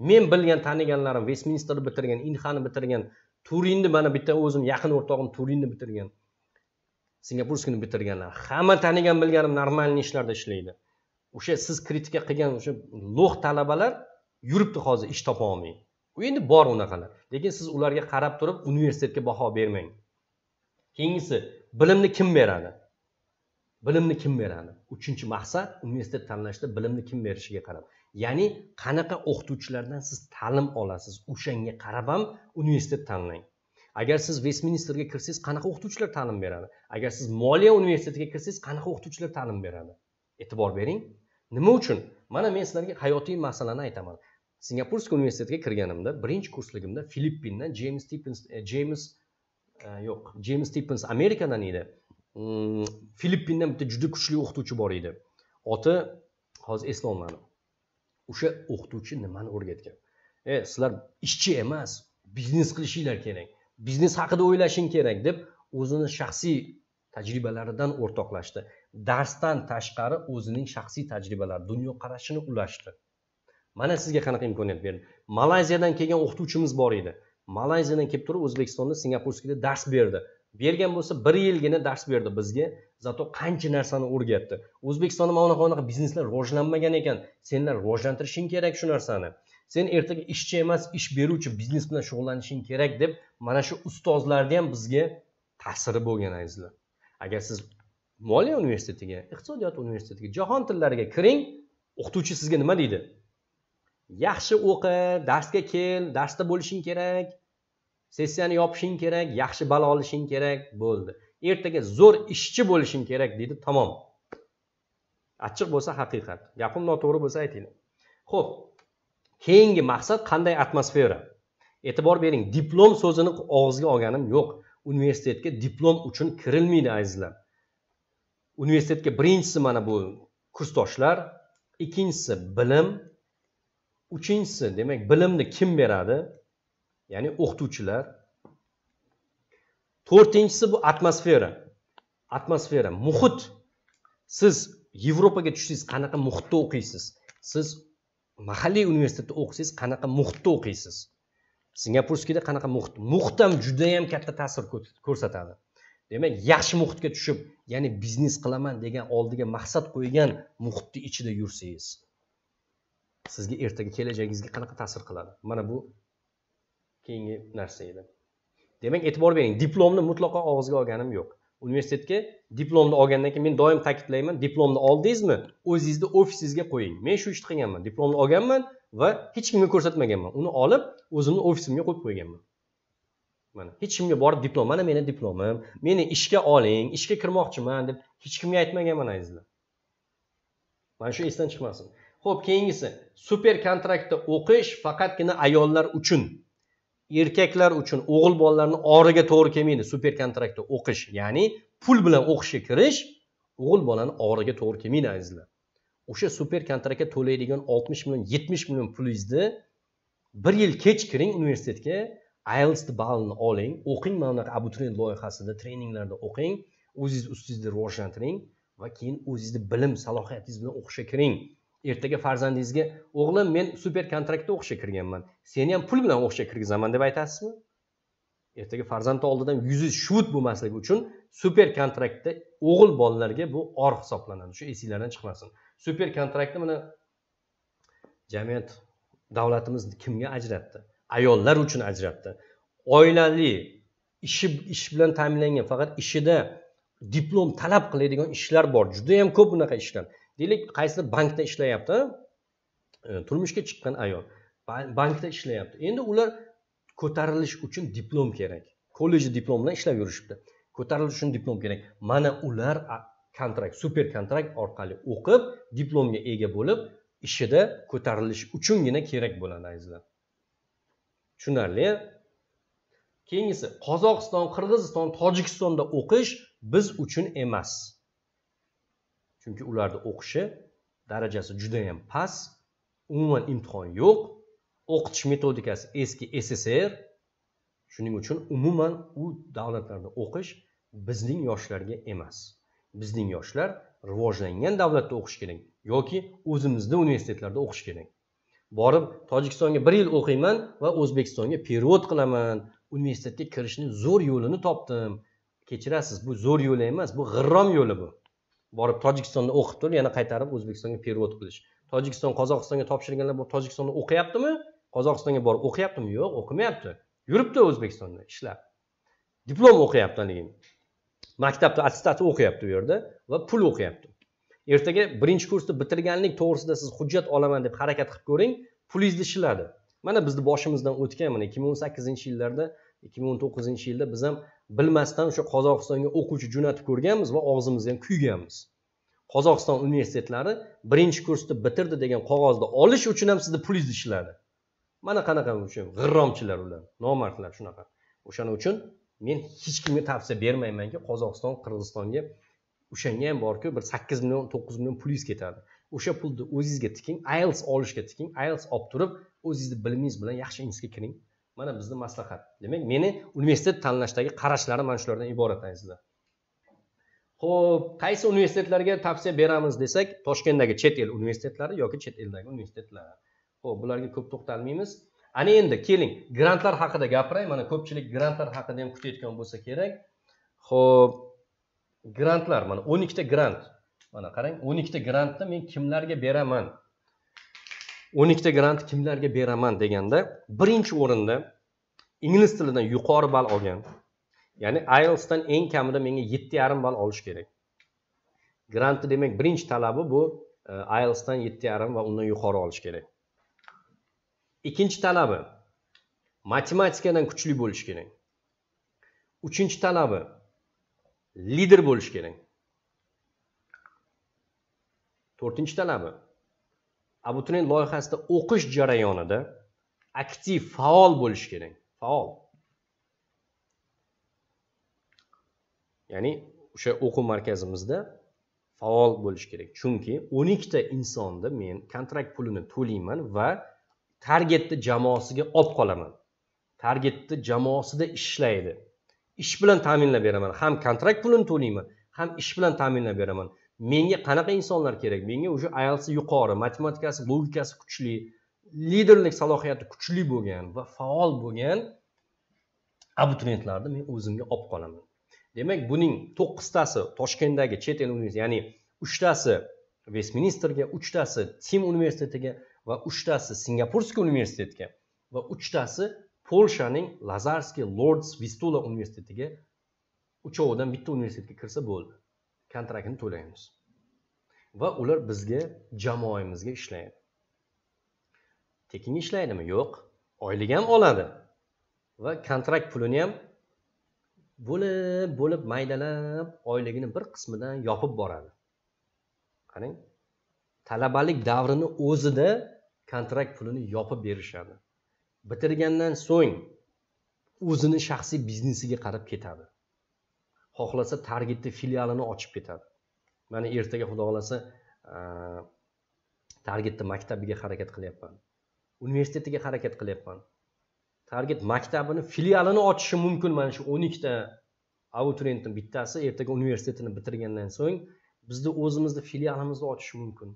men bilgan taniganlarim vestminsterni bitirgan inhani bitirgan turinni mana bitta o'zim yaqin o'rtog'im turinni bitirgan singapurskiyni bitirganlar hamma tanigan bilganim нормальный ishlarda ishlaydi o'sha siz kritika qilgan o'sha lo'x talabalar yuribdi hozir ish topa olmay u endi bor unaqalar lekin siz ularga qarab turib universitetga baho bermang keyingisi bilimni kim beradi bilimni kim beradi uchinchi maqsad universitet tanlashda bilimni kim berishiga qarab ya'ni qanaqa o'qituvchilardan siz ta'lim olasiz o'shanga qarab ham universitet tanlang agar siz vestminsterga kirsangiz qanaqa o'qituvchilar ta'lim beradi agar siz moliya universitetiga kirsangiz qanaqa o'qituvchilar ta'lim beradi e'tibor bering nima uchun mana men sizlarga hayotiy masalani aytaman singapurskiy universitetga kirganimda birinchi kursligimda filippindan jeyms tippins e, jeyms e, yo'q jeyms tippins amerikadan edi mm, filippindan bitta juda kuchli o'qituvchi bor edi oti hozir eslolmadi o'sha o'qituvchi nimani o'rgatgan e sizlar ishchi emas biznes qilishinglar kerak biznes haqida o'ylashing kerak deb o'zini shaxsiy tajribalaridan o'rtoqlashdi darsdan tashqari o'zining shaxsiy tajribalari dunyoqarashini ulashdi mana sizga qanaqa imkoniyat berdi malayziyadan kelgan o'qituvchimiz bor edi malayziyadan kelib turib o'zbekistonda singapurskiyda dars berdi bergan bo'lsa bir yilgina dars berdi bizga zato qancha narsani o'rgatdi o'zbekistonda mana bunaqa unaqa bizneslar rivojlanmagan ekan senlar rivojlantirishing kerak shu narsani sen ertaga ishchi emas ish beruvchi biznes bilan shug'ullanishing kerak deb mana shu ustozlarni ham bizga ta'siri bo'lgan azizlar agar siz moliya universitetiga iqtisodiyot universitetiga jahon tillariga kiring o'qituvchi sizga nima deydi yaxshi o'qi darsga kel darsda bo'lishing kerak sessiyani yopishing kerak yaxshi ball olishing kerak bo'ldi ertaga zo'r ishchi bo'lishing kerak deydi tamom achchiq bo'lsa haqiqat gapim noto'g'ri bo'lsa aytinglar ho'p keyingi maqsad qanday atmosfera e'tibor bering diplom so'zini og'izga olganim yo'q universitetga diplom uchun kirilmaydi azizlar universitetga birinchisi mana bu kursdoshlar ikkinchisi bilim uchinchisi demak bilimni kim beradi ya'ni o'qituvchilar to'rtinchisi bu atmosfera atmosfera muhit siz yevropaga tushsangiz qanaqa muhitda o'qiysiz siz mahalliy universitetda o'qisangiz qanaqa muhitda o'qiysiz singapurskida qanaqa muhit muhit ham judayam katta ta'sir ko'rsatadi demak yaxshi muhitga tushib ya'ni biznes qilaman degan oldiga maqsad qo'ygan muhitni ichida yursangiz sizga ertaga kelajagingizga qanaqa ta'sir qiladi mana bu keyingi narsa edi demak e'tibor bering diplomni mutlaqo og'izga olganim yo'q universitetga diplomni olgandan keyin men doim ta'kidlayman diplomni oldingizmi o'zingizni ofisingizga qo'ying men shu ishni qilganman diplomni olganman va hech kimga ko'rsatmaganman uni olib o'zimni ofisimga qo'yib qo'yganman mana hech kimga borib diplom mana meni diplomim meni ishga oling ishga kirmoqchiman deb hech kimga aytmaganman azizlar mana shu esdan chiqmasin ho'p keyingisi super kontraktda o'qish faqatgina ayollar uchun erkaklar uchun o'g'il bolalarni origa to'g'ri kelmaydi super kontraktda o'qish ya'ni pul bilan o'qishga kirish o'g'il bolani origa to'g'ri kelmaydi azizlar o'sha super kontraktga to'laydigan oltmish million yetmish million pulingizni bir yil kech kiring universitetga ielts ballini oling o'qing mana bunaqa abituriyent loyihasida treninglarda o'qing o'zingizni ustingizni rivojlantiring va keyin o'zingizni bilim salohiyatingiz bilan o'qishga kiring ertaga farzandingizga o'g'lim men super kontraktda o'qishga kirganman seni ham pul bilan o'qishga kirgizaman deb aytasizmi ertaga farzandni oldidan yuzi shuvut bo'lmasligi uchun super kontraktda o'g'il bolalarga bu or hisoblanadi shu esinglardan chiqmasin super kontraktni mana jamiyat davlatimiz kimga ajratdi ayollar uchun ajratdi oilali ishi ish bilan ta'minlangan faqat ishida diplom talab qiladigan ishlar bor judayam ko'p bunaqa ishlar deylik qaysidir bankda ishlayapti e, turmushga chiqqan ayol bankda ishlayapti endi ular ko'tarilish uchun diplom kerak kollej diplom bilan ishlab yurishibdi ko'tarilish uchun diplom kerak mana ular kontrakt super kontrakt orqali o'qib diplomga ega bo'lib ishida ko'tarilish uchungina kerak bo'ladi azizlar tushunarli keyingisi qozog'iston qirg'iziston tojikistonda o'qish biz uchun emas chunki ularni o'qishi darajasi judayam past umuman imtihon yo'q o'qitish metodikasi eski sssr shuning uchun umuman u davlatlarda o'qish bizning yoshlarga emas bizning yoshlar rivojlangan davlatda o'qish kerak yoki o'zimizni universitetlarda o'qish kerak borib tojikistonga bir yil o'qiyman va o'zbekistonga перевод qilaman universitetga kirishni zo'r yo'lini topdim kechirasiz bu zo'r yo'li emas bu g'irrom yo'li bu borib tojikistonda o'qib turib yana qaytarib o'zbekistonga perevod qilish tojikiston qozog'istonga topshirganlar bu tojikistonda o'qiyaptimi qozog'istonga borib o'qiyaptimi yo'q o'qimayapti yuribdi o'zbekistonda ishlab diplom o'qiyapti haligi maktabda attestat o'qiyapti u yerda va pul o'qiyapti ertaga birinchi kursni bitirganlik to'g'risida siz hujjat olaman deb harakat qilib ko'ring pulingizni shiladi mana bizni boshimizdan o'tgan mana ikki ming o'n sakkizinchi yillarda ikki ming o'n to'qqizinchi yilda biz ham bilmasdan o'sha qozog'istonga o'quvchi jo'natib ko'rganmiz va og'zimizni ham kuyganmiz qozog'iston universitetlari birinchi kursni bitirdi degan qog'ozni olish uchun ham sizni pulingizni ishladi mana qanaqa o'sha g'irromchilar ular nomardlar shunaqa o'shaning uchun men hech kimga tavsiya bermaymanki qozog'iston qirg'izistonga o'shanga ham borku bir sakkiz million to'qqiz million pulingiz ketadi o'sha pulni o'zingizga tiking ielts olishga tiking ielts olib turib o'zingizni bilimingiz bilan yaxshi institutga kiring mana bizni maslahat demak meni universitet tanlashdagi qarashlarim mana shulardan iborat azizlar ho'p qaysi universitetlarga tavsiya beramiz desak toshkentdagi chet el universitetlari yoki chet eldagi universitetlar ho'p bularga ko'p to'xtalmaymiz ana endi keling grantlar haqida gapiray mana ko'pchilik grantlar haqida ham kutayotgan bo'lsa kerak ho'p grantlar mana o'n ikkita grant mana qarang o'n ikkita grantni men kimlarga beraman o'n ikkita grant kimlarga beraman deganda birinchi o'rinda ingliz tilidan yuqori ball olgan ya'ni ielsdan eng kamida menga yetti yarim ball olish kerak grantni demak birinchi talabi bu e, ielsdan yetti yarim va undan yuqori olish kerak ikkinchi talabi matematikadan kuchli bo'lish kerak uchinchi talabi lider bo'lish kerak to'rtinchi talabi abituriyent loyihasida o'qish jarayonida aktiv faol bo'lish kerak faol ya'ni o'sha o'quv markazimizda faol bo'lish kerak chunki o'n ikkita insonni men kontrakt pulini to'layman va targetni jamoasiga olib qolaman targetni jamoasida ishlaydi ish bilan ta'minlab beraman ham kontrakt pulini to'layman ham ish bilan ta'minlab beraman menga qanaqa insonlar kerak menga уже ielts yuqori matematikasi logikasi kuchli liderlik salohiyati kuchli bo'lgan va faol bo'lgan abituriyentlarni men o'zimga olib qolaman demak buning to'qqiztasi toshkentdagi chet el universiteti ya'ni uchtasi vestminsterga uchtasi tim universitetiga va uchtasi singapurskiy universitetga va uchtasi polshaning lazarskiy lords vistula universitetiga uchovidan bitta universitetga kirsa bo'ldi kontraktini to'laymiz va ular bizga jamoamizga ishlaydi tekin ishlaydimi yo'q oylik ham oladi va kontrakt pulini ham bo'lib bo'lib maydalab oyligini bir qismidan yopib boradi qarang talabalik davrini o'zida kontrakt pulini yopib berishadi bitirgandan so'ng o'zini shaxsiy biznesiga qarab ketadi xohlasa targetni filialini ochib ketadi mana ertaga xudo xohlasa e, targetni maktabiga harakat qilyapman universitetiga harakat qilyapman target maktabini filialini ochishi mumkin mana shu o'n ikkita abituriyentni bittasi ertaga universitetini bitirgandan so'ng bizni o'zimizni filialimizni ochishi mumkin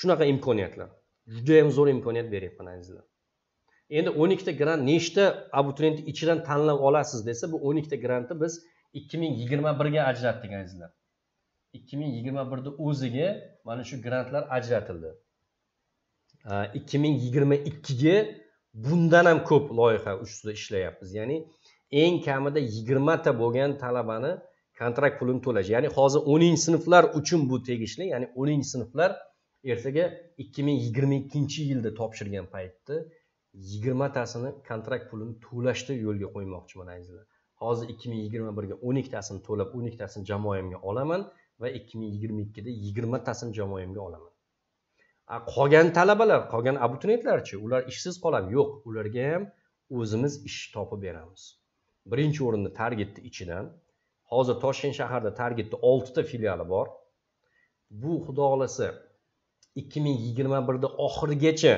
shunaqa imkoniyatlar judayam zo'r imkoniyat beryapman azizlar endi o'n ikkita grant nechta abituriyentni ichidan tanlab olasiz desa bu o'n ikkita grantni biz ikki ming yigirma birga ajratdik azizlar ikki ming yigirma birni o'ziga mana shu grantlar ajratildi ikki ming yigirma ikkiga bundan ham ko'p loyiha ustida ishlayapmiz ya'ni eng kamida yigirmata bo'lgan talabani kontrakt pulini to'lash ya'ni hozir o'ninchi sinflar uchun bu tegishli ya'ni o'ninchi sinflar ertaga ikki ming yigirma ikkinchi yilda topshirgan paytda yigirmatasini kontrakt pulini to'lashni yo'lga qo'ymoqchiman azizlar hozir ikki ming yigirma birga o'n ikkitasini to'lab o'n ikkitasini jamoamga olaman va ikki ming yigirma ikkida yigirmatasini jamoamga olaman qolgan talabalar qolgan abituriyentlarchi ular ishsiz qoladi yo'q ularga ham o'zimiz ish topib beramiz birinchi o'rinda targetni ichidan hozir toshkent shahrida targetni oltita filiali bor bu xudo xohlasa ikki ming yigirma birni oxirigacha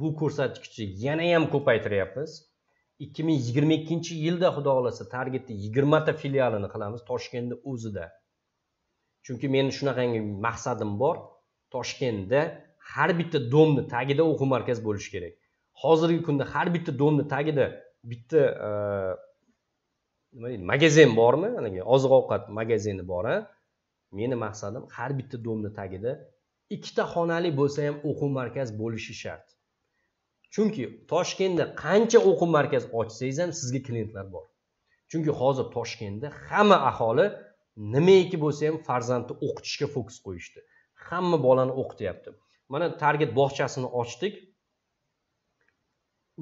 bu ko'rsatkichni yana ham ko'paytiryapmiz ikki ming yigirma ikkinchi yilda xudo xohlasa targetni yigirmata filialini qilamiz toshkentni o'zida chunki meni shunaqangi maqsadim bor toshkentda har bitta domni tagida o'quv markaz bo'lishi kerak hozirgi kunda har bitta domni tagida bitta e, nima deydi magazin bormi haligi oziq ovqat magazini bor a meni maqsadim har bitta domni tagida ikkita xonali bo'lsa ham o'quv markaz bo'lishi shart chunki toshkentda qancha o'quv markazi ochsangiz ham sizga klientlar bor chunki hozir toshkentda hamma aholi nimaiki bo'lsa ham farzandni o'qitishga fokus qo'yishdi hamma bolani o'qityapti mana target bog'chasini ochdik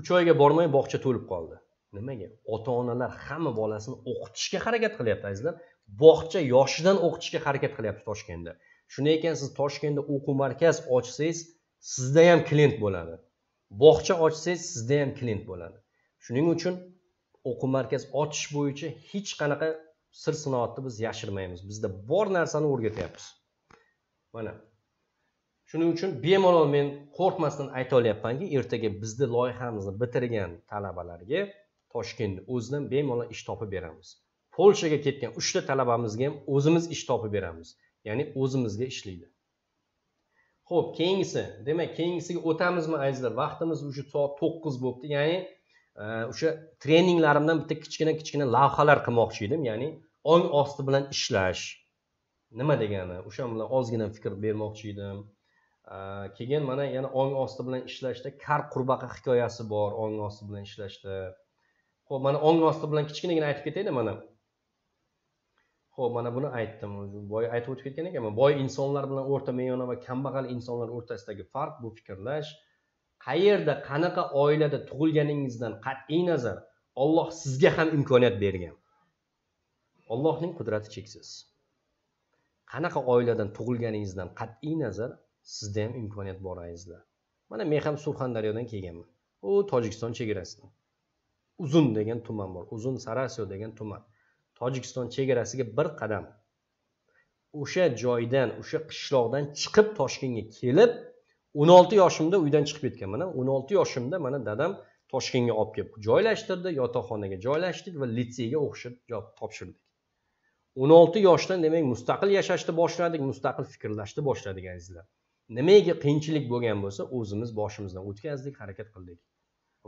uch oyga bormay bog'cha to'lib qoldi nimaga ota onalar hamma bolasini o'qitishga harakat qilyapti azizlar bog'cha yoshidan o'qitishga harakat qilyapti toshkentda shunday ekan siz toshkentda o'quv markaz ochsangiz sizda ham klient bo'ladi bog'cha ochsangiz sizda ham klient bo'ladi shuning uchun o'quv markazi ochish bo'yicha hech qanaqa sir sinoatni biz yashirmaymiz bizda bor narsani o'rgatyapmiz mana shuning uchun bemalol men qo'rqmasdan ayta olyapmanki ertaga bizni loyihamizni bitirgan talabalarga toshkentni o'zidan bemalol ish topib beramiz polshaga ketgan uchta talabamizga ham o'zimiz ish topib beramiz ya'ni o'zimizga ishlaydi Xo'p, keyingisi demak keyingisiga o'tamizmi azizlar vaqtimiz o'sha soat 9 bo'libdi ya'ni e, o'sha treninglarimdan bitta kichkina kichkina lavhalar qilmoqchi edim ya'ni ong osti bilan ishlash nima degani o'sha bilan ozgina fikr bermoqchi edim e, keyin mana yana ong osti bilan ishlashda kar qurbaqa hikoyasi bor ong osti bilan ishlashda Xo'p, mana ong osti bilan kichkinagina aytib ketaylik mana ho'p mana buni aytdim boya aytib o'tib ketgan ekanman boy insonlar bilan o'rta me'yona va kambag'al insonlar o'rtasidagi farq bu fikrlash qayerda qanaqa oilada tug'ilganingizdan qat'iy nazar olloh sizga ham imkoniyat bergan ollohning qudrati cheksiz qanaqa oiladan tug'ilganingizdan qat'iy nazar sizda ham imkoniyat bor azizlar mana men ham surxondaryodan kelganman u tojikiston chegarasidan uzun degan tuman bor uzun sarasiyo degan tuman tojikiston chegarasiga bir qadam o'sha joydan o'sha qishloqdan chiqib toshkentga kelib o'n olti yoshimda uydan chiqib ketgan mana o'n olti yoshimda mana dadam toshkentga olib kelib joylashtirdi yotoqxonaga joylashdik va litseyga o'qishni topshirdik o'n olti yoshdan demak mustaqil yashashni boshladik mustaqil fikrlashni boshladik azizlar nimaga qiyinchilik bo'lgan bo'lsa o'zimiz boshimizdan o'tkazdik harakat qildik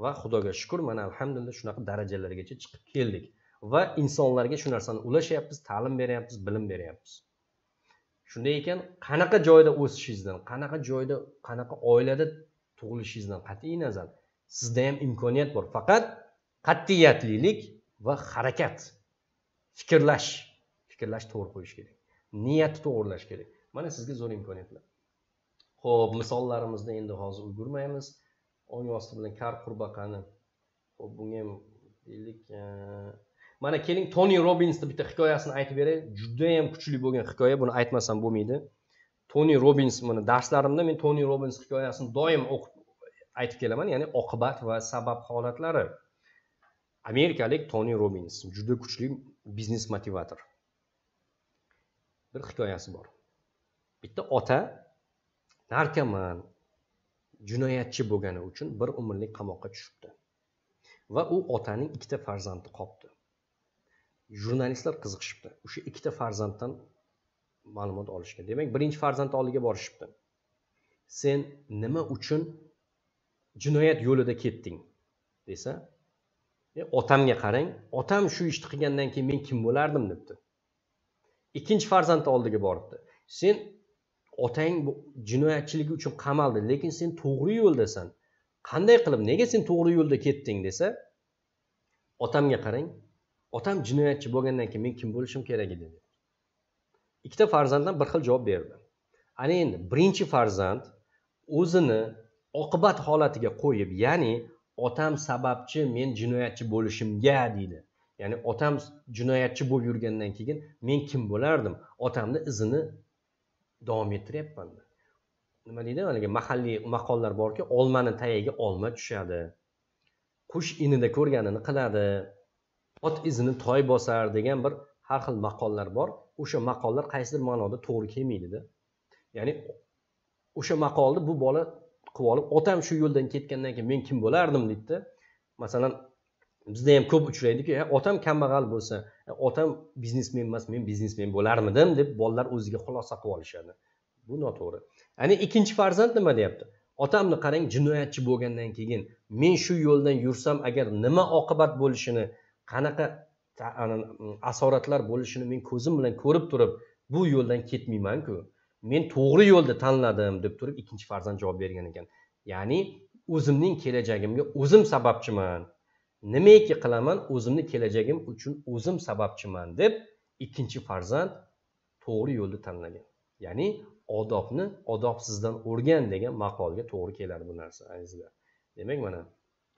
va xudoga shukur mana alhamdulillah shunaqa darajalargacha chiqib keldik va insonlarga shu narsani ulashyapmiz ta'lim beryapmiz bilim beryapmiz shunday ekan qanaqa joyda o'sishingizdan qanaqa joyda qanaqa oilada tug'ilishingizdan qat'iy nazar sizda ham imkoniyat bor faqat qat'iyatlilik va harakat fikrlash fikrlash to'g'ri qo'yish kerak niyatni to'g'irlash kerak mana sizga zo'r imkoniyatlar ho'p misollarimizni endi hozir ulgurmaymiz ong osti bilan kar qurbaqani ho'p bunga ham deylik mana keling toni robinsni bitta hikoyasini aytib beray judayam kuchli bo'lgan hikoya buni aytmasam bo'lmaydi toni robbins mana darslarimda men toni robbins hikoyasini doim o'qib aytib kelaman ya'ni oqibat va sabab holatlari amerikalik toni robbins juda kuchli biznes motivator bir hikoyasi bor bitta ota narkoman jinoyatchi bo'lgani uchun bir umrlik qamoqqa tushibdi va u otaning ikkita farzandi qolibdi jurnalistlar qiziqishibdi o'sha ikkita farzanddan ma'lumot olishga demak birinchi farzandni oldiga borishibdi sen nima uchun jinoyat yo'lida ketding desa e, otamga qarang otam shu ishni qilgandan keyin men kim bo'lardim debdi ikkinchi farzandni oldiga boribdi sen otang jinoyatchilik uchun qamaldi lekin sen to'g'ri yo'ldasan qanday qilib nega sen to'g'ri yo'lda ketding desa otamga qarang otam jinoyatchi bo'lgandan keyin men kim bo'lishim kerak edi dedi ikkita farzanddan bir xil javob berdi ana endi birinchi farzand o'zini oqibat holatiga qo'yib ya'ni otam sababchi men jinoyatchi bo'lishimga deydi ya'ni otam jinoyatchi bo'lib yurgandan keyin men kim bo'lardim otamni izini davom ettiryapman nima deydi haligi mahalliy maqollar borki olmani tagiga olma tushadi qush inida ko'rganini qiladi ot izini toy bosar degan bir har xil maqollar bor o'sha maqollar qaysidir ma'noda to'g'ri kelmaydida ya'ni o'sha maqolni bu bola qilib olib otam shu yo'ldan ketgandan keyin men kim bo'lardim deydida masalan bizda ham ko'p uchraydiku otam kambag'al bo'lsa otam biznesmen emas men biznesmen bo'larmidim deb bolalar o'ziga xulosa qilib olishadi bu noto'g'ri ya'ni ikkinchi farzand nima deyapti otamni qarang jinoyatchi bo'lgandan keyin men shu yo'ldan yursam agar nima oqibat bo'lishini qanaqa asoratlar bo'lishini men ko'zim bilan ko'rib turib bu yo'ldan ketmaymanku men to'g'ri yo'lni tanladim deb turib ikkinchi farzand javob bergan ekan ya'ni o'zimning kelajagimga o'zim sababchiman nimaiki qilaman o'zimni kelajagim uchun o'zim sababchiman deb ikkinchi farzand to'g'ri yo'lni tanlagan ya'ni odobni odobsizdan o'rgan degan maqolga to'g'ri keladi bu narsa azizlar demak mana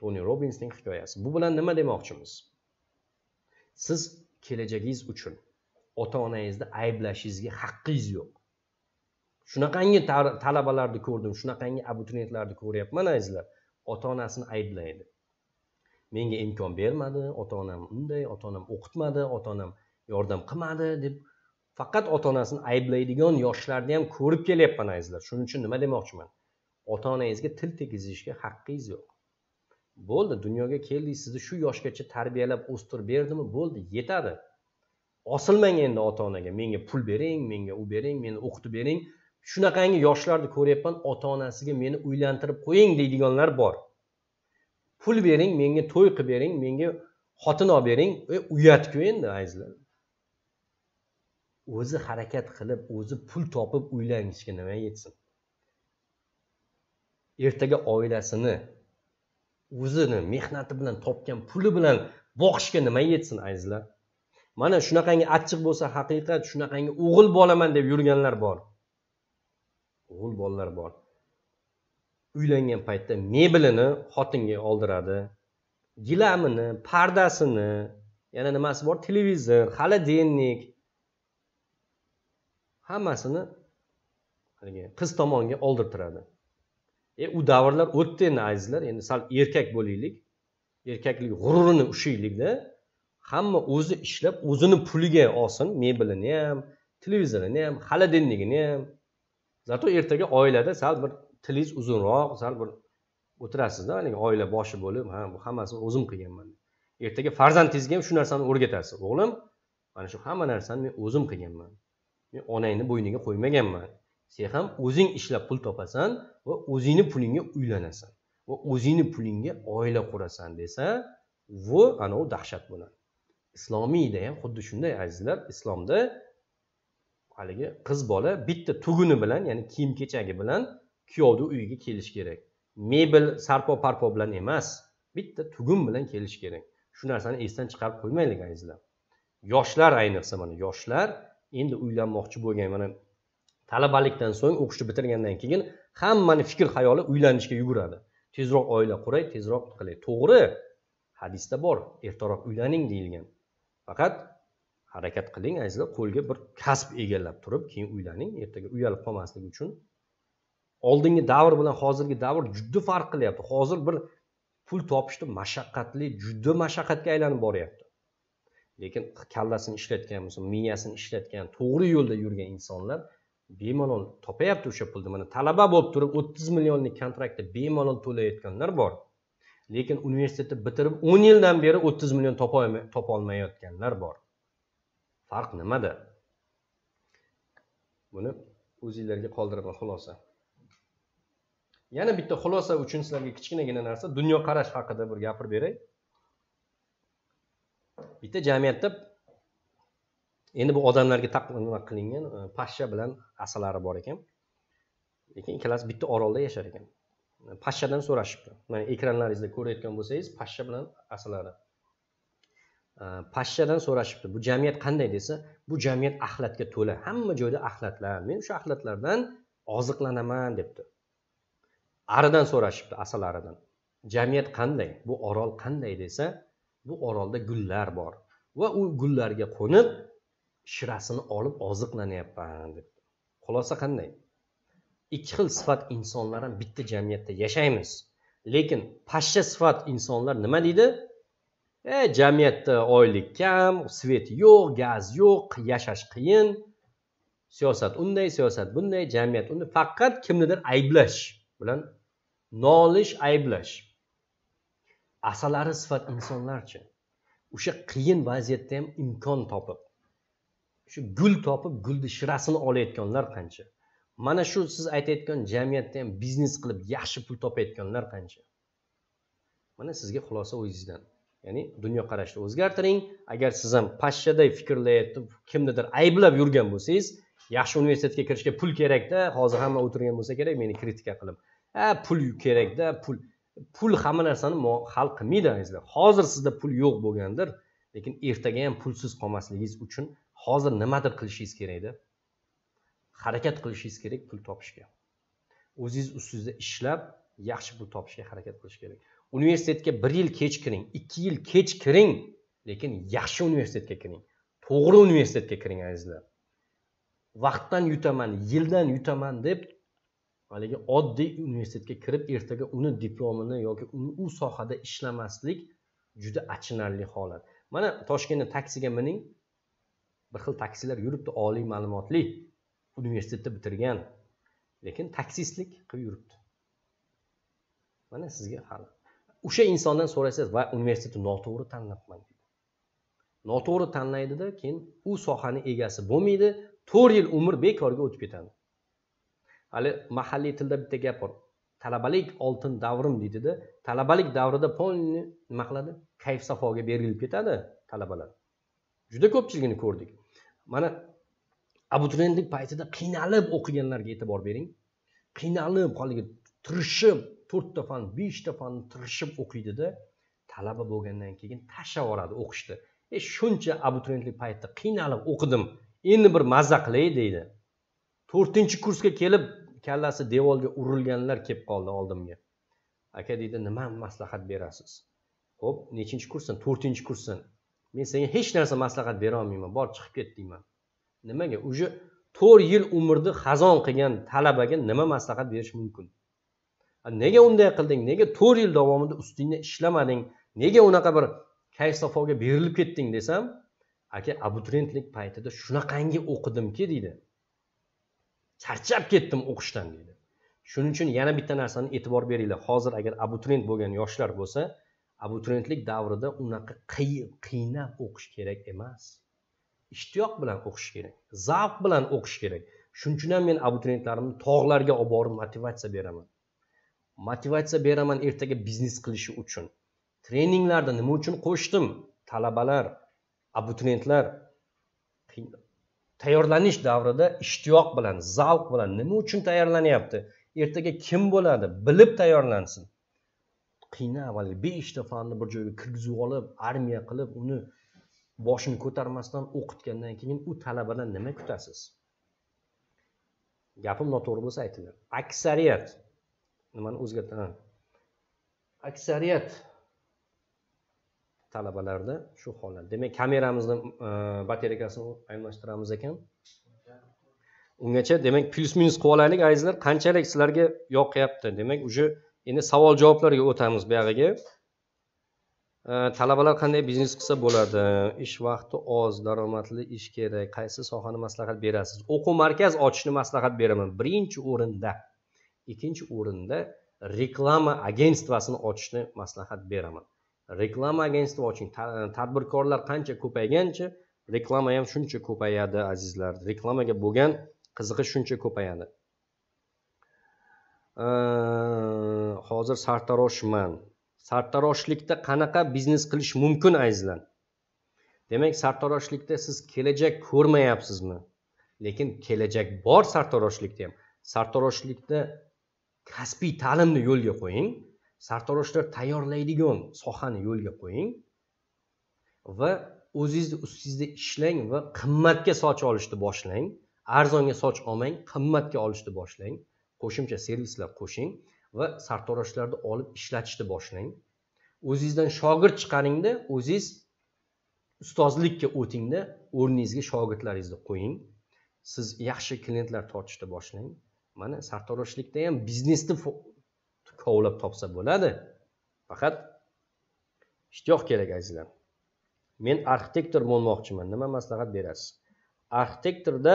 toni robbinsning hikoyasi bu bilan nima demoqchimiz siz kelajagingiz uchun ota onangizni ayblashingizga haqqingiz yo'q shunaqangi talabalarni ko'rdim shunaqangi abituriyentlarni ko'ryapman azizlar ota onasini ayblaydi menga imkon bermadi ota onam unday ota onam o'qitmadi ota onam yordam qilmadi deb faqat ota onasini ayblaydigan yoshlarni ham ko'rib kelyapman azizlar shuning uchun nima demoqchiman ota onangizga til tegizishga haqqingiz yo'q bo'ldi dunyoga keldik sizni shu yoshgacha tarbiyalab o'stirib berdimi bo'ldi yetadi osilmang endi ota onaga menga pul bering menga u bering meni o'qitib bering shunaqangi yoshlarni ko'ryapman ota onasiga meni uylantirib qo'ying deydiganlar bor pul bering menga to'y qilib bering menga xotin olib bering e, uyatku endi azizlar o'zi harakat qilib o'zi pul topib uylanishga nima yetsin ertaga oilasini o'zini mehnati bilan topgan puli bilan boqishga nima yetsin azizlar mana shunaqangi achchiq bo'lsa haqiqat shunaqangi o'g'il bolaman deb yurganlar bor o'g'il bolalar bor uylangan paytda mebelini xotinga oldiradi gilamini pardasini yana nimasi bor televizor xolodilnik hammasini qiz tomonga oldirtiradi e u davrlar o'tdi endi azizlar endi sal erkak bo'laylik erkaklik g'ururini ushlaylikda hamma o'zi ishlab o'zini puliga olsin mebelini ham televizorini ham xolodilnigini ham зато ertaga oilada sal bir tilingiz uzunroq sal bir o'tirasizda haligi oila boshi bo'lib ha bu hammasini o'zim qilganman ertaga farzandingizga ham shu narsani o'rgatasiz o'g'lim mana shu hamma narsani men o'zim qilganman men onangni bo'yniga qo'ymaganman sen ham o'zing ishlab pul topasan va o'zingni pulingga uylanasan va o'zingni pulingga oila qurasan desa bu anavi dahshat bo'ladi islomiyda ham xuddi shunday azizlar islomda haligi qiz bola bitta tuguni bilan ya'ni kiyim kechagi bilan kuyovni uyiga kelishi kerak mebel sarpo parpo bilan emas bitta tugun bilan kelishi kerak shu narsani esdan chiqarib qo'ymaylik azizlar yoshlar ayniqsa mana yoshlar endi uylanmoqchi bo'lgan mana talabalikdan so'ng o'qishni bitirgandan keyin hammani fikr xayoli uylanishga yuguradi tezroq oila quray tezroq qilay to'g'ri hadisda bor ertaroq uylaning deyilgan faqat harakat qiling azizlar qo'lga bir kasb egallab turib keyin uylaning ertaga uyalib qolmaslik uchun oldingi davr bilan hozirgi davr juda farq qilyapti hozir bir pul topishni mashaqqatli juda mashaqqatga aylanib boryapti lekin kallasini ishlatgan miyasini ishlatgan to'g'ri yo'lda yurgan insonlar bemalol topyapti o'sha pulni mana talaba bo'lib turib o'ttiz millionlik kontraktni bemalol to'layotganlar bor lekin universitetni bitirib o'n yildan beri o'ttiz million topolmayotganlar bor farq nimada buni o'zinglarga qoldiraman xulosa yana bitta xulosa uchun sizlarga kichkinagina narsa dunyoqarash haqida bir gapirib beray bitta jamiyatda endi bu odamlarga nima qilingan e, pashsha bilan asalari bor ekan lekin ikkalasi bitta orolda yashar ekan e, pashshadan so'rashibdi mana ekranlaringizda ko'rayotgan bo'lsangiz pashsha bilan asalari e, pashshadan so'rashibdi bu jamiyat qanday desa bu jamiyat axlatga to'la hamma joyda axlatlar men o'sha axlatlardan oziqlanaman debdi aridan so'rashibdi asalaridan jamiyat qanday bu orol qanday desa bu orolda gullar bor va u gullarga qo'nib shirasini olib oziqlanyapman deb xulosa qanday ikki xil sifat insonlar ham bitta jamiyatda yashaymiz lekin pashsha sifat insonlar nima deydi e jamiyatda oylik kam svet yo'q gaz yo'q yashash qiyin siyosat unday siyosat bunday jamiyat unday faqat kimnidir ayblash bilan nolish ayblash asalari sifat insonlarchi o'sha qiyin vaziyatda ham imkon topib shu gul topib gulni shirasini olayotganlar qancha mana shu siz aytayotgan jamiyatda ham biznes qilib yaxshi pul topayotganlar qancha mana sizga xulosa o'zingizdan ya'ni dunyoqarashni o'zgartiring agar siz ham pashshaday fikrlayotib kimnidir ayblab yurgan bo'lsangiz yaxshi universitetga kirishga pul kerakda hozir hamma o'tirgan bo'lsa kerak meni kritika qilib ha pul kerakda pul pul hamma narsani hal qilmaydi azizlar hozir sizda pul yo'q bo'lgandir lekin ertaga ham pulsiz qolmasligingiz uchun hozir nimadir qilishingiz kerakda harakat qilishingiz kerak pul topishga o'zingiz ustingizda ishlab yaxshi pul topishga harakat qilish kerak universitetga bir yil kech kiring ikki yil kech kiring lekin yaxshi universitetga kiring to'g'ri universitetga kiring azizlar vaqtdan yutaman yildan yutaman deb haligi oddiy universitetga kirib ertaga uni diplomini yoki u sohada ishlamaslik juda achinarli holat mana toshkentda taksiga mining bir xil taksilar yuribdi oliy ma'lumotli universitetni bitirgan lekin taksistlik qilib yuribdi mana sizga hali o'sha insondan so'rasangiz va universitetni noto'g'ri tanlabman noto'g'ri tanlaydida keyin u sohani egasi bo'lmaydi to'rt yil umr bekorga o'tib ketadi hali mahalliy tilda bitta gap bor talabalik oltin davrim deydida talabalik davrida полный nima qiladi kayf safoga berilib ketadi talabalar juda ko'pchiligini ko'rdik mana abituriyentlik paytida qiynalib o'qiganlarga e'tibor bering qiynalib haligi tirishib to'rtta fan beshta fan tirishib o'qiydida talaba bo'lgandan keyin tashlab yuboradi o'qishni e shuncha abituriyentlik paytida qiynalib o'qidim endi bir mazza qilay deydi to'rtinchi kursga kelib kallasi devorga urilganlar kelib qoldi oldimga aka deydi nima maslahat berasiz ho'p nechinchi kursdan to'rtinchi kursdan men senga hech narsa maslahat berolmayman bor chiqib ket deyman nimaga уже to'rt yil umrni xazon qilgan talabaga nima maslahat berish mumkin nega unday qilding nega to'rt yil davomida ustingda ishlamading nega unaqa bir safoga berilib ketding desam aka abituriyentlik paytida shunaqangi o'qidimki deydi charchab ketdim o'qishdan deydi shuning uchun yana bitta narsani e'tibor beringlar hozir agar abituriyent bo'lgan yoshlar bo'lsa abituriyentlik davrida unaqa qiynab o'qish kerak emas ishtiyoq bilan o'qish kerak zavq bilan o'qish kerak shuning uchun ham men abituriyentlarimni tog'larga olib borib motivatsiya beraman motivatsiya beraman ertaga biznes qilishi uchun treninglarda nima uchun qo'shdim talabalar abituriyentlar tayyorlanish davrida ishtiyoq bilan zavq bilan nima uchun tayyorlanyapti ertaga kim bo'ladi bilib tayyorlansin qiynab haligi beshta fanni bir joyga kirgizib olib armiya qilib uni boshini ko'tarmasdan o'qitgandan keyin u talabadan nima kutasiz gapim noto'g'ri bo'lsa aytinglar aksariyat nimani o'zgartiraman aksariyat talabalarda shu holat demak kameramizni e, batareykasini almashtiramiz ekan ungacha demak plyus minus qilib olaylik azizlar qanchalik sizlarga yoqyapti demak уже endi savol javoblarga o'tamiz buyog'iga talabalar qanday biznes qilsa bo'ladi ish vaqti oz daromadli ish kerak qaysi sohani maslahat berasiz o'quv markaz ochishni maslahat beraman birinchi o'rinda ikkinchi o'rinda reklama agentstvasini ochishni maslahat beraman reklama agentstva oching tadbirkorlar qancha ko'paygancha reklama ham shuncha ko'payadi azizlar reklamaga bo'lgan qiziqish shuncha ko'payadi hozir sartaroshman sartaroshlikda qanaqa biznes qilish mumkin azizlar demak sartaroshlikda siz kelajak ko'rmayapsizmi lekin kelajak bor sartaroshlikda ham sartaroshlikda kasbiy ta'limni yo'lga qo'ying sartaroshlar tayyorlaydigan sohani yo'lga qo'ying va o'zingizni ustingizda ishlang va qimmatga soch olishni boshlang arzonga soch olmang qimmatga olishni boshlang qo'shimcha servislar qo'shing va sartaroshlarni olib ishlatishni boshlang o'zingizdan shogird chiqaringda o'zingiz ustozlikka o'tingda o'rningizga shogirdlaringizni qo'ying siz yaxshi klientlar tortishni boshlang mana sartaroshlikda ham biznesni kovlab topsa bo'ladi faqat ishtiyoq kerak azizlar men arxitektor bo'lmoqchiman nima maslahat berasiz arxitektorda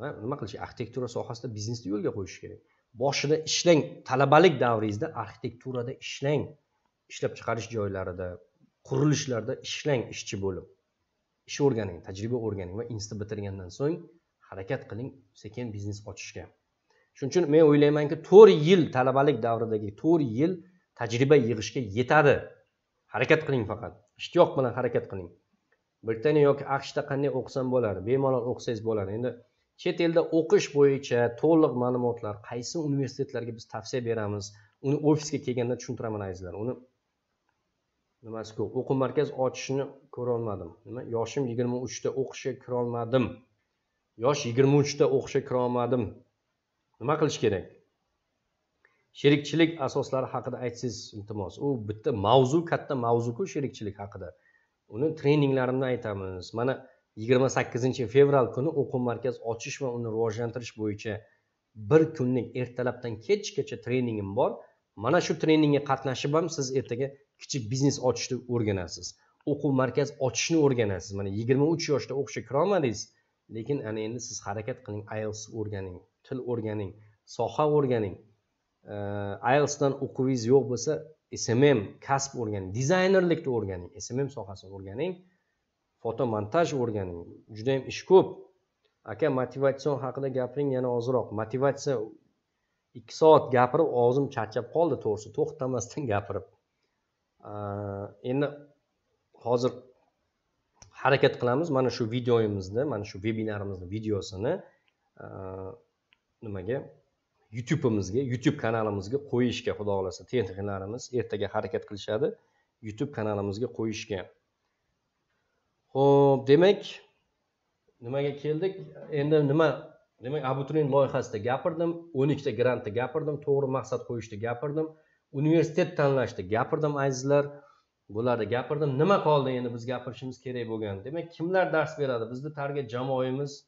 nima qilish arxitektura sohasida biznesni yo'lga qo'yish kerak boshida ishlang talabalik davringizda arxitekturada ishlang ishlab chiqarish joylarida qurilishlarda ishlang ishchi bo'lib ish o'rganing tajriba o'rganing va institut bitirgandan so'ng harakat qiling sekin biznes ochishga shuning uchun men o'ylaymanki to'rt yil talabalik davridagi to'rt yil tajriba yig'ishga yetadi harakat qiling faqat ishtiyoq bilan harakat qiling britaniya yoki aqshda qanday o'qisam bo'ladi bemalol o'qisangiz bo'ladi endi chet elda o'qish bo'yicha to'liq ma'lumotlar qaysi universitetlarga biz tavsiya beramiz uni ofisga kelganda tushuntiraman azizlar uni nimasi ko'p o'quv markaz ochishni ko'rolmadim nima yoshim yigirma uchda o'qishga kirolmadim yosh yigirma uchda o'qishga kirolmadim nima qilish kerak sherikchilik asoslari haqida aytsangiz iltimos u bitta mavzu katta mavzuku sherikchilik haqida uni treninglarimda aytamiz mana yigirma sakkizinchi fevral kuni o'quv markaz ochish va uni rivojlantirish bo'yicha bir kunlik ertalabdan kechgacha treningim bor mana shu treningga qatnashib ham siz ertaga kichik biznes ochishni o'rganasiz o'quv markaz ochishni o'rganasiz mana yigirma uch yoshda o'qishga kirolmadingiz lekin ana endi siz harakat qiling ielts o'rganing til o'rganing soha o'rganing ielsdan o'quvingiz yo'q bo'lsa smm kasb o'rganing dizaynerlikni o'rganing smm sohasini o'rganing fotomontaj o'rganing judayam ish ko'p aka motivatsion haqida gapiring yana ozroq motivatsiya ikki soat gapirib og'zim charchab qoldi to'g'risi to'xtamasdan gapirib endi hozir harakat qilamiz mana shu videoyimizni mana shu vebinarimizni videosini nimaga youtubeimizga youtube kanalimizga qo'yishga xudo xohlasa texniklarimiz ertaga harakat qilishadi youtube kanalimizga qo'yishga ho'p demak nimaga keldik endi nima demak abituriyent loyihasida gapirdim o'n ikkita grantda gapirdim to'g'ri maqsad qo'yishda gapirdim universitet tanlashda gapirdim azizlar bularda gapirdim nima qoldi endi biz gapirishimiz kerak bo'lgan demak kimlar dars beradi bizni target jamoamiz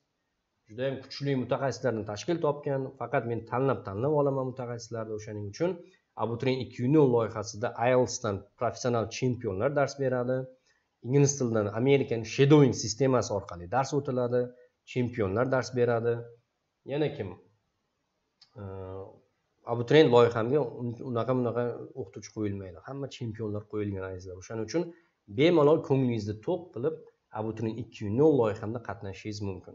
judayam kuchli mutaxassislardan tashkil topgan faqat men tanlab tanlab olaman mutaxassislarni o'shaning uchun abituriyent ikki nol loyihasida ielsdan professional chempionlar dars beradi ingliz tilidan amerikan shedowing sistemasi orqali dars o'tiladi chempionlar dars beradi yana kim abituriyent loyihamga unaqa bunaqa o'qituvchi qo'yilmaydi hamma chempionlar qo'yilgan azizlar o'shaning uchun bemalol ko'nglingizni to'q qilib abituriyent ikki yuz nol loyihamda qatnashishingiz mumkin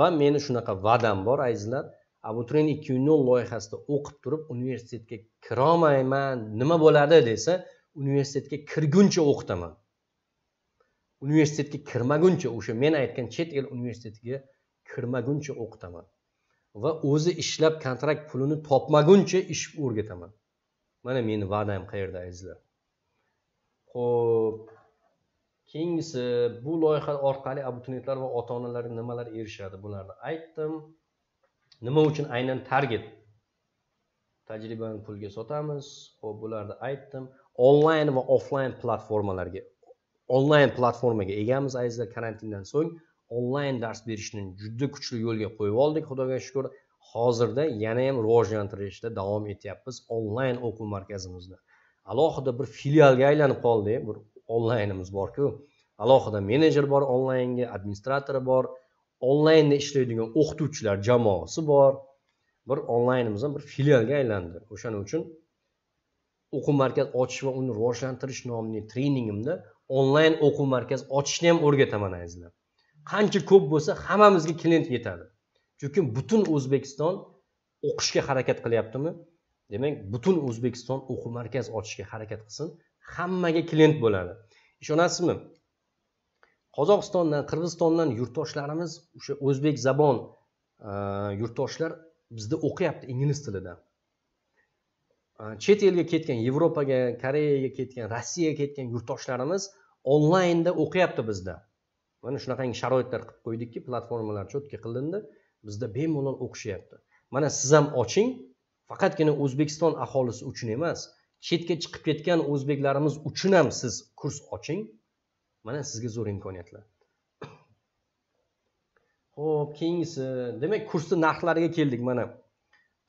va meni shunaqa va'dam bor azizlar abituriyent ikki yuz nol loyihasida o'qib turib universitetga kirolmayman nima bo'ladi desa universitetga kirguncha o'qitaman universitetga kirmaguncha o'sha men aytgan chet el universitetiga kirmaguncha o'qitaman va o'zi ishlab kontrakt pulini topmaguncha ish o'rgataman mana meni va'dam qayerda azizlar ho'p keyingisi bu loyiha orqali abituriyentlar va ota onalar nimalar erishadi bularni aytdim nima uchun aynan target tajribani pulga sotamiz ho'p bularni aytdim onlayn va offlayn platformalarga onlayn platformaga egamiz azizlar karantindan so'ng onlayn dars berishni juda kuchli yo'lga qo'yib oldik xudoga shukur hozirda yana ham rivojlantirishda davom etyapmiz onlayn o'quv markazimizni alohida bir filialga aylanib qoldi bir onlaynimiz borku alohida menejer bor onlaynga administratori bor onlaynda ishlaydigan o'qituvchilar jamoasi bor bir onlaynimiz ham bir filialga aylandi o'shaning uchun o'quv markaz ochish va uni rivojlantirish nomli treningimda onlayn o'quv markazi ochishni ham o'rgataman azizlar qancha ko'p bo'lsa hammamizga klient yetadi chunki butun o'zbekiston o'qishga harakat qilyaptimi demak butun o'zbekiston o'quv markazi ochishga harakat qilsin hammaga klient bo'ladi ishonasizmi qozog'istondan qirg'izistondan yurtdoshlarimiz o'sha o'zbek zabon e, yurtdoshlar bizda o'qiyapti ingliz tilida e, chet elga ketgan yevropaga koreyaga ketgan rossiyaga ketgan yurtdoshlarimiz onlaynda o'qiyapti bizda mana shunaqangi sharoitlar qilib qo'ydikki platformalar cho'tki qilindi bizda bemalol o'qishyapti mana siz ham oching faqatgina o'zbekiston aholisi uchun emas chetga chiqib ketgan o'zbeklarimiz uchun ham siz kurs oching mana sizga zo'r imkoniyatlar ho'p <coughs> keyingisi demak kursni narxlariga keldik mana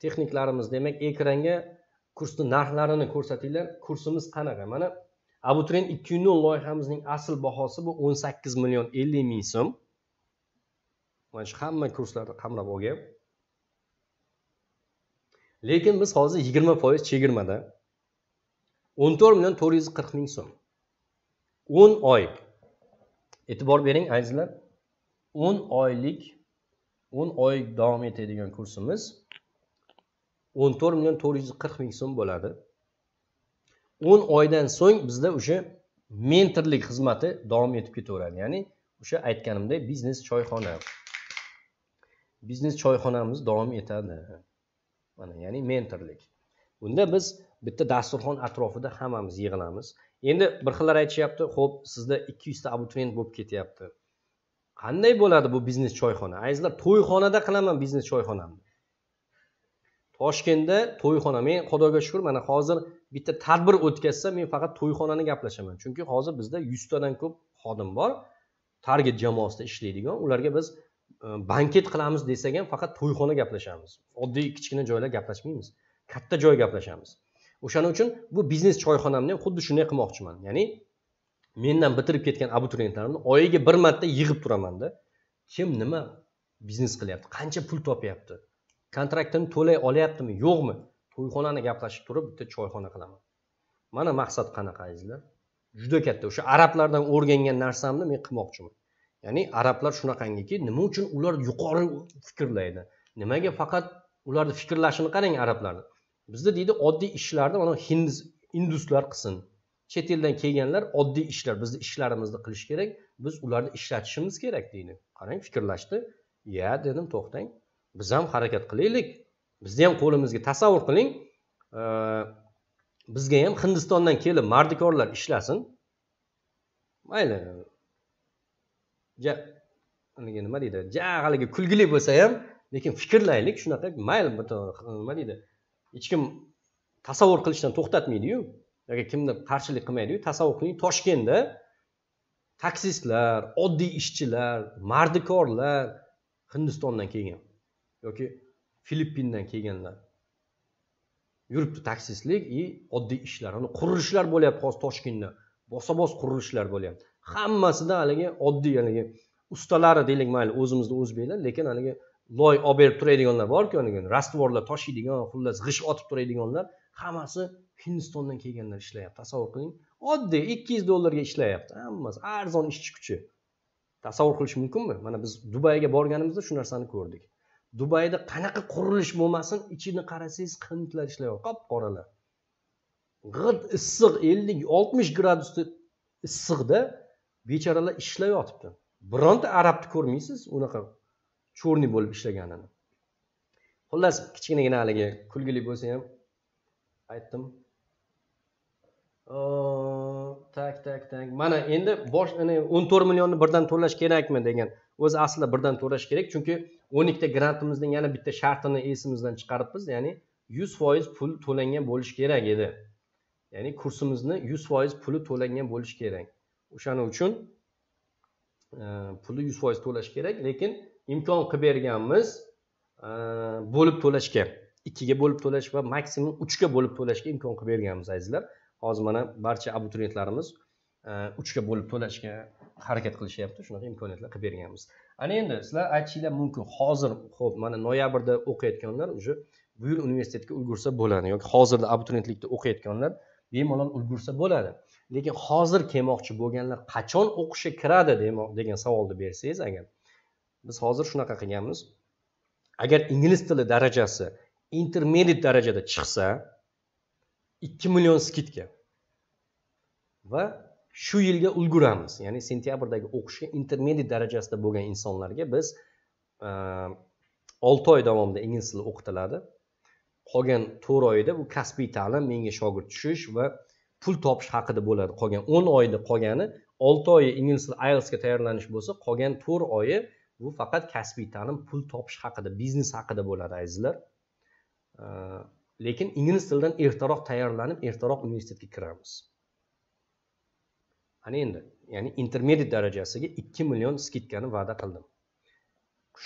texniklarimiz demak ekranga kursni narxlarini ko'rsatinglar kursimiz qanaqa mana abutrend ikki nol loyihamizning asl bahosi bu o'n sakkiz million ellik ming so'm mana shu hamma kurslarni qamrab olgan lekin biz hozir yigirma foiz chegirmada o'n to'rt million to'rt yuz qirq ming so'm o'n oy e'tibor bering azizlar o'n oylik o'n oy davom etadigan kursimiz o'n to'rt million to'rt yuz qirq ming so'm bo'ladi o'n oydan so'ng bizda o'sha mentorlik xizmati davom etib ketaveradi ya'ni o'sha aytganimdek biznes choyxona biznes choyxonamiz davom etadi mana ya'ni mentorlik bunda biz bitta dasturxon atrofida hammamiz yig'ilamiz endi bir xillar aytishyapti ho'p sizda ikki yuzta abituriyent bo'lib ketyapti qanday bo'ladi bu biznes choyxona azizlar to'yxonada qilaman biznes choyxonamni toshkentda to'yxona men xudoga shukur mana hozir bitta tadbir o'tkazsa men faqat to'yxonani gaplashaman chunki hozir bizda yuztadan ko'p xodim bor target jamoasida ishlaydigan ularga biz e, banket qilamiz desak ham faqat to'yxona gaplashamiz oddiy kichkina joylar gaplashmaymiz katta joy gaplashamiz o'shaning uchun bu biznes choyxonamni ham xuddi shunday qilmoqchiman ya'ni mendan bitirib ketgan abituriyentlarimni oyiga bir marta yig'ib turamanda kim nima biznes qilyapti qancha pul topyapti kontraktini to'lay olyaptimi yo'qmi to'yxonani gaplashib turib bitta choyxona qilaman mana maqsad qanaqa azizlar juda katta o'sha arablardan o'rgangan narsamni men qilmoqchiman ya'ni arablar shunaqangiki nima uchun ular yuqori fikrlaydi nimaga faqat ularni fikrlashini qarang arablarni bizda deydi oddiy ishlarni mana hindiz induslar qilsin chet eldan kelganlar oddiy ishlar bizni ishlarimizni qilish kerak biz ularni ishlatishimiz kerak deydi qarang fikrlashdi ya dedim to'xtang biz ham harakat qilaylik bizni ham qo'limizga tasavvur qiling bizga ham hindistondan kelib mardikorlar ishlasin mayli haligi nima deydi ja haligi kulgili bo'lsa ham lekin fikrlaylik shunaqa mayli bitta nima deydi hech kim tasavvur qilishdan to'xtatmaydiyu yoki kimdir qarshilik qilmaydiyu tasavvur qiling toshkentda taksistlar oddiy ishchilar mardikorlar hindistondan kelgan yoki filippindan kelganlar yuribdi taksistlik и oddiy ishlar qurilishlar bo'lyapti hozir toshkentda bosa bos qurilishlar bo'lyapti hammasida haligi oddiy haligi ustalari deylik mayli o'zimizda o'zbeklar lekin haligi loy olib berib turadiganlar borku haligi rastvorlar toshiydigan xullas g'isht otib turadiganlar hammasi hindistondan kelganlar ishlayapti tasavvur qiling oddiy ikki yuz dollarga ishlayapti hammasi arzon ishchi kuchi tasavvur qilish mumkinmi mana biz dubayga borganimizda shu narsani ko'rdik dubayda qanaqa qurilish bo'lmasin ichini qarasangiz qimtlar ishlayapti qop qoralar g'it issiq ellik oltmish gradusda issiqda bechoralar ishlayotibdi bironta arabni ko'rmaysiz unaqa cho'rni bo'lib ishlaganini xullas kichkinagina haligi kulgili bo'lsa ham aytdim tak tak tak mana endi bosh o'n to'rt millionni birdan to'lash kerakmi degan o'zi aslida birdan to'lash kerak chunki o'n ikkita grantimizning yana bitta shartini esimizdan chiqaribmiz ya'ni yuz foiz pul to'langan bo'lishi kerak edi ya'ni kursimizni yuz foiz puli to'langan bo'lishi kerak o'shaning uchun e, pulni yuz foiz to'lash kerak lekin imkon qilib berganmiz e, bo'lib to'lashga ikkiga bo'lib to'lash va maksimum uchga bo'lib to'lashga imkon qilib berganmiz azizlar hozir mana barcha abituriyentlarimiz e, uchga bo'lib to'lashga harakat qilishyapti shunaqa imkoniyatlar qilib berganmiz ana endi sizlar aytishinglar mumkin hozir ho'p mana noyabrda o'qiyotganlar уже bu yil universitetga ulgursa bo'ladi yoki hozirda abituriyentlikda o'qiyotganlar bemalol ulgursa bo'ladi lekin hozir kelmoqchi bo'lganlar qachon o'qishga kiradi degan savolni bersangiz agar biz hozir shunaqa qilganmiz agar ingliz tili darajasi intermediate darajada chiqsa ikki million skidka va shu yilga ulguramiz ya'ni sentyabrdagi o'qishga intermediat darajasida bo'lgan insonlarga biz ehm, olti oy davomida ingliz tili o'qitiladi qolgan to'rt oyda bu kasbiy ta'lim menga shogird tushish va pul topish haqida bo'ladi qolgan o'n oyni qolgani olti oyi ingliz tili ielsga tayyorlanish bo'lsa qolgan to'rt oyi bu faqat kasbiy ta'lim pul topish haqida biznes haqida bo'ladi azizlar ehm, lekin ingliz tilidan ertaroq tayyorlanib ertaroq universitetga kiramiz ana endi ya'ni intermediate darajasiga ikki million skidkani va'da qildim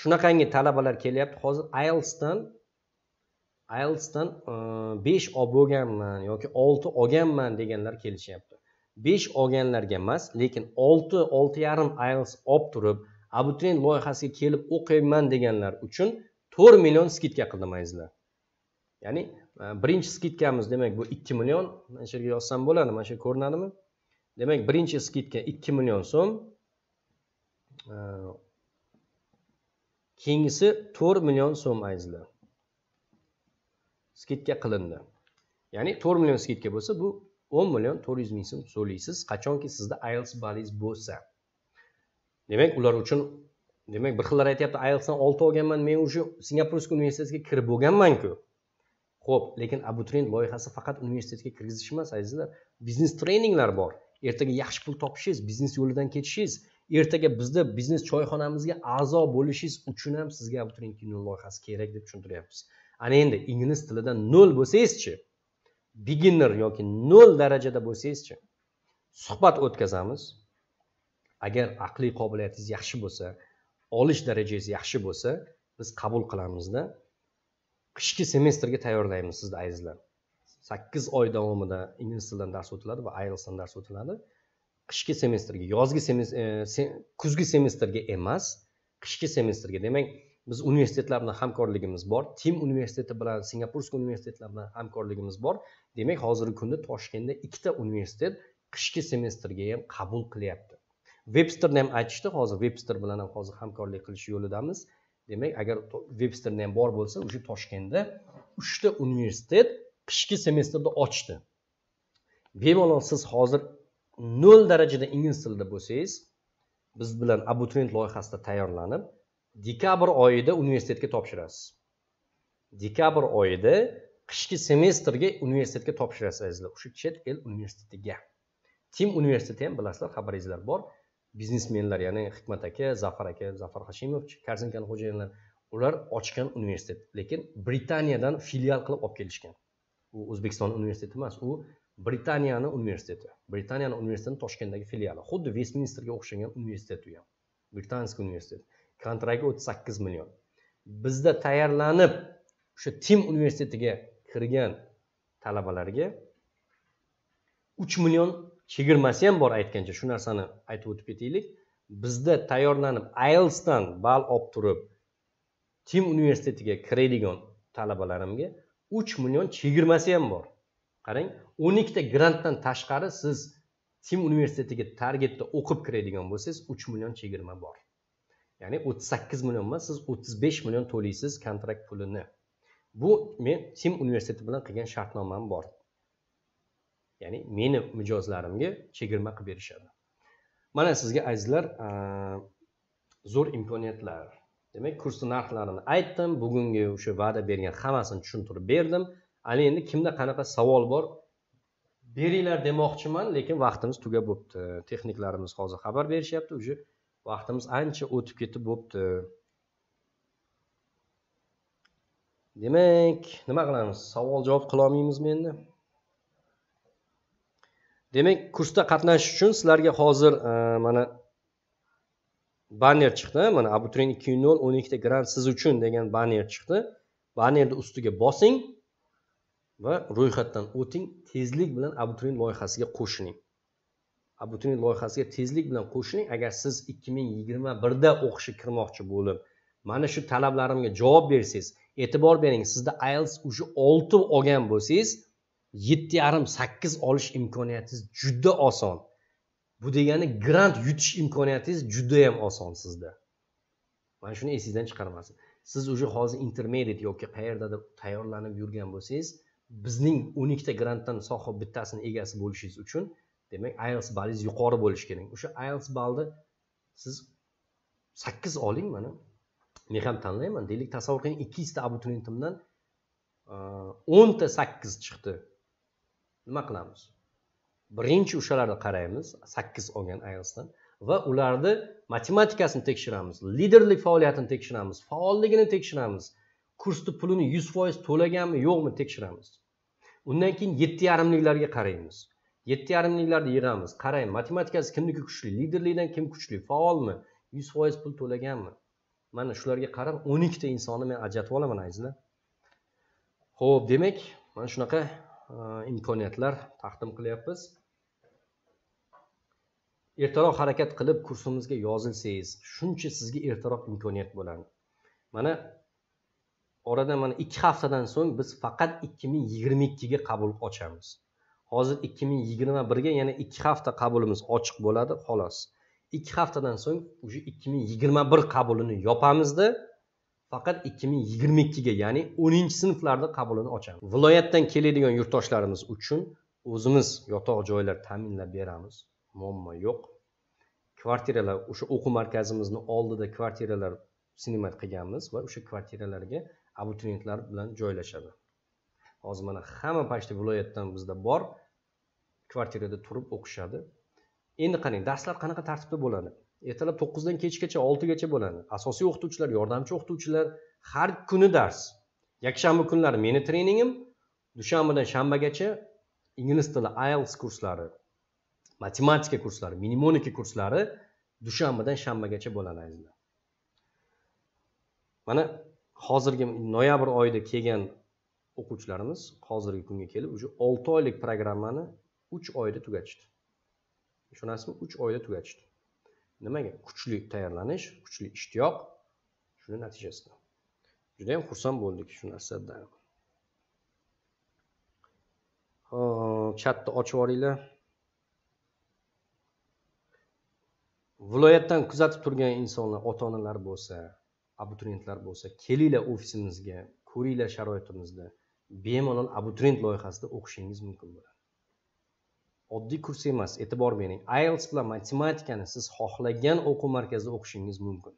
shunaqangi talabalar kelyapti hozir ielsdan ielsdan besh olib bo'lganman yoki olti olganman deganlar kelishyapti besh olganlarga emas lekin olti olti yarim ielts olib turib abituriyent loyihasiga kelib o'qiyman deganlar uchun to'rt million skidka qildim azizlar ya'ni birinchi skidkamiz demak bu ikki million mana shu yerga yozsam bo'ladi mana shu ko'rinadimi demak birinchi skidka ikki million so'm e, keyingisi to'rt million so'm azizlar skidka qilindi ya'ni to'rt million skidka bo'lsa bu o'n million to'rt yuz ming so'm to'laysiz qachonki sizda ielts balanz bo'lsa demak ular uchun demak bir xillar aytyapti ielsdan olti olganman men уже singapurskiy universitetga kirib bo'lganmanku ho'p lekin abituriyent loyihasi faqat universitetga kirgizish emas azizlar biznes treninglar bor ertaga yaxshi pul topishingiz biznes yo'lidan ketishingiz ertaga bizda biznes choyxonamizga a'zo bo'lishingiz uchun ham sizga abiturientkinon loyihasi kerak deb tushuntiryapmiz ana endi ingliz tilida nol bo'lsangizchi beginner yoki nol darajada bo'lsangizchi suhbat o'tkazamiz agar aqliy qobiliyatingiz yaxshi bo'lsa olish darajangiz yaxshi bo'lsa biz qabul qilamizda qishki semestrga tayyorlaymiz sizni azizlar sakkiz oy davomida ingliz tilidan dars o'tiladi va ielsdan dars o'tiladi qishki semestrga yozgi semestr e, kuzgi semestrga emas qishki semestrga demak biz universitetlar bilan hamkorligimiz bor tim universiteti bilan singapurskiy universitetlar bilan hamkorligimiz bor demak hozirgi kunda toshkentda ikkita universitet qishki semestrga ham qabul qilyapti vebsterni ham aytishdi hozir webster bilan ham hozir hamkorlik qilish yo'lidamiz demak agar vebsterni ham bor bo'lsa уже toshkentda uchta universitet qishki semestrda ochdi bemalol siz hozir nol darajada ingliz tilida bo'lsangiz biz bilan abituriyent loyihasida tayyorlanib dekabr oyida universitetga topshirasiz dekabr oyida qishki semestrga universitetga topshirasiz azizlar o'sha chet el universitetiga tim universiteti ham bilasizlar xabaringizlar bor biznesmenlar ya'ni hikmat aka zafar aka zafar hashimov korzinkani xo'jayinlar ular ochgan universitet lekin britaniyadan filial qilib olib kelishgan u o'zbekiston universiteti emas u britaniyani universiteti britaniyani universitetini toshkentdagi filiali xuddi vestminsterga o'xshagan universitet u ham britanniyaskiy universitet kontragi o'ttiz sakkiz million bizda tayyorlanib o'sha tim universitetiga kirgan talabalarga uch million chegirmasi ham bor aytgancha shu narsani aytib o'tib ketaylik bizda tayyorlanib ielsdan ball olib turib tim universitetiga kiradigan talabalarimga uch million chegirmasi ham bor qarang o'n ikkita grantdan tashqari siz tim universitetiga targetda o'qib kiradigan bo'lsangiz uch million chegirma bor ya'ni o'ttiz sakkiz million emas siz o'ttiz besh million to'laysiz kontrakt pulini bu men tim universiteti bilan qilgan shartnomam bor ya'ni meni mijozlarimga chegirma qilib berishadi mana sizga azizlar zo'r imkoniyatlar demak kursni narxlarini aytdim bugungi o'sha va'da bergan hammasini tushuntirib berdim ana endi kimda qanaqa savol bor beringlar demoqchiman lekin vaqtimiz tugab bo'libdi texniklarimiz hozir xabar berishyapti уже vaqtimiz ancha o'tib ketib bo'libdi demak nima qilamiz savol javob qilolmaymizmi endi demak kursda qatnashish uchun sizlarga hozir e, mana banner chiqdi mana abituriyent ikki yuz nol o'n ikkita grant siz uchun degan banner chiqdi bannerni ustiga bosing va ro'yxatdan o'ting tezlik bilan abituriyent loyihasiga qo'shiling abituriyent loyihasiga tezlik bilan qo'shiling agar siz ikki ming yigirma birda o'qishga kirmoqchi bo'lib mana shu talablarimga javob bersangiz e'tibor bering sizda ielts уже olti olgan bo'lsangiz yetti yarim sakkiz olish imkoniyatingiz juda oson bu degani grant yutish imkoniyatingiz juda yam oson sizda mana shuni esingizdan chiqarmasin siz уже hozir intermediate yoki qayerdadir tayyorlanib yurgan bo'lsangiz bizning o'n ikkita grantdan sohib bittasini egasi bo'lishingiz uchun demak ielts ballingiz yuqori bo'lishi kerak o'sha ielts balni siz sakkiz oling mana men ham tanlayman deylik tasavvur qiling ikki yuzta abituriyentimdan o'nta sakkiz chiqdi nima qilamiz birinchi o'shalarni qaraymiz sakkiz olgan ielsdan va ularni matematikasini tekshiramiz liderlik faoliyatini tekshiramiz faolligini tekshiramiz kursni pulini yuz foiz to'laganmi yo'qmi tekshiramiz undan keyin yetti yarimliklarga qaraymiz yetti yarimliklarni yig'amiz qarang matematikasi kimniki kuchli liderlikdan kim kuchli faolmi yuz foiz pul to'laganmi mana shularga qarab o'n ikkita insonni men ajratib olaman azizlar ho'p demak mana shunaqa imkoniyatlar taqdim qilyapmiz ertaroq harakat qilib kursimizga yozilsangiz shuncha sizga ertaroq imkoniyat bo'ladi mana oradan mana ikki haftadan so'ng biz faqat ikki ming yigirma ikkiga qabul ochamiz hozir ikki ming yigirma birga yana ikki hafta qabulimiz ochiq bo'ladi xolos ikki haftadan so'ng уже ikki ming yigirma bir qabulini yopamizda faqat ikki ming yigirma ikkiga ya'ni o'ninchi sinflarni qabulini ochamiz viloyatdan keladigan yurtdoshlarimiz uchun o'zimiz yotoq joylar ta'minlab beramiz muammo yo'q kvartiralar o'sha o'quv markazimizni oldida kvartiralar sinemat qilganmiz va o'sha kvartiralarga abituriyentlar bilan joylashadi hozir mana hamma почти viloyatdan bizda bor kvartirada turib o'qishadi endi qarang darslar qanaqa tartibda bo'ladi ertalab to'qqizdan kechgacha oltigacha bo'ladi asosiy o'qituvchilar yordamchi o'qituvchilar har kuni dars yakshanba kunlari meni treningim dushanbadan shanbagacha ingliz tili ielts kurslari matematika kurslari mnemonika kurslari dushanbadan shanbagacha bo'ladi azizlar mana hozirgi noyabr oyida kelgan o'quvchilarimiz hozirgi kunga kelib уже olti oylik programmani uch oyda tugatishdi ishonasizmi uch oyda tugatishdi nimaga kuchli tayyorlanish kuchli ishtiyoq shuni natijasida judayam xursand bo'ldik shu narsadan hop chatni ochib yuboringlar viloyatdan kuzatib turgan insonlar ota onalar bo'lsa abituriyentlar bo'lsa kelinglar ofisimizga ko'ringlar sharoitimizni bemalol abituriyent loyihasida o'qishingiz mumkin bo'ladi oddiy kurs emas e'tibor bering ielts bilan matematikani siz xohlagan o'quv markazida o'qishingiz mumkin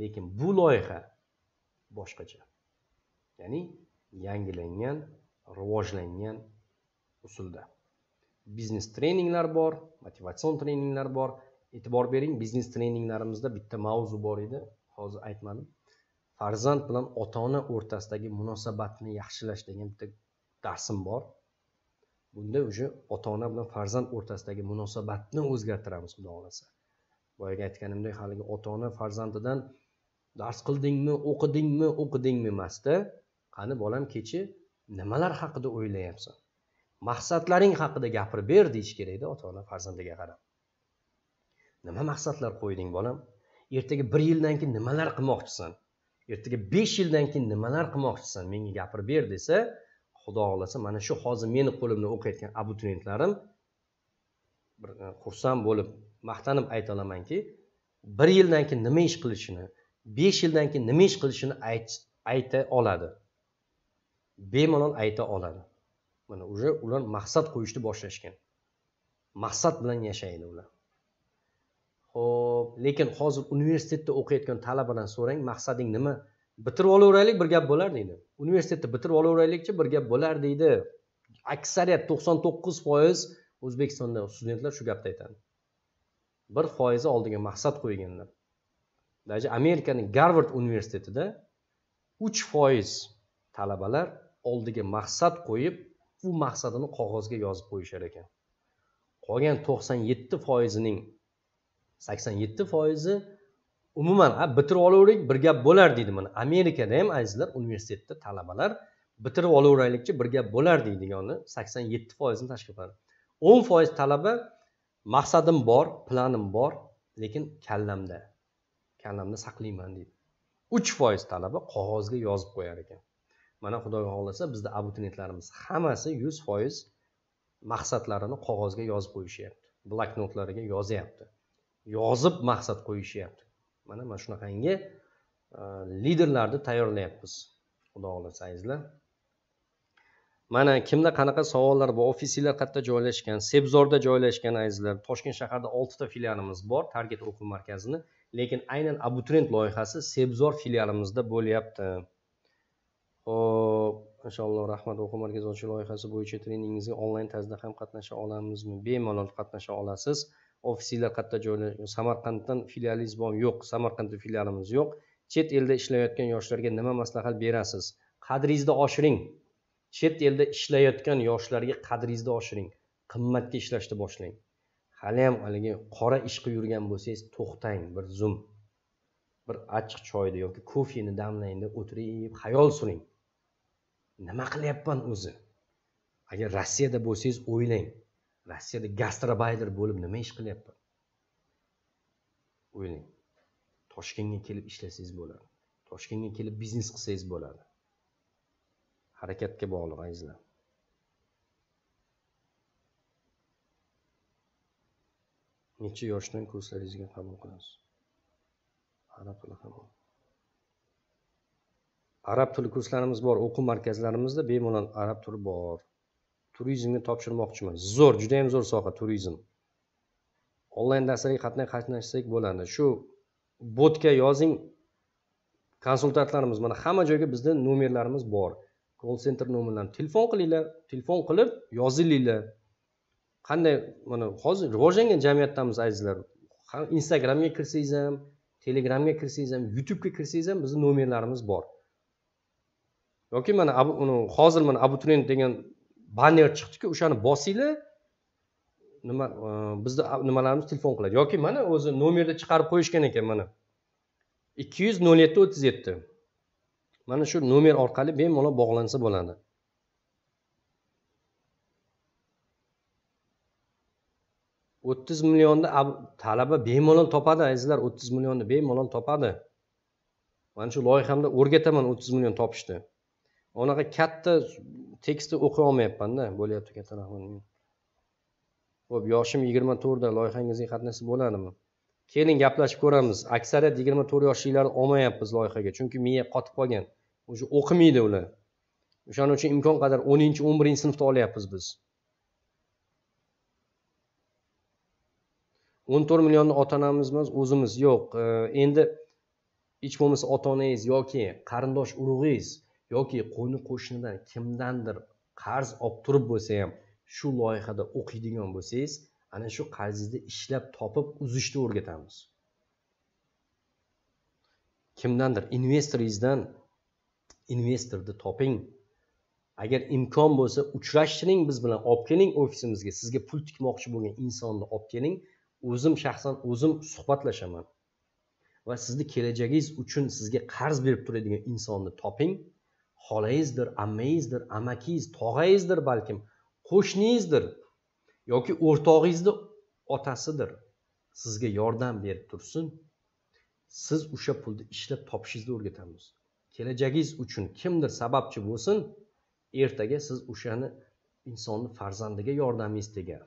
lekin bu loyiha boshqacha ya'ni yangilangan rivojlangan usulda biznes treninglar bor motivatsion treninglar bor e'tibor bering biznes treninglarimizda bitta mavzu bor edi hozir aytmadim farzand bilan ota ona o'rtasidagi munosabatni yaxshilash degan bitta darsim bor bunda уже ota ona bilan farzand o'rtasidagi munosabatni o'zgartiramiz xudo xohlasa boyagi aytganimdek haligi ota ona farzandidan dars qildingmi o'qidingmi o'qidingmi emasda qani bolam kecha nimalar haqida o'ylayapsan maqsadlaring haqida gapirib ber deyish kerakda ota ona farzandiga qarab nima maqsadlar qo'yding bolam ertaga bir yildan keyin nimalar qilmoqchisan ertaga besh yildan keyin nimalar qilmoqchisan menga gapirib ber desa xudo xohlasa mana shu hozir meni qo'limda o'qiyotgan abituriyentlarim bir e, xursand bo'lib maqtanib ayta olamanki bir yildan keyin nima ish qilishini besh yildan keyin nima ish qilishini ayta oladi bemalol ayta oladi mana уже ular maqsad qo'yishni boshlashgan maqsad bilan yashaydi ular ho'p lekin hozir universitetda o'qiyotgan talabadan so'rang maqsading nima bitirib olaveraylik bir gap bo'lar deydi universitetni bitirib olaveraylikchi bir gap bo'lar deydi aksariyat to'qson to'qqiz foiz o'zbekistonda studentlar shu gapni aytadi bir foizi oldiga maqsad qo'yganlar даже amerikaning garvard universitetida uch foiz talabalar oldiga maqsad qo'yib u maqsadini qog'ozga yozib qo'yishar ekan qolgan to'qson yetti foizining sakson yetti foizi umuman ha bitirib olaverik bir gap bo'lar deydi mana amerikada ham azizlar universitetda talabalar bitirib olaveraylikchi bir gap bo'lar deydigani sakson yetti foizini tashkil qiladi o'n foiz talaba maqsadim bor planim bor lekin kallamda kallamda saqlayman deydi uch foiz talaba qog'ozga yozib qo'yar ekan mana xudo xohlasa bizni abituriyentlarimiz hammasi yuz foiz maqsadlarini qog'ozga yozib qo'yishyapti bloknotlariga yozyapti yozib maqsad qo'yishyapti mana mana shunaqangi e, liderlarni tayyorlayapmiz xudo xohlasa azizlar mana kimda qanaqa savollar bor ofisinglar qayerda joylashgan sebzorda joylashgan azizlar toshkent shahrida oltita filialimiz bor target o'quv markazini lekin aynan abituriyent loyihasi sebzor filialimizda bo'lyapti ho'p inshaalloh rahmat o'quv markazi ochish loyihasi bo'yicha treningizga onlayn tarzda ham qatnasha olamizmi bemalol qatnasha olasiz ofislar qayerda joylashgan samarqanddan filialingiz bormi yo'q samarqandda filialimiz yo'q chet elda ishlayotgan yoshlarga nima maslahat berasiz qadringizni oshiring chet elda ishlayotgan yoshlarga qadringizni oshiring qimmatga ishlashni boshlang haliyam haligi qora ish qilib yurgan bo'lsangiz to'xtang bir zum bir achchiq choyni yoki kofeni damlangda o'tirib xayol suring nima qilyapman o'zi agar rossiyada bo'lsangiz o'ylang rossiyada gastrobayder bo'lib nima ish qilyapman o'ylang toshkentga kelib ishlasangiz bo'ladi toshkentga kelib biznes qilsangiz bo'ladi harakatga bog'liq azizlar necha yoshdan kurslaringizga qabul qilasiz arab tili qabul arab tili kurslarimiz bor o'quv markazlarimizda bemalol arab tili bor turizmga topshirmoqchiman zo'r juda yam zo'r soha turizm onlayn darslarga qanday qatnashsak bo'ladi shu botga yozing konsultantlarimiz mana hamma joyga bizda nomerlarimiz bor call center nomerlarini telefon qilinglar telefon qilib yozilinglar qanday mana hozir rivojlangan jamiyatdamiz azizlar instagramga kirsangiz ham telegramga kirsangiz ham youtubega kirsangiz ham bizni nomerlarimiz bor yoki mana hozir mana abituriyent degan banner chiqdiku o'shani bosinglar nima e, bizni nimalarimiz telefon qiladi yoki mana o'zi nomerni chiqarib qo'yishgan ekan mana ikki yuz nol yetti o'ttiz yetti mana shu nomer orqali bemalol bog'lansa bo'ladi o'ttiz millionni talaba bemalol topadi azizlar o'ttiz millionni bemalol topadi mana shu loyihamda o'rgataman o'ttiz million topishni anaqa katta tekstni o'qiy olmayapmanda bo'lyapti katta rahmat ho'p yoshim yigirma to'rtda loyihangizga qatnashsa bo'ladimi keling gaplashib ko'ramiz aksariyat yigirma to'rt yoshlilarni olmayapmiz loyihaga chunki miya qotib qolgan уже o'qimaydi ular o'shaning uchun imkon qadar o'ninchi o'n birinchi sinfda olyapmiz biz o'n to'rt millionni ota emas o'zimiz yo'q endi hech bo'lmasa ota onangiz yoki qarindosh urug'ingiz yoki qo'ni qo'shnidan kimdandir qarz olib turib bo'lsa ham shu loyihada o'qiydigan bo'lsangiz ana shu qarzingizni ishlab topib uzishni o'rgatamiz kimdandir investoringizdan investorni toping agar imkon bo'lsa uchrashtiring biz bilan olib keling ofisimizga sizga pul tikmoqchi bo'lgan insonni olib keling o'zim shaxsan o'zim suhbatlashaman va sizni kelajagingiz uchun sizga qarz berib turadigan insonni toping xolangizdir ammangizdir amakingiz tog'angizdir balkim qo'shningizdir yoki o'rtog'ingizni otasidir sizga yordam berib tursin siz o'sha pulni ishlab topishingizni o'rgatamiz kelajagingiz uchun kimdir sababchi bo'lsin ertaga siz o'shani insonni farzandiga yordamingiz tegar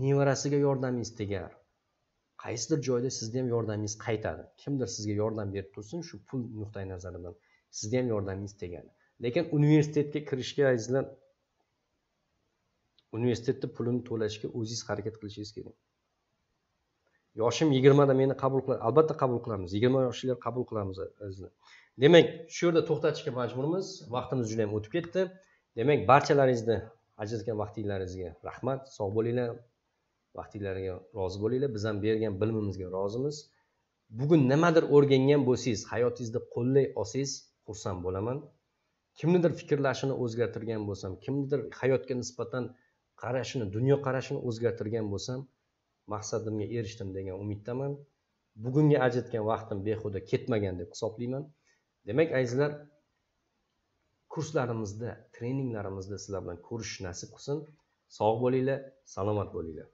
nevarasiga yordamingiz tegar qaysidir joyda sizni ham yordamingiz qaytadi kimdir sizga yordam berib tursin shu pul nuqtai nazaridan sizni ham yordamingiz tegadi lekin universitetga kirishga azizlar universitetni pulini to'lashga o'zingiz harakat qilishingiz kerak yoshim yigirmada meni qabul qiladi albatta qabul qilamiz yigirma yoshlilar qabul qilamiz azizlar demak shu yerda to'xtatishga majburmiz vaqtimiz juda yam o'tib ketdi demak barchalaringizni ajratgan vaqtinglaringizga rahmat sog' bo'linglar vaqtinglarga rozi bo'linglar biz ham bergan bilimimizga rozimiz bugun nimadir o'rgangan bo'lsangiz hayotingizda qo'llay olsangiz xursand bo'laman kimnidir fikrlashini o'zgartirgan bo'lsam kimnidir hayotga nisbatan qarashini dunyoqarashini o'zgartirgan bo'lsam maqsadimga erishdim degan umiddaman bugunga ajratgan vaqtim behuda ketmagan deb hisoblayman demak azizlar kurslarimizda treninglarimizda sizlar bilan ko'rishish nasib qilsin sog' bo'linglar salomat bo'linglar